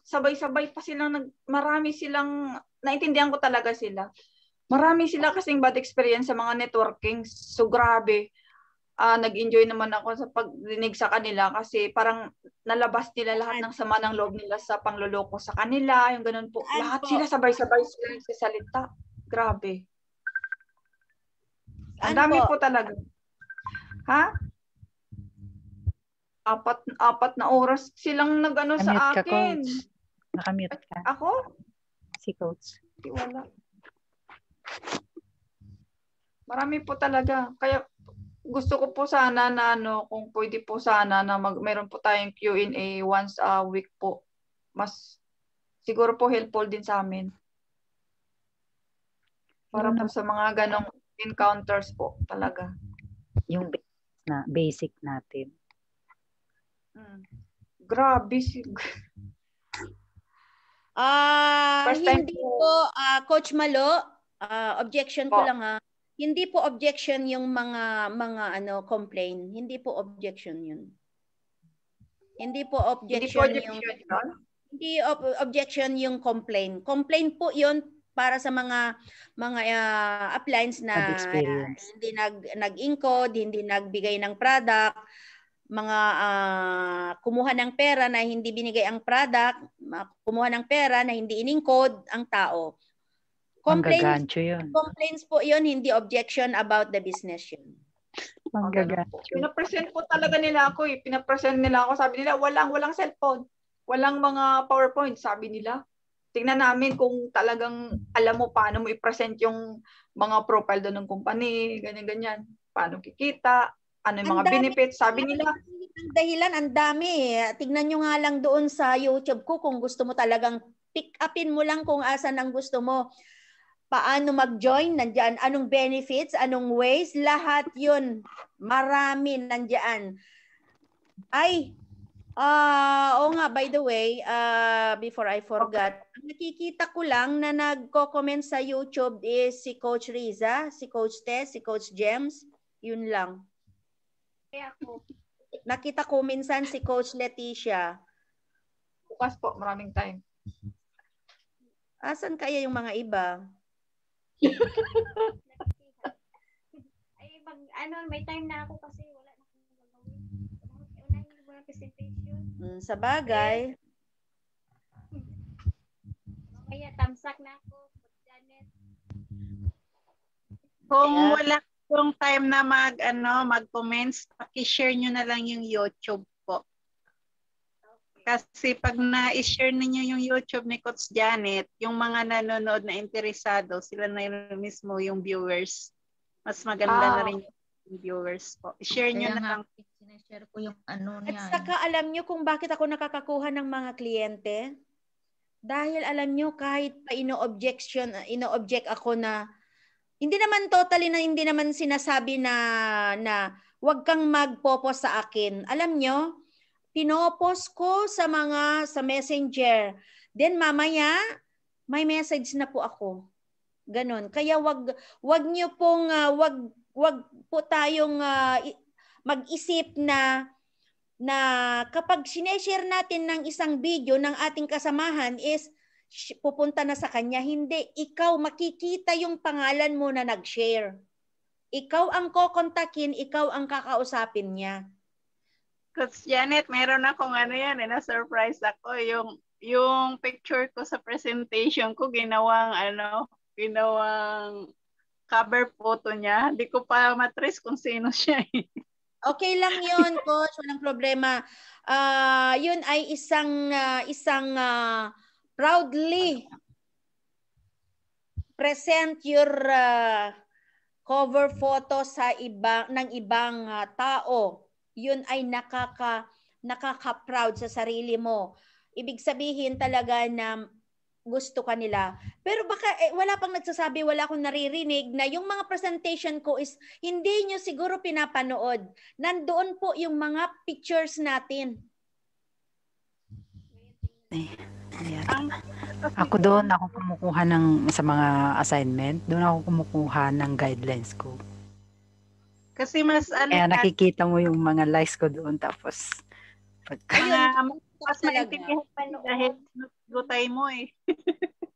sabay-sabay pa silang nag, marami silang naintindihan ko talaga sila. Marami sila kasing bad experience sa mga networking. So grabe. Uh, nag-enjoy naman ako sa pagdinig sa kanila kasi parang nalabas nila lahat ng sama ng loob nila sa pangloloko sa kanila, yung ganun po. Lahat sila sabay-sabay sila nagsasalita. Grabe. Ang ano dami po? po talaga. Ha? apat apat na oras silang nagano sa akin. Ka, coach. Nakamute ka. Ako? Si coach. Di wala. Marami po talaga. Kaya gusto ko po sana na ano, kung pwede po sana na mag, meron po tayong Q&A once a week po. Mas siguro po helpful din sa amin. Para po sa mga ganong encounters po talaga. Yung na basic natin. Hmm. Grabe si... Ah, uh, hindi to... po uh, Coach Malo, uh, objection po. ko lang ha. Ah. Hindi po objection yung mga mga ano complain. Hindi po objection yun. Hindi po objection, hindi po objection yung yun? Hindi ob- objection yung complain. Complain po yun para sa mga mga uh, appliance na hindi nag nag encode hindi nagbigay ng product mga uh, kumuha ng pera na hindi binigay ang product, kumuha ng pera na hindi in-encode ang tao. Complaints, yun. complaints po yun, hindi objection about the business yun. Manggagancho. Pinapresent po talaga nila ako eh. Pinapresent nila ako. Sabi nila, walang, walang cellphone. Walang mga PowerPoint. Sabi nila, tingnan namin kung talagang alam mo paano mo i-present yung mga profile doon ng company, ganyan-ganyan. Paano kikita, ano yung mga dami, benefits. Sabi nila, ang dahilan, ang dami. Tignan nyo nga lang doon sa YouTube ko kung gusto mo talagang pick upin mo lang kung asan ang gusto mo. Paano mag-join, nandiyan. Anong benefits, anong ways, lahat yun. Marami nandiyan. Ay, Ah, uh, oo nga by the way, uh, before I forgot, okay. nakikita ko lang na nagko-comment sa YouTube is si Coach Riza, si Coach Tess, si Coach James, yun lang ako. Nakita ko minsan si Coach Leticia. Bukas po, maraming time. Asan kaya yung mga iba? Ay, mag, ano, may time na ako kasi wala na akong gagawin. Unahin yung mga presentation. Mm, sa bagay. Kaya tamsak na ako. Janet. Kung wala yung time na mag ano, mag comments paki-share niyo na lang yung YouTube po. Kasi pag na-share niyo yung YouTube ni Coach Janet, yung mga nanonood na interesado, sila na yung mismo yung viewers. Mas maganda oh. na ah. rin yung viewers po. Share niyo na nga. lang sinashare ko yung ano niyan. At saka alam niyo kung bakit ako nakakakuha ng mga kliyente? Dahil alam niyo kahit pa ino-objection, ino-object ako na hindi naman totally na hindi naman sinasabi na na wag kang magpopos sa akin. Alam nyo, pinopos ko sa mga sa messenger. Then mamaya, may message na po ako. Ganon. Kaya wag wag niyo pong uh, wag wag po tayong uh, mag-isip na na kapag sineshare natin ng isang video ng ating kasamahan is pupunta na sa kanya. Hindi, ikaw makikita yung pangalan mo na nag-share. Ikaw ang kokontakin, ikaw ang kakausapin niya. Coach Janet, meron akong ano yan, eh, na-surprise ako. Yung, yung picture ko sa presentation ko, ginawang ano, ginawang cover photo niya. Hindi ko pa matris kung sino siya. Eh. Okay lang 'yun, coach, walang problema. Uh, 'yun ay isang uh, isang uh, proudly present your uh, cover photo sa iba ng ibang uh, tao yun ay nakaka nakaka-proud sa sarili mo ibig sabihin talaga na gusto ka nila. Pero baka eh, wala pang nagsasabi, wala akong naririnig na yung mga presentation ko is hindi nyo siguro pinapanood. Nandoon po yung mga pictures natin. Ayan. Eh. Ayan. Ako doon, ako kumukuha ng, sa mga assignment, doon ako kumukuha ng guidelines ko. Kasi mas ano Kaya nakikita mo yung mga likes ko doon tapos pag Kaya ah, mas maintindihan pa dahil gutay mo eh.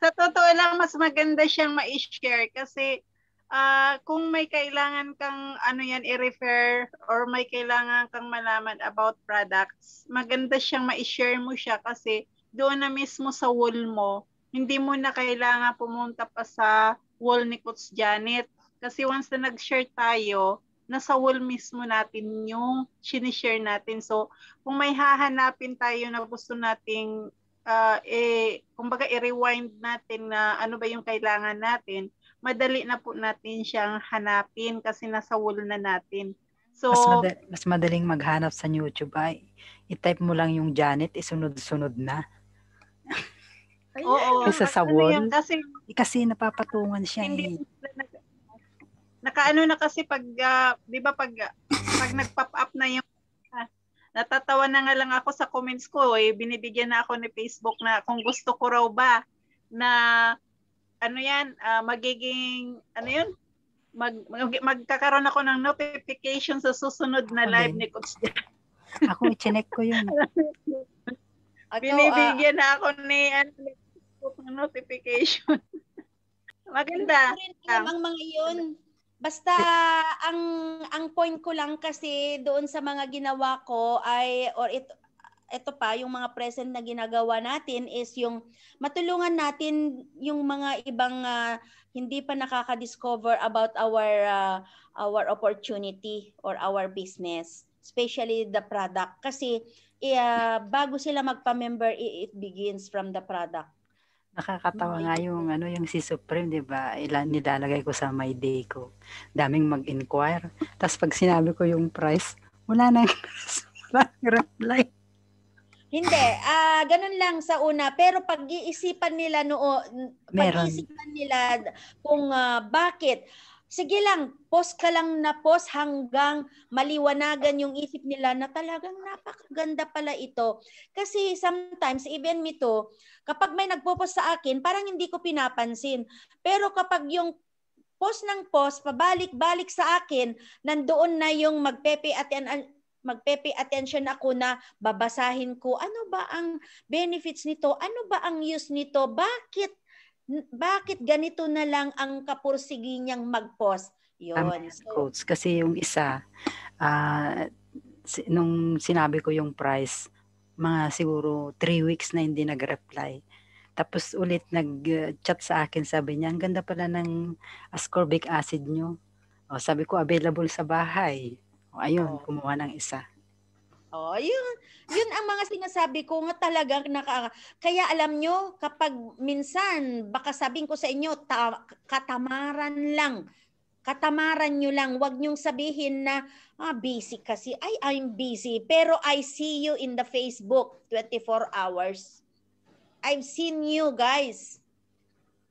sa totoo lang mas maganda siyang ma-share kasi uh, kung may kailangan kang ano yan i-refer or may kailangan kang malaman about products, maganda siyang ma-share mo siya kasi doon na mismo sa wall mo, hindi mo na kailangan pumunta pa sa wall ni Coach Janet. Kasi once na nag-share tayo, nasa wall mismo natin yung sinishare natin. So, kung may hahanapin tayo na gusto nating, uh, eh, kumbaga i-rewind natin na ano ba yung kailangan natin, madali na po natin siyang hanapin kasi nasa wall na natin. So, mas, madali, mas madaling maghanap sa YouTube ay i-type mo lang yung Janet, isunod-sunod na. Ay, Oo. Kaysa sa ano wall. Ano kasi, eh, kasi napapatungan siya hindi, eh. Nakaano na kasi pag, uh, di ba pag, pag nag-pop up na yung ah, natatawa na nga lang ako sa comments ko eh binibigyan na ako ni Facebook na kung gusto ko raw ba na ano yan uh, magiging ano yun mag, mag, magkakaroon ako ng notification sa susunod na okay. live ni Coach Jack. ako i-check ko yun Binibigyan uh, ah, na ako ni ano, ng notification. Maganda. Ang ah. mga yun. Basta ang ang point ko lang kasi doon sa mga ginawa ko ay or ito ito pa yung mga present na ginagawa natin is yung matulungan natin yung mga ibang uh, hindi pa nakaka-discover about our uh, our opportunity or our business especially the product kasi uh, bago sila magpa-member, it begins from the product. Nakakatawa nga yung ano yung si Supreme, 'di ba? Ilan nilalagay ko sa my day ko. Daming mag-inquire. Tapos pag sinabi ko yung price, wala nang wala reply. Hindi, ah uh, ganun lang sa una, pero pag-iisipan nila noo, Meron. pag-iisipan nila kung uh, bakit sige lang, post ka lang na post hanggang maliwanagan yung isip nila na talagang napakaganda pala ito. Kasi sometimes, even me to, kapag may nagpo-post sa akin, parang hindi ko pinapansin. Pero kapag yung post ng post, pabalik-balik sa akin, nandoon na yung magpepe at magpepe attention ako na babasahin ko ano ba ang benefits nito, ano ba ang use nito, bakit bakit ganito na lang ang kapursigi niyang mag-post? Yun. Um, so, quotes, kasi yung isa, uh, nung sinabi ko yung price, mga siguro 3 weeks na hindi nag-reply. Tapos ulit nag-chat sa akin, sabi niya, ang ganda pala ng ascorbic acid nyo. O, sabi ko, available sa bahay. O, ayun, oh. kumuha ng isa. O, oh, ayun. Yun ang mga sinasabi ko nga talagang naka... Kaya alam nyo, kapag minsan, baka sabihin ko sa inyo, ta- katamaran lang katamaran nyo lang. wag nyong sabihin na, ah, busy kasi. Ay, I'm busy. Pero I see you in the Facebook 24 hours. I've seen you, guys.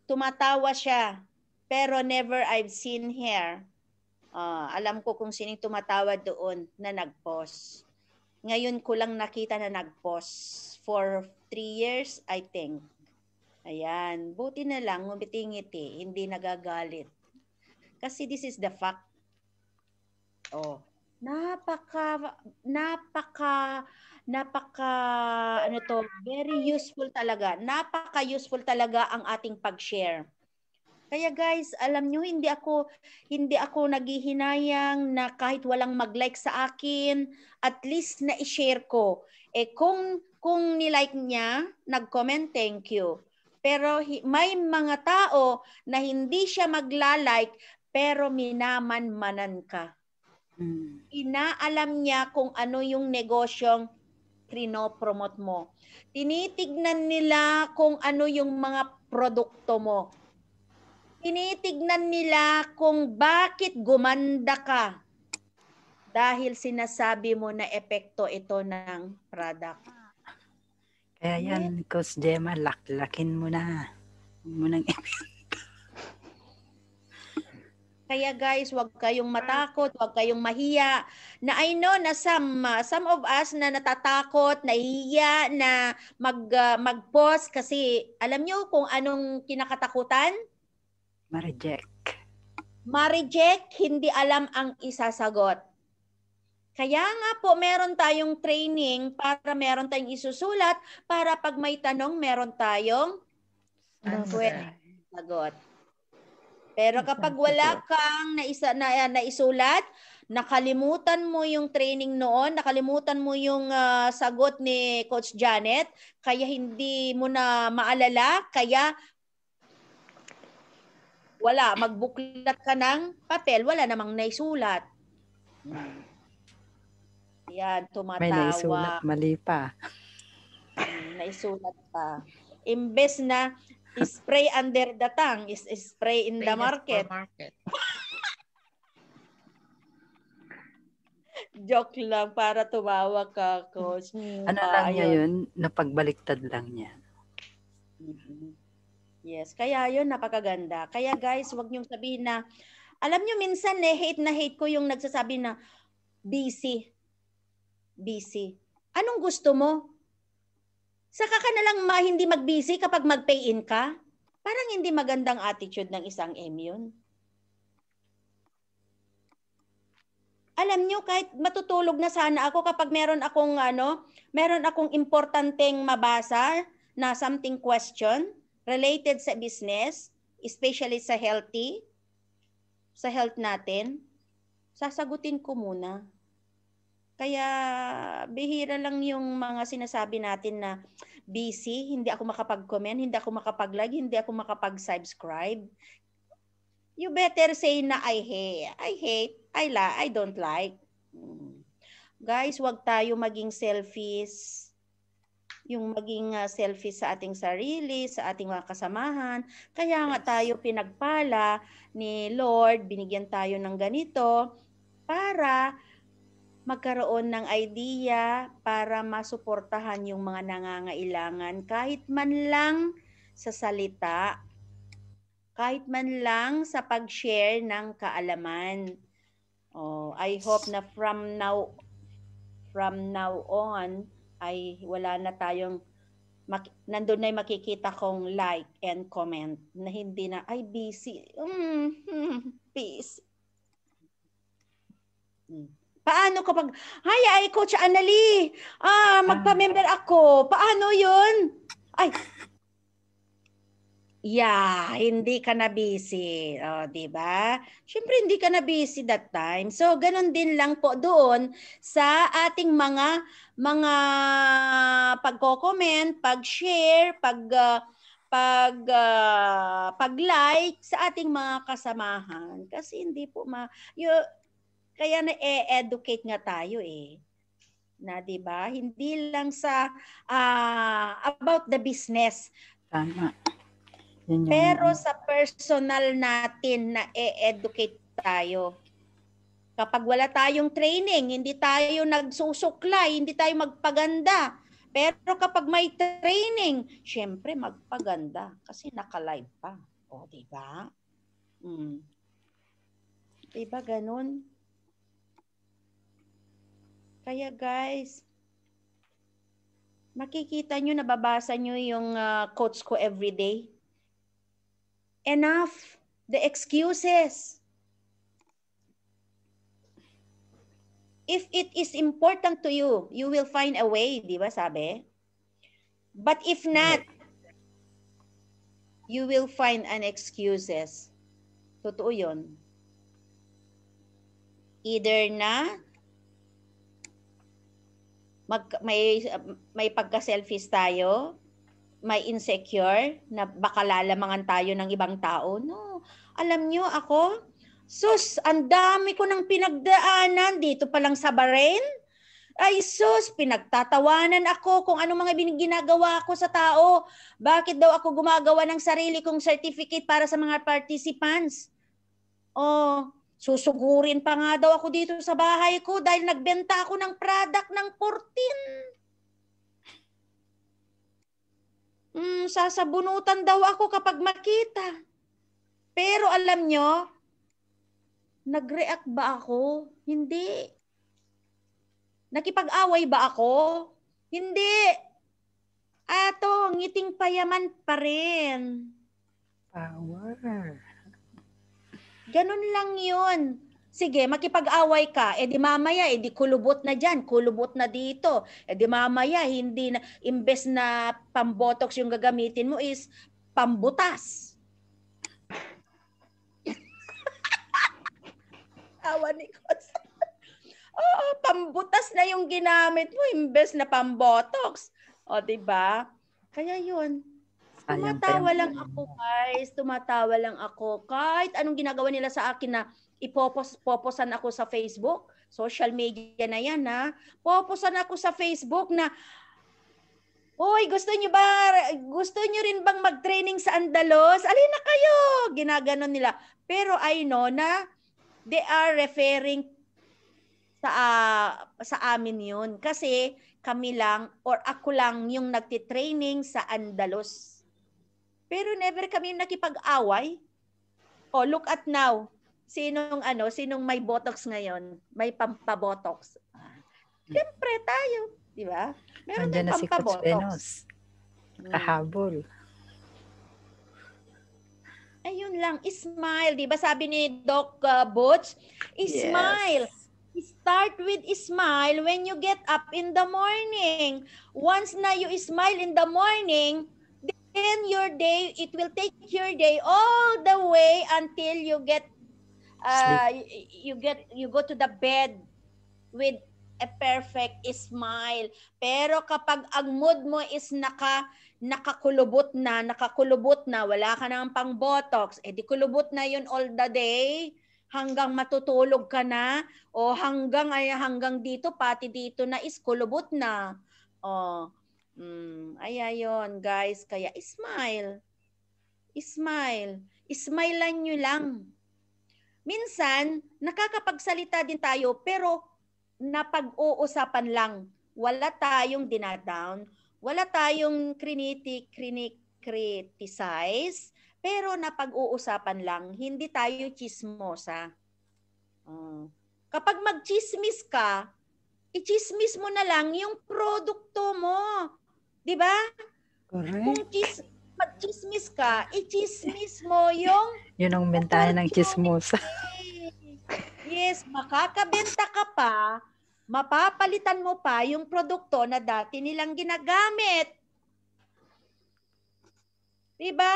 Tumatawa siya. Pero never I've seen her. Uh, alam ko kung sino tumatawa doon na nag post ngayon ko lang nakita na nag-pause for three years, I think. Ayan, buti na lang, ngumiti-ngiti, hindi nagagalit. Kasi this is the fact. Oh, napaka napaka napaka ano to very useful talaga napaka useful talaga ang ating pag-share kaya guys, alam nyo, hindi ako, hindi ako naghihinayang na kahit walang mag-like sa akin, at least na-share ko. Eh kung, kung nilike niya, nag-comment, thank you. Pero may mga tao na hindi siya magla-like, pero minaman-manan ka. Hmm. Inaalam niya kung ano yung negosyong trino-promote mo. Tinitignan nila kung ano yung mga produkto mo Tinitignan nila kung bakit gumanda ka dahil sinasabi mo na epekto ito ng product. Kaya yan, Coach Gemma, laklakin mo na. Huwag mo nang Kaya guys, huwag kayong matakot, huwag kayong mahiya. Na I know na some, uh, some of us na natatakot, nahiya na mag, uh, mag-post kasi alam nyo kung anong kinakatakutan? Ma-reject. hindi alam ang isasagot. Kaya nga po, meron tayong training para meron tayong isusulat para pag may tanong, meron tayong sagot. Pero kapag wala kang naisa, na, naisulat, nakalimutan mo yung training noon, nakalimutan mo yung uh, sagot ni Coach Janet, kaya hindi mo na maalala, kaya wala. Magbuklat ka ng papel, wala namang naisulat. Yan, tumatawa. May naisulat, mali pa. Hmm, naisulat pa. Imbes na spray under the tongue, is spray in the market. market. Joke lang para tumawa ka, coach. Hmm, ano lang niya yun? Napagbaliktad lang niya. Mm-hmm. Yes, kaya yon napakaganda. Kaya guys, wag niyong sabihin na, alam niyo minsan eh, hate na hate ko yung nagsasabi na busy. Busy. Anong gusto mo? Saka ka na lang ma, hindi mag-busy kapag mag-pay in ka? Parang hindi magandang attitude ng isang M yun. alam nyo, kahit matutulog na sana ako kapag meron akong, ano, meron akong importanteng mabasa na something question, related sa business, especially sa healthy, sa health natin, sasagutin ko muna. Kaya bihira lang yung mga sinasabi natin na busy, hindi ako makapag-comment, hindi ako makapag-like, hindi ako makapag-subscribe. You better say na I hate, I hate, I la, I don't like. Hmm. Guys, wag tayo maging selfish yung maging uh, ah, selfish sa ating sarili, sa ating mga kasamahan. Kaya nga tayo pinagpala ni Lord, binigyan tayo ng ganito para magkaroon ng idea para masuportahan yung mga nangangailangan kahit man lang sa salita, kahit man lang sa pag-share ng kaalaman. Oh, I hope na from now from now on ay wala na tayong mak- nandun na yung makikita kong like and comment na hindi na, ay, busy. Mm, mm, Paano kapag, ay, ay, Coach Annalie, ah, magpa-member ako. Paano yun? Ay, Yeah, hindi ka na busy, oh, 'di ba? Syempre hindi ka na busy that time. So ganun din lang po doon sa ating mga mga pagko-comment, pag-share, pag uh, pag uh, pag-like sa ating mga kasamahan kasi hindi po ma you, kaya na-educate e nga tayo eh na 'di ba? Hindi lang sa uh, about the business. Tama yan yung... Pero ano. sa personal natin na e-educate tayo. Kapag wala tayong training, hindi tayo nagsusuklay, hindi tayo magpaganda. Pero kapag may training, syempre magpaganda kasi naka-live pa. O, oh, di ba? Mm. Di ba ganun? Kaya guys, makikita nyo, nababasa nyo yung uh, quotes ko everyday. day enough the excuses. If it is important to you, you will find a way, di ba sabi? But if not, you will find an excuses. Totoo yun. Either na mag, may, may pagka selfish tayo, may insecure na baka lalamangan tayo ng ibang tao. No. Alam nyo ako, sus, ang dami ko ng pinagdaanan dito pa lang sa Bahrain. Ay sus, pinagtatawanan ako kung anong mga ginagawa ko sa tao. Bakit daw ako gumagawa ng sarili kong certificate para sa mga participants? Oh, susugurin pa nga daw ako dito sa bahay ko dahil nagbenta ako ng product ng 14 mm, sasabunutan daw ako kapag makita. Pero alam nyo, nag-react ba ako? Hindi. Nakipag-away ba ako? Hindi. Ato, ngiting payaman pa rin. Power. Ganun lang yun. Sige, makipag-away ka. Eh di mamaya, eh di kulubot na dyan, kulubot na dito. Eh di mamaya, hindi na, imbes na pambotox yung gagamitin mo is pambutas. Awa ni God. pambutas na yung ginamit mo imbes na pambotox. O, di ba? Kaya yun, Tumatawa lang ako, guys. Tumatawa lang ako. Kahit anong ginagawa nila sa akin na ipopos poposan ako sa Facebook, social media na yan ha. Poposan ako sa Facebook na Hoy, gusto niyo ba gusto niyo rin bang mag-training sa Andalos? Alin na kayo? Ginaganon nila. Pero I know na they are referring sa uh, sa amin 'yun kasi kami lang or ako lang yung nagti-training sa Andalos. Pero never kami nakipag-away. Oh, look at now sinong ano, sinong may botox ngayon, may pampabotox. Hmm. Siyempre tayo, di ba? Meron Andiyan na si Coach Venus. Hmm. Kahabol. Ayun lang, smile, di ba? Sabi ni Doc uh, Butch, smile. Yes. Start with smile when you get up in the morning. Once na you smile in the morning, then your day, it will take your day all the way until you get uh, you, get you go to the bed with a perfect smile. Pero kapag ang mood mo is naka nakakulubot na, nakakulubot na, wala ka nang pang botox, eh di kulubot na yun all the day hanggang matutulog ka na o hanggang ay hanggang dito pati dito na is kulubot na. Oh. Mm, ay guys, kaya smile. Smile. Smilean niyo lang minsan nakakapagsalita din tayo pero napag-uusapan lang. Wala tayong dinadown, wala tayong critic, critic, criticize, pero napag-uusapan lang. Hindi tayo chismosa. Uh, oh. kapag magchismis ka, i-chismis mo na lang yung produkto mo. 'Di ba? Correct. Kung, chis- mag-chismis ka, i-chismis mo yung... Yun ang bentahan ng chismosa. yes, makakabenta ka pa, mapapalitan mo pa yung produkto na dati nilang ginagamit. Diba?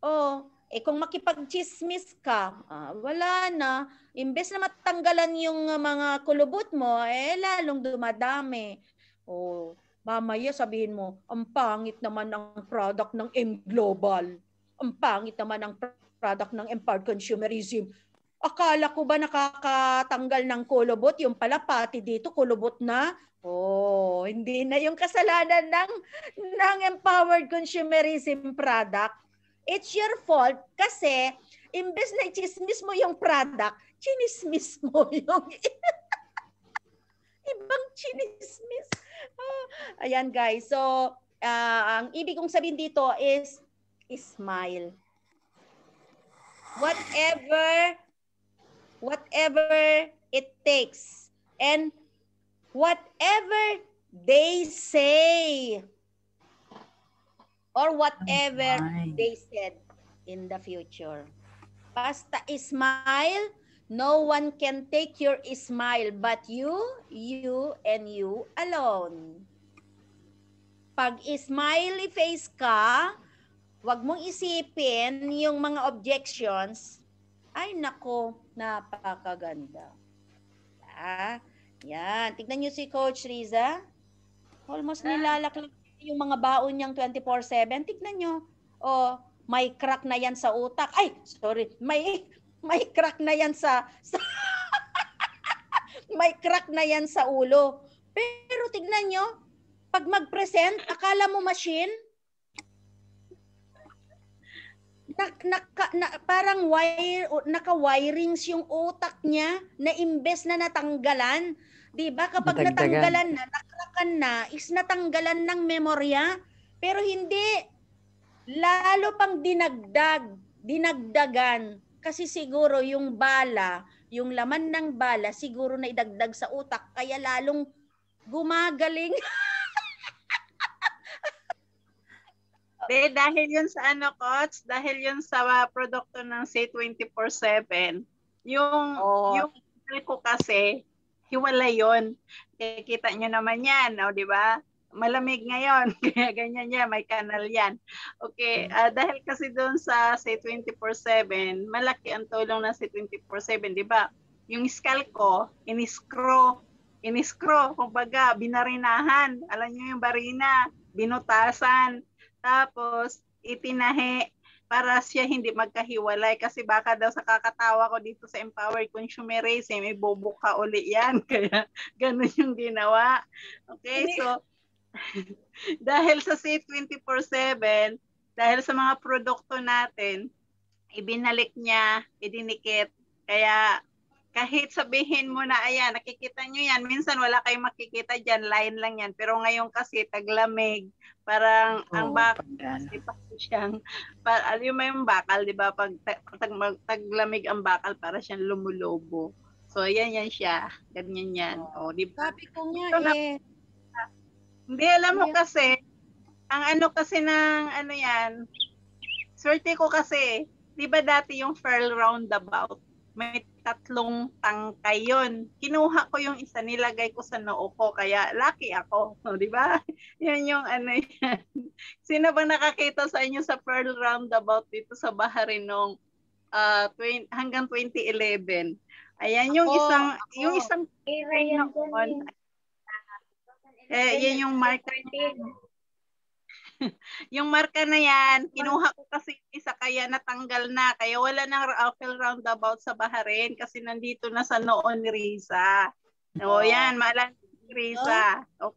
Oh, eh kung makipag-chismis ka, ah, wala na. Imbes na matanggalan yung mga kulubot mo, eh lalong dumadami. Oh, Mamaya sabihin mo, ang pangit naman ng product ng M Global. Ang pangit naman ng product ng Empowered Consumerism. Akala ko ba nakakatanggal ng kulubot? Yung pala pati dito kulubot na. Oh, hindi na yung kasalanan ng ng Empowered Consumerism product. It's your fault kasi imbes na chismis mo yung product, chinismis mo yung ibang chinismis. Ayan guys. So, uh, ang ibig kong sabihin dito is smile. Whatever whatever it takes and whatever they say or whatever they said in the future. Basta smile No one can take your smile but you, you, and you alone. Pag smiley face ka, wag mong isipin yung mga objections. Ay nako, napakaganda. Ah, yan. Tignan nyo si Coach Riza. Almost ah. nilalaklak yung mga baon niyang 24-7. Tignan nyo. Oh, may crack na yan sa utak. Ay, sorry. May may crack na yan sa, sa may crack na yan sa ulo. Pero tignan nyo, pag mag-present, akala mo machine, na, na, na, parang wire, naka-wirings yung utak niya na imbes na natanggalan. 'Di ba? Kapag natanggalan na, nakrakan na, is natanggalan ng memorya, pero hindi lalo pang dinagdag, dinagdagan kasi siguro yung bala, yung laman ng bala, siguro na idagdag sa utak, kaya lalong gumagaling. De, dahil yun sa ano, coach, dahil yun sa uh, produkto ng c 24-7, yung, oh. yung ko kasi, hiwala yun. Kikita nyo naman yan, no, oh, di ba? malamig ngayon, kaya ganyan niya, may kanal yan. Okay, uh, dahil kasi doon sa say 24-7, malaki ang tulong ng say 24-7, di ba? Yung scale ko, iniskro, iniskro, kumbaga, binarinahan, alam niyo yung barina, binutasan, tapos itinahe para siya hindi magkahiwalay kasi baka daw sa kakatawa ko dito sa empowered consumerism, ibobo ka uli yan. Kaya ganun yung ginawa. Okay, so dahil sa Safe 24-7, dahil sa mga produkto natin, ibinalik niya, idinikit. Kaya kahit sabihin mo na, ayan, nakikita nyo yan, minsan wala kayong makikita dyan, line lang yan. Pero ngayon kasi, taglamig, parang oh, ang bakal, di pa siyang, para, alam mo yung bakal, di ba, pag tag, tag, taglamig ang bakal, para siyang lumulobo. So, yan yan siya. Ganyan yan. Oh, di ba? Sabi ko nga so, eh, hindi, alam mo kasi, ang ano kasi ng ano yan, swerte ko kasi, di ba dati yung Pearl Roundabout, may tatlong tangkay yon. Kinuha ko yung isa, nilagay ko sa noo ko, kaya lucky ako. O, oh, di ba? Yan yung ano yan. Sino ba nakakita sa inyo sa Pearl Roundabout dito sa Bahari nung uh, ah, 20, hanggang 2011? Ayan, yung ako, isang, ako. yung isang train na eh, yan yung marker din. yung marka na yan, kinuha ko kasi isa kaya natanggal na. Kaya wala nang Raffel Roundabout sa Baharin kasi nandito na sa noon Risa. Oh, o oh. yan, maalan Risa. Okay.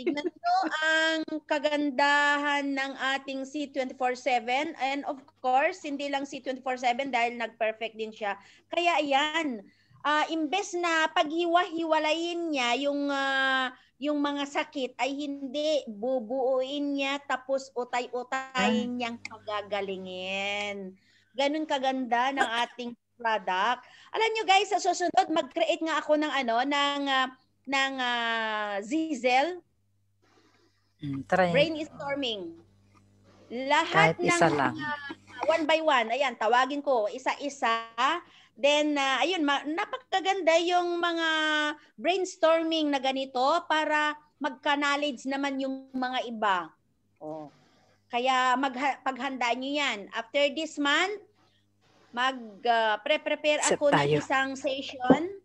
Tignan nyo ang kagandahan ng ating C247 and of course, hindi lang C247 dahil nag-perfect din siya. Kaya ayan, uh, imbes na paghiwa-hiwalayin niya yung uh, yung mga sakit ay hindi bubuuin niya tapos utay utay ah. niyang pagagalingin. Ganun kaganda ng ating product. Alam nyo guys, sa susunod mag-create nga ako ng ano ng uh, ng uh, Zizel. Mm, Brainstorming. Lahat Kahit ng lang. Uh, one by one. Ayan, tawagin ko isa-isa Then, uh, ayun, ma- napakaganda yung mga brainstorming na ganito para magka-knowledge naman yung mga iba. Oh. Kaya magha- niyo yan. After this month, mag-prepare ah, ako ng isang session.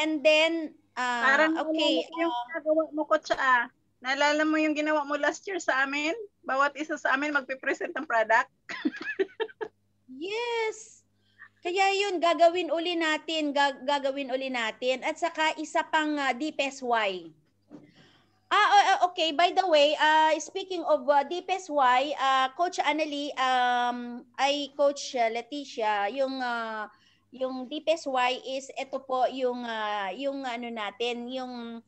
And then, uh, Parang okay. Yung uh, ah, mo ko siya. Naalala mo yung ginawa mo last year sa amin? Bawat isa sa amin magpipresent ng product? yes. Kaya yun, gagawin uli natin, gag- gagawin uli natin. At saka isa pang uh, deepest Ah, okay. By the way, uh, speaking of uh, deepest uh, Coach Annalie, um, ay Coach Leticia, yung uh, yung DPSY is ito po yung uh, yung ano natin, yung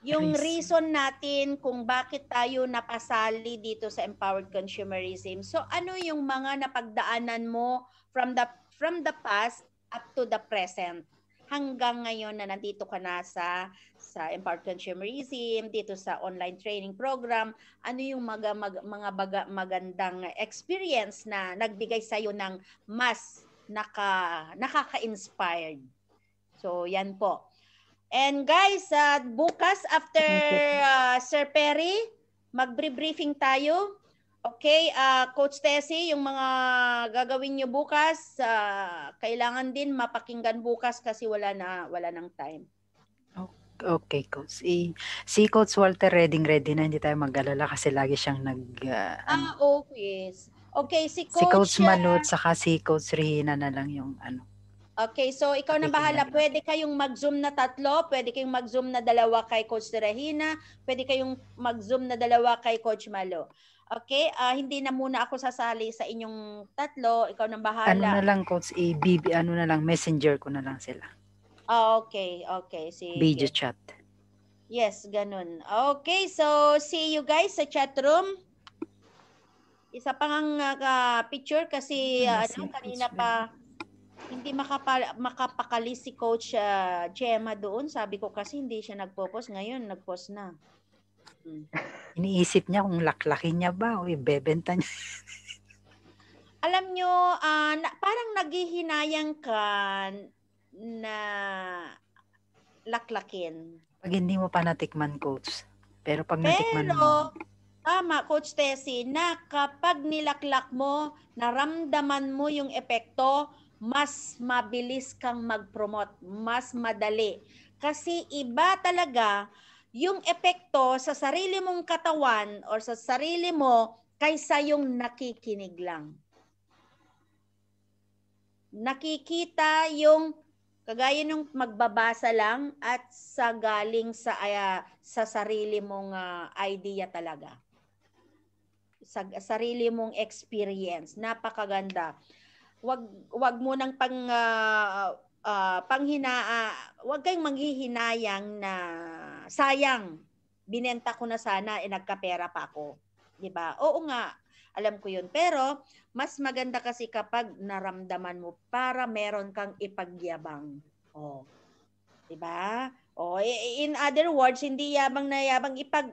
yung reason natin kung bakit tayo napasali dito sa empowered consumerism. So ano yung mga napagdaanan mo from the from the past up to the present hanggang ngayon na nandito ka na sa sa Empowered Consumerism, dito sa online training program, ano yung mga, mag, mga baga, magandang experience na nagbigay sa iyo ng mas naka nakaka-inspired. So, yan po. And guys, uh, bukas after uh, Sir Perry, magbre-briefing tayo Okay, uh, Coach Tessie, yung mga gagawin nyo bukas, uh, kailangan din mapakinggan bukas kasi wala na wala nang time. Okay, Coach. Si, si Coach Walter ready, ready na, hindi tayo mag-alala kasi lagi siyang nag... Uh, ah, okay. Okay, si Coach... Si Coach Manut, saka si Coach Rihina na lang yung ano. Okay, so ikaw na bahala. Pwede kayong mag-zoom na tatlo, pwede kayong mag-zoom na dalawa kay Coach Rahina, pwede kayong mag-zoom na dalawa kay Coach Malo. Okay, uh, hindi na muna ako sasali sa inyong tatlo. Ikaw na bahala. Ano na lang, Coach A, BB, ano na lang, messenger ko na lang sila. Oh, okay, okay. Sige. Video chat. Yes, ganun. Okay, so see you guys sa chat room. Isa pang uh, ah, picture kasi uh, ano, kanina pa hindi makapa, makapakali si Coach uh, Gemma doon. Sabi ko kasi hindi siya nagpo-post. Ngayon, nag-post na. Hmm. Iniisip niya kung laklaki niya ba o ibebenta niya. Alam nyo, uh, na, parang naghihinayang ka na laklakin. Pag hindi mo pa natikman, Coach. Pero pag Pero, natikman mo... Tama, Coach Tessie, na kapag nilaklak mo, naramdaman mo yung epekto, mas mabilis kang mag-promote, mas madali. Kasi iba talaga yung epekto sa sarili mong katawan or sa sarili mo kaysa yung nakikinig lang. Nakikita yung kagaya nung magbabasa lang at sa galing sa uh, sa sarili mong uh, idea talaga. Sa sarili mong experience. Napakaganda wag wag mo nang pang uh, uh, panghina uh, wag kang maghihinayang na sayang binenta ko na sana eh nagkapera pa ako 'di ba oo nga alam ko 'yun pero mas maganda kasi kapag naramdaman mo para meron kang ipagyabang oh 'di ba oh in other words hindi yabang na yabang ipag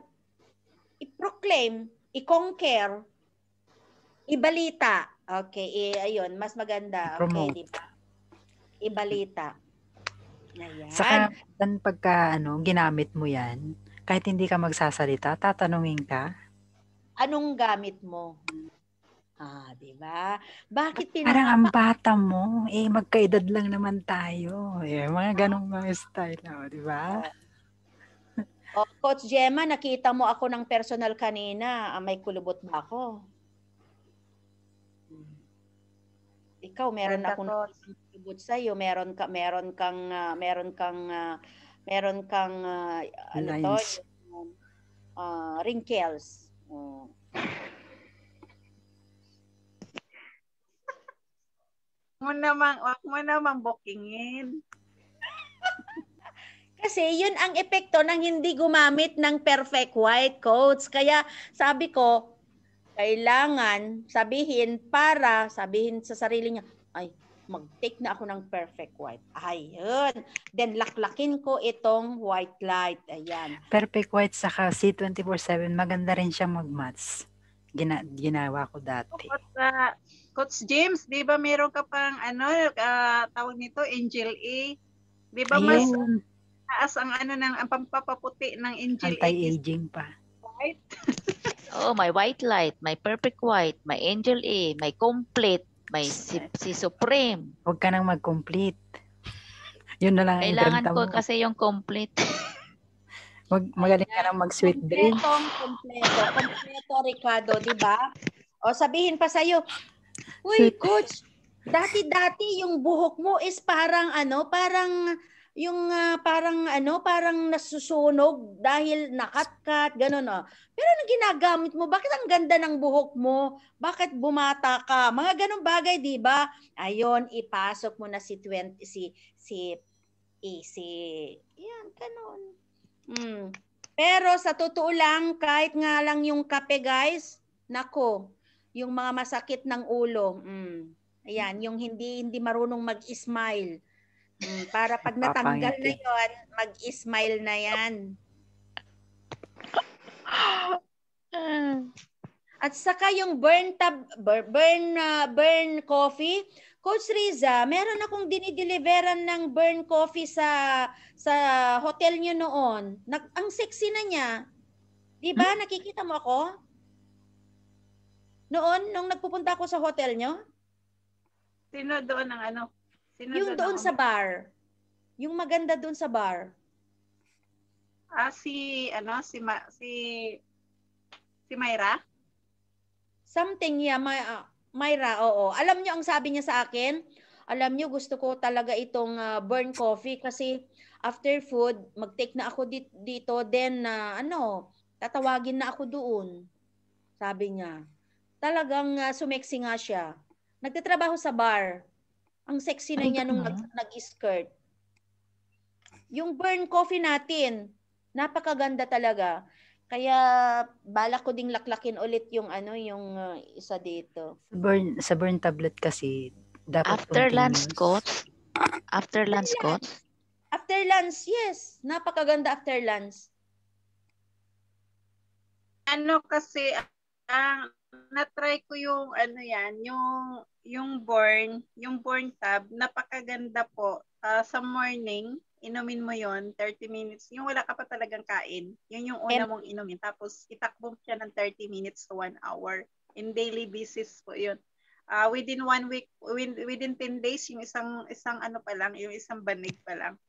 i-proclaim i-conquer ibalita Okay, eh, ayun, mas maganda. Okay, di ba? Ibalita. Ayan. Saka, dan pagka ano, ginamit mo yan, kahit hindi ka magsasalita, tatanungin ka. Anong gamit mo? Ah, di ba? Bakit pinaka- Parang ang bata mo, eh magkaedad lang naman tayo. Eh, mga ganong ah. mga style, oh, di ba? Oh, Coach Gemma, nakita mo ako ng personal kanina. Ah, may kulubot ba ako? ikaw meron Santa akong nakikibot sa iyo, meron ka meron kang uh, meron kang uh, meron kang uh, ano to, yung, uh, wrinkles. Uh. mo namang, wag mo namang bukingin. Kasi yun ang epekto ng hindi gumamit ng perfect white coats. Kaya sabi ko, kailangan sabihin para sabihin sa sarili niya, ay, mag-take na ako ng perfect white. Ayun. Then, laklakin ko itong white light. Ayan. Perfect white saka C24-7, maganda rin siya mag-match. Gina- ginawa ko dati. Coach, Coach James, di ba meron ka pang ano, uh, tawag nito, Angel A? Di ba mas taas ang ano ng ang pampapaputi ng Angel Anti-aging A? Anti-aging pa. Right? Oh, my white light, my perfect white, my angel A, my complete, my si, si supreme. Huwag ka nang mag-complete. Yun na lang Kailangan ko mo. kasi yung complete. Mag magaling ka nang mag-sweet dream. Kompleto, kompleto, Ricardo, di ba? O sabihin pa sa'yo, Uy, Sweet. coach, dati-dati yung buhok mo is parang ano, parang yung uh, parang ano, parang nasusunog dahil nakatkat, ganun oh. Pero anong ginagamit mo? Bakit ang ganda ng buhok mo? Bakit bumata ka? Mga ganung bagay, 'di ba? Ayon, ipasok mo na si 20 si si eh, si yan ganun. Mm. Pero sa totoo lang, kahit nga lang yung kape, guys, nako, yung mga masakit ng ulo, mm. Ayan, yung hindi hindi marunong mag-smile Mm, para pag natanggal na yon, mag-smile na yan. At saka yung burn tab burn uh, burn coffee, Coach Riza, meron akong dinideliveran ng burn coffee sa sa hotel niyo noon. Nag, ang sexy na niya. 'Di ba? Hmm? Nakikita mo ako? Noon nung nagpupunta ako sa hotel niyo? Sino doon ang ano? Sino yung doon sa bar. Yung maganda doon sa bar. Ah, si, ano, si, Ma, si, si Myra? Something, yeah. My, uh, ah, Myra, oo. Alam niyo ang sabi niya sa akin? Alam niyo, gusto ko talaga itong uh, ah, burn coffee kasi after food, mag-take na ako dit- dito, then, uh, ano, tatawagin na ako doon. Sabi niya. Talagang uh, ah, sumeksi nga siya. Nagtatrabaho sa bar. Ang sexy na niya nung nag- nag-skirt. Yung burn coffee natin, napakaganda talaga. Kaya balak ko ding laklakin ulit yung ano yung uh, isa dito. burn sa burn tablet kasi dapat after continuous. lunch coach. After lunch coach. After lunch, yes. Napakaganda after lunch. Ano kasi ang na-try ko yung ano yan, yung yung born, yung born tab, napakaganda po. Uh, sa morning, inumin mo yon 30 minutes. Yung wala ka pa talagang kain, yun yung una And, mong inumin. Tapos itakbo siya ng 30 minutes to 1 hour. In daily basis po yun. Uh, within one week, within 10 days, yung isang, isang ano pa lang, yung isang banig pa lang.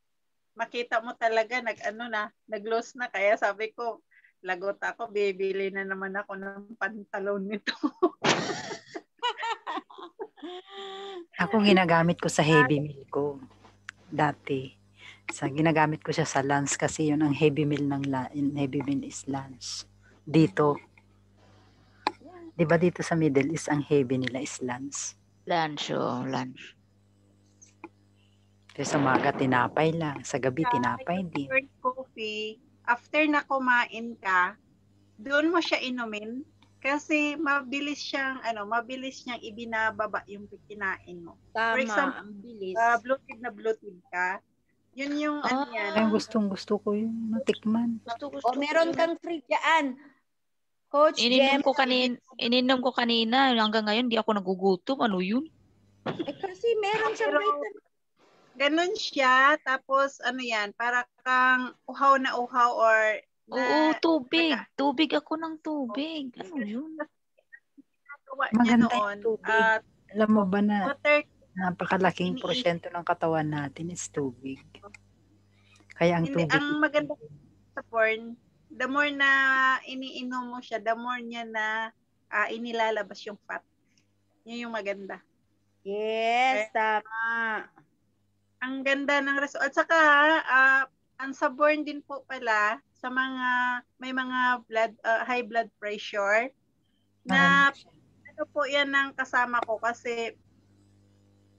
Makita mo talaga, nag ano na, nag-lose na. Kaya sabi ko, lagot ako, bibili na naman ako ng pantalon nito. ako ginagamit ko sa heavy meal ko dati. Sa ginagamit ko siya sa lunch kasi yun ang heavy meal ng heavy meal is lunch. Dito. 'Di ba dito sa Middle East ang heavy nila is lunch? Lunch, oh, lunch. Kasi sa umaga tinapay lang, sa gabi tinapay din. Coffee after na kumain ka, doon mo siya inumin kasi mabilis siyang ano, mabilis niyang ibinababa yung kinain mo. Tama, For example, ang bilis. Uh, bloated na bloated ka. Yun yung ano ah. oh. ano yan. Ay, gustong gusto ko yung Natikman. Gusto, gusto o meron kang treat yan. Coach ininom ko kanin ininom ko kanina hanggang ngayon hindi ako nagugutom. Ano yun? Eh, kasi meron siyang vitamin ganun siya. Tapos, ano yan, para kang uhaw na uhaw or... Na, Oo, tubig. Baga. Tubig ako ng tubig. Ano yun? Maganda noon, tubig. Uh, Alam mo ba na water, napakalaking porsyento ng katawan natin is tubig. Kaya ang tubig... ang maganda sa porn, the more na iniinom mo siya, the more niya na uh, inilalabas yung fat. Yun yung maganda. Yes, okay. tama. Ang ganda ng result. At saka, uh, ang saborn din po pala sa mga may mga blood uh, high blood pressure na ano po 'yan ng kasama ko kasi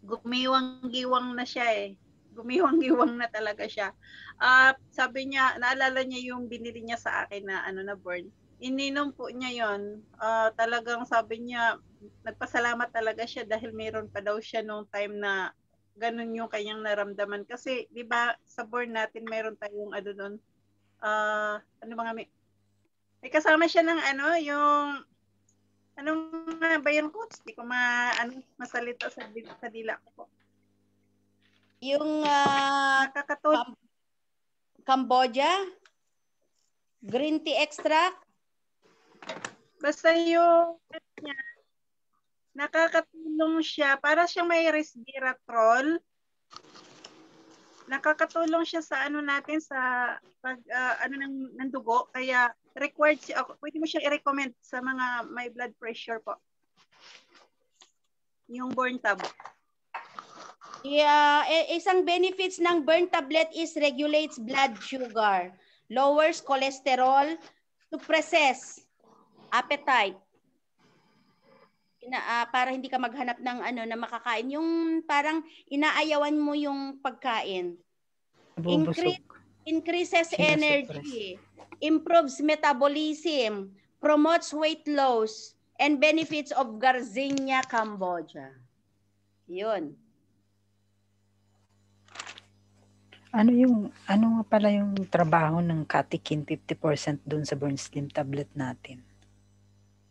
gumiwang-giwang na siya eh. Gumiwang-giwang na talaga siya. Uh, sabi niya, naalala niya yung binili niya sa akin na ano na born. Ininom po niya yon uh, Talagang sabi niya, nagpasalamat talaga siya dahil meron pa daw siya nung time na ganun yung kanyang naramdaman. Kasi, di ba, sa board natin, meron tayong ano doon, uh, ah, ano mga may, may kasama siya ng ano, yung, anong nga ba yung coach? Di ko ma, ano, masalita sa, sa dila ko Yung, uh, ah, Nakakatulog. Cambodia? Green tea extract? Basta yung, niya, Nakakatulong siya. Para siyang may resveratrol. Nakakatulong siya sa ano natin sa pag uh, ano ng, ng dugo. Kaya required siya. Pwede mo siyang i-recommend sa mga may blood pressure po. Yung burn tab. Yeah, eh, isang benefits ng burn tablet is regulates blood sugar, lowers cholesterol, suppresses appetite, ina, uh, ah, para hindi ka maghanap ng ano na makakain. Yung parang inaayawan mo yung pagkain. Increase, increases energy, improves metabolism, promotes weight loss, and benefits of Garcinia Cambogia. Yun. Ano yung ano nga pala yung trabaho ng catechin 50% doon sa burn slim tablet natin?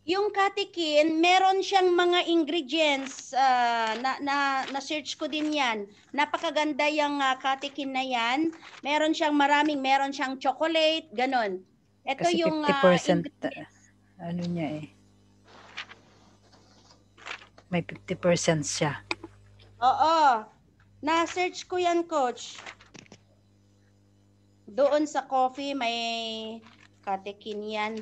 Yung katikin, meron siyang mga ingredients uh, na, na na search ko din 'yan. Napakaganda yung uh, katikin na 'yan. Meron siyang maraming, meron siyang chocolate, ganun. Ito Kasi yung 50% uh, ah, ano niya eh. May 50% siya. Oo. Na-search ko 'yan, coach. Doon sa coffee may katekin 'yan.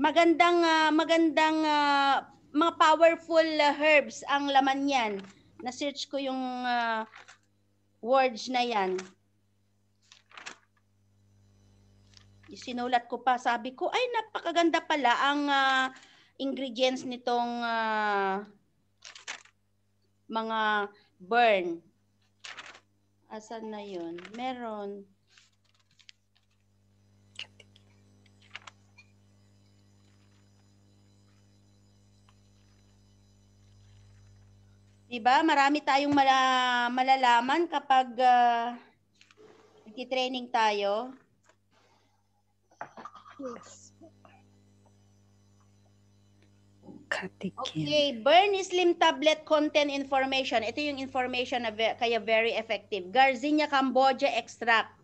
Magandang uh, magandang uh, mga powerful uh, herbs ang laman niyan. Na-search ko yung uh, words na 'yan. Isinulat ko pa, sabi ko, ay napakaganda pala ang uh, ingredients nitong uh, mga burn. Asan na 'yon? Meron. Diba? Marami tayong mala malalaman kapag uh, ah, training tayo. Yes. Katikin. Okay, burn slim tablet content information. Ito yung information na ve kaya very effective. Garcinia cambogia extract.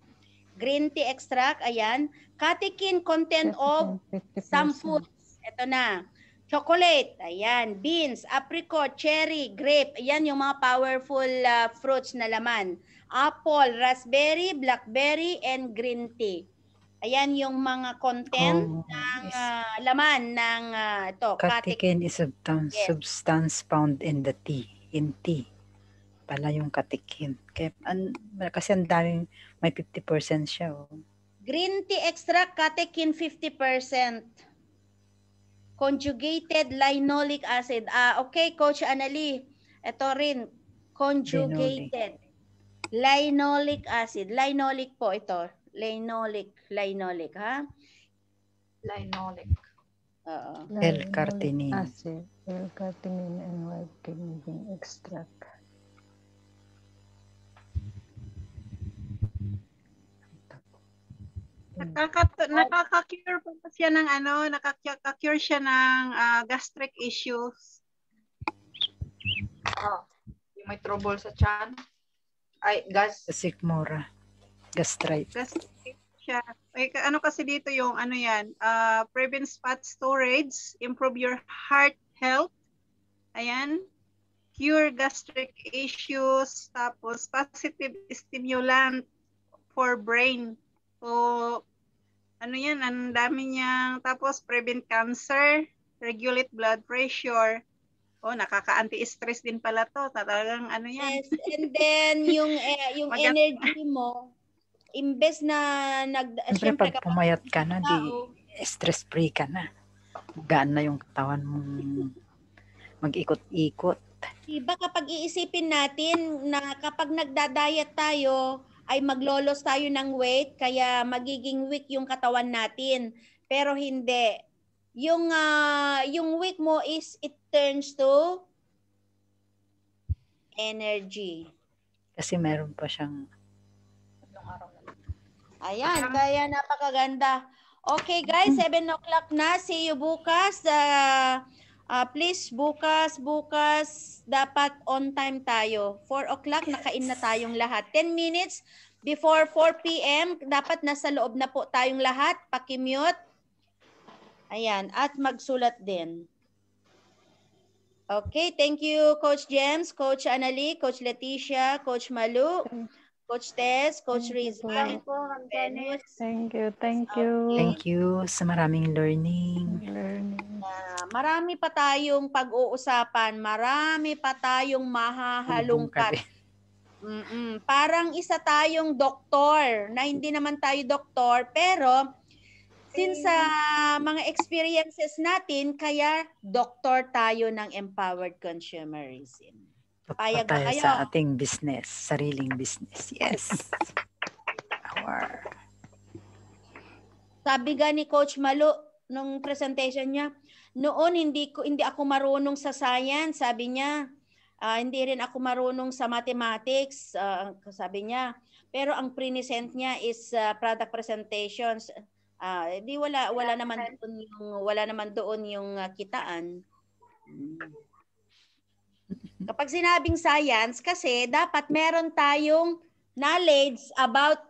Green tea extract, ayan. Catekin content of some foods. Ito na. Chocolate, ayan. Beans, apricot, cherry, grape. Ayan yung mga powerful uh, fruits na laman. Apple, raspberry, blackberry, and green tea. Ayan yung mga content oh, ng yes. uh, laman ng uh, ito. Catechin is a substance, yes. substance found in the tea, in tea. Pala yung catechin. kasi ang daming, may 50% siya. Oh. Green tea extract, catechin 50%. Conjugated linoleic acid. Ah, okay, Coach Anali. Ito rin, conjugated linoleic acid. Linoleic po ito. Linoleic, linoleic, ha? Linoleic. Uh Oo. -oh. L-carnitine. Acid, L-carnitine and white extract. Mm. Nakaka- nakaka-cure pa siya ng ano, nakaka-cure siya ng uh, gastric issues. Oh, yung may trouble sa chan. Ay, gas. Sigmora. Gastric. Gastric siya. Ay, ano kasi dito yung ano yan, uh, prevent fat storage, improve your heart health. Ayan. Cure gastric issues, tapos positive stimulant for brain. So, ano yan, ang dami niyang, tapos prevent cancer, regulate blood pressure, Oh, nakaka-anti-stress din pala to. Talagang ano yan. Yes, and then yung eh, yung Magat- energy mo, imbes na nag... Siyempre, siyempre pag pumayat ka na, di stress free ka na. Gaan na yung katawan mo mag-ikot-ikot. Diba kapag iisipin natin na kapag nagda-diet tayo, ay maglolos tayo ng weight kaya magiging weak yung katawan natin. Pero hindi. Yung uh, yung weak mo is it turns to energy. Kasi meron pa siyang Ayan, kaya napakaganda. Okay guys, 7 o'clock na. See you bukas. Uh, Uh, please, bukas, bukas, dapat on time tayo. 4 o'clock, nakain na tayong lahat. 10 minutes before 4 p.m., dapat nasa loob na po tayong lahat. Pakimute. Ayan, at magsulat din. Okay, thank you Coach James, Coach Annalie, Coach Leticia, Coach Malu. Coach Tess, Coach Riza, Thank you, thank you. Thank you sa maraming learning. learning. Ah, marami pa tayong pag-uusapan. Marami pa tayong mahahalungkat. Mm-mm. Parang isa tayong doktor na hindi naman tayo doktor pero since sa ah, mga experiences natin, kaya doktor tayo ng empowered consumerism. Papayag ba kayo? sa ating business, sariling business. Yes. Our... Sabi ga ni Coach Malo nung presentation niya, noon hindi ko hindi ako marunong sa science, sabi niya. Uh, hindi rin ako marunong sa mathematics, uh, sabi niya. Pero ang present niya is uh, product presentations. Uh, di wala wala naman doon yung wala naman doon yung uh, kitaan. Mm. Kapag sinabing science, kasi dapat meron tayong knowledge about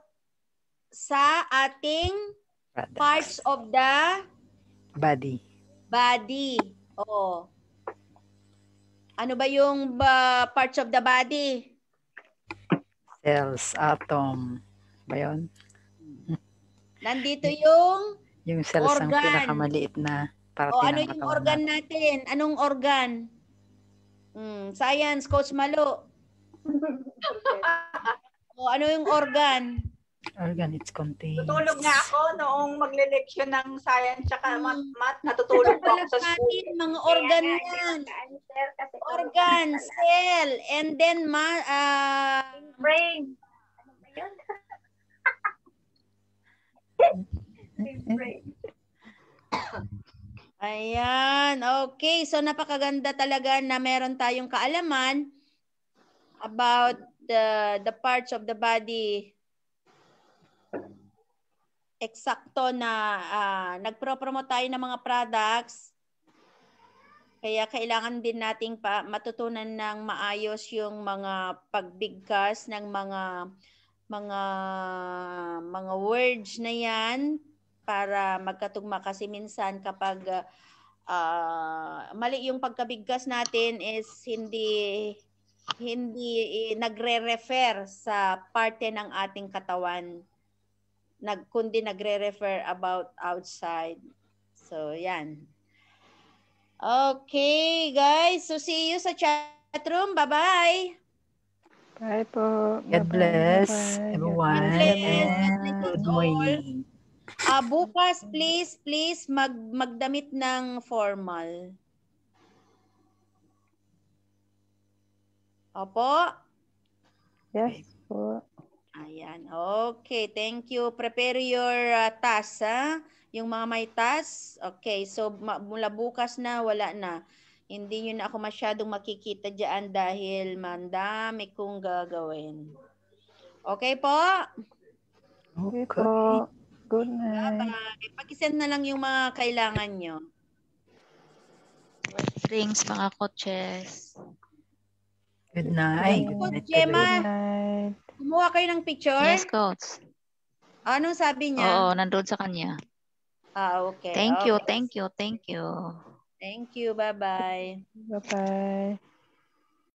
sa ating parts of the body. Body. Oo. Ano ba yung uh, parts of the body? Cells, atom. Ba yun? Nandito yung Yung cells organ. ang pinakamaliit na parte o, ano ng yung katawan organ natin? Anong organ? Mm, science, Coach Malo. o, ano yung organ? Organ, it's contained. Tutulog na ako noong magle-lection ng science tsaka mm. mat, math, natutulog ako sa school. Mga organ yan. Organ, cell, and then ma uh, brain. Ano ba yun? brain. Ayan. Okay. So napakaganda talaga na meron tayong kaalaman about the, the parts of the body eksakto na uh, nagpro-promote tayo ng mga products. Kaya kailangan din nating pa, matutunan ng maayos yung mga pagbigkas ng mga mga mga words na 'yan para magkatugma kasi minsan kapag uh, mali yung pagkabigkas natin is hindi hindi eh, nagre-refer sa parte ng ating katawan nag kundi nagre-refer about outside. So, yan. Okay, guys. So, see you sa chat room. Bye-bye. Bye po. God bless bye. everyone. God bless Good morning. Uh, bukas, please, please mag magdamit ng formal. Opo? Yes po. Ayan. Okay, thank you. Prepare your uh, ah, task, ha? Yung mga may task. Okay, so mula bukas na, wala na. Hindi nyo na ako masyadong makikita dyan dahil mandami kong gagawin. Okay po? Okay po. Good night. Bye-bye. Pakisend na lang yung mga kailangan nyo. Drinks, mga coaches. Good night. Good Good night. Kumuha kayo ng picture? Yes, coach. Anong sabi niya? Oo, nandun sa kanya. Ah, okay. Thank okay. you, thank you, thank you. Thank you. Bye-bye. Bye-bye.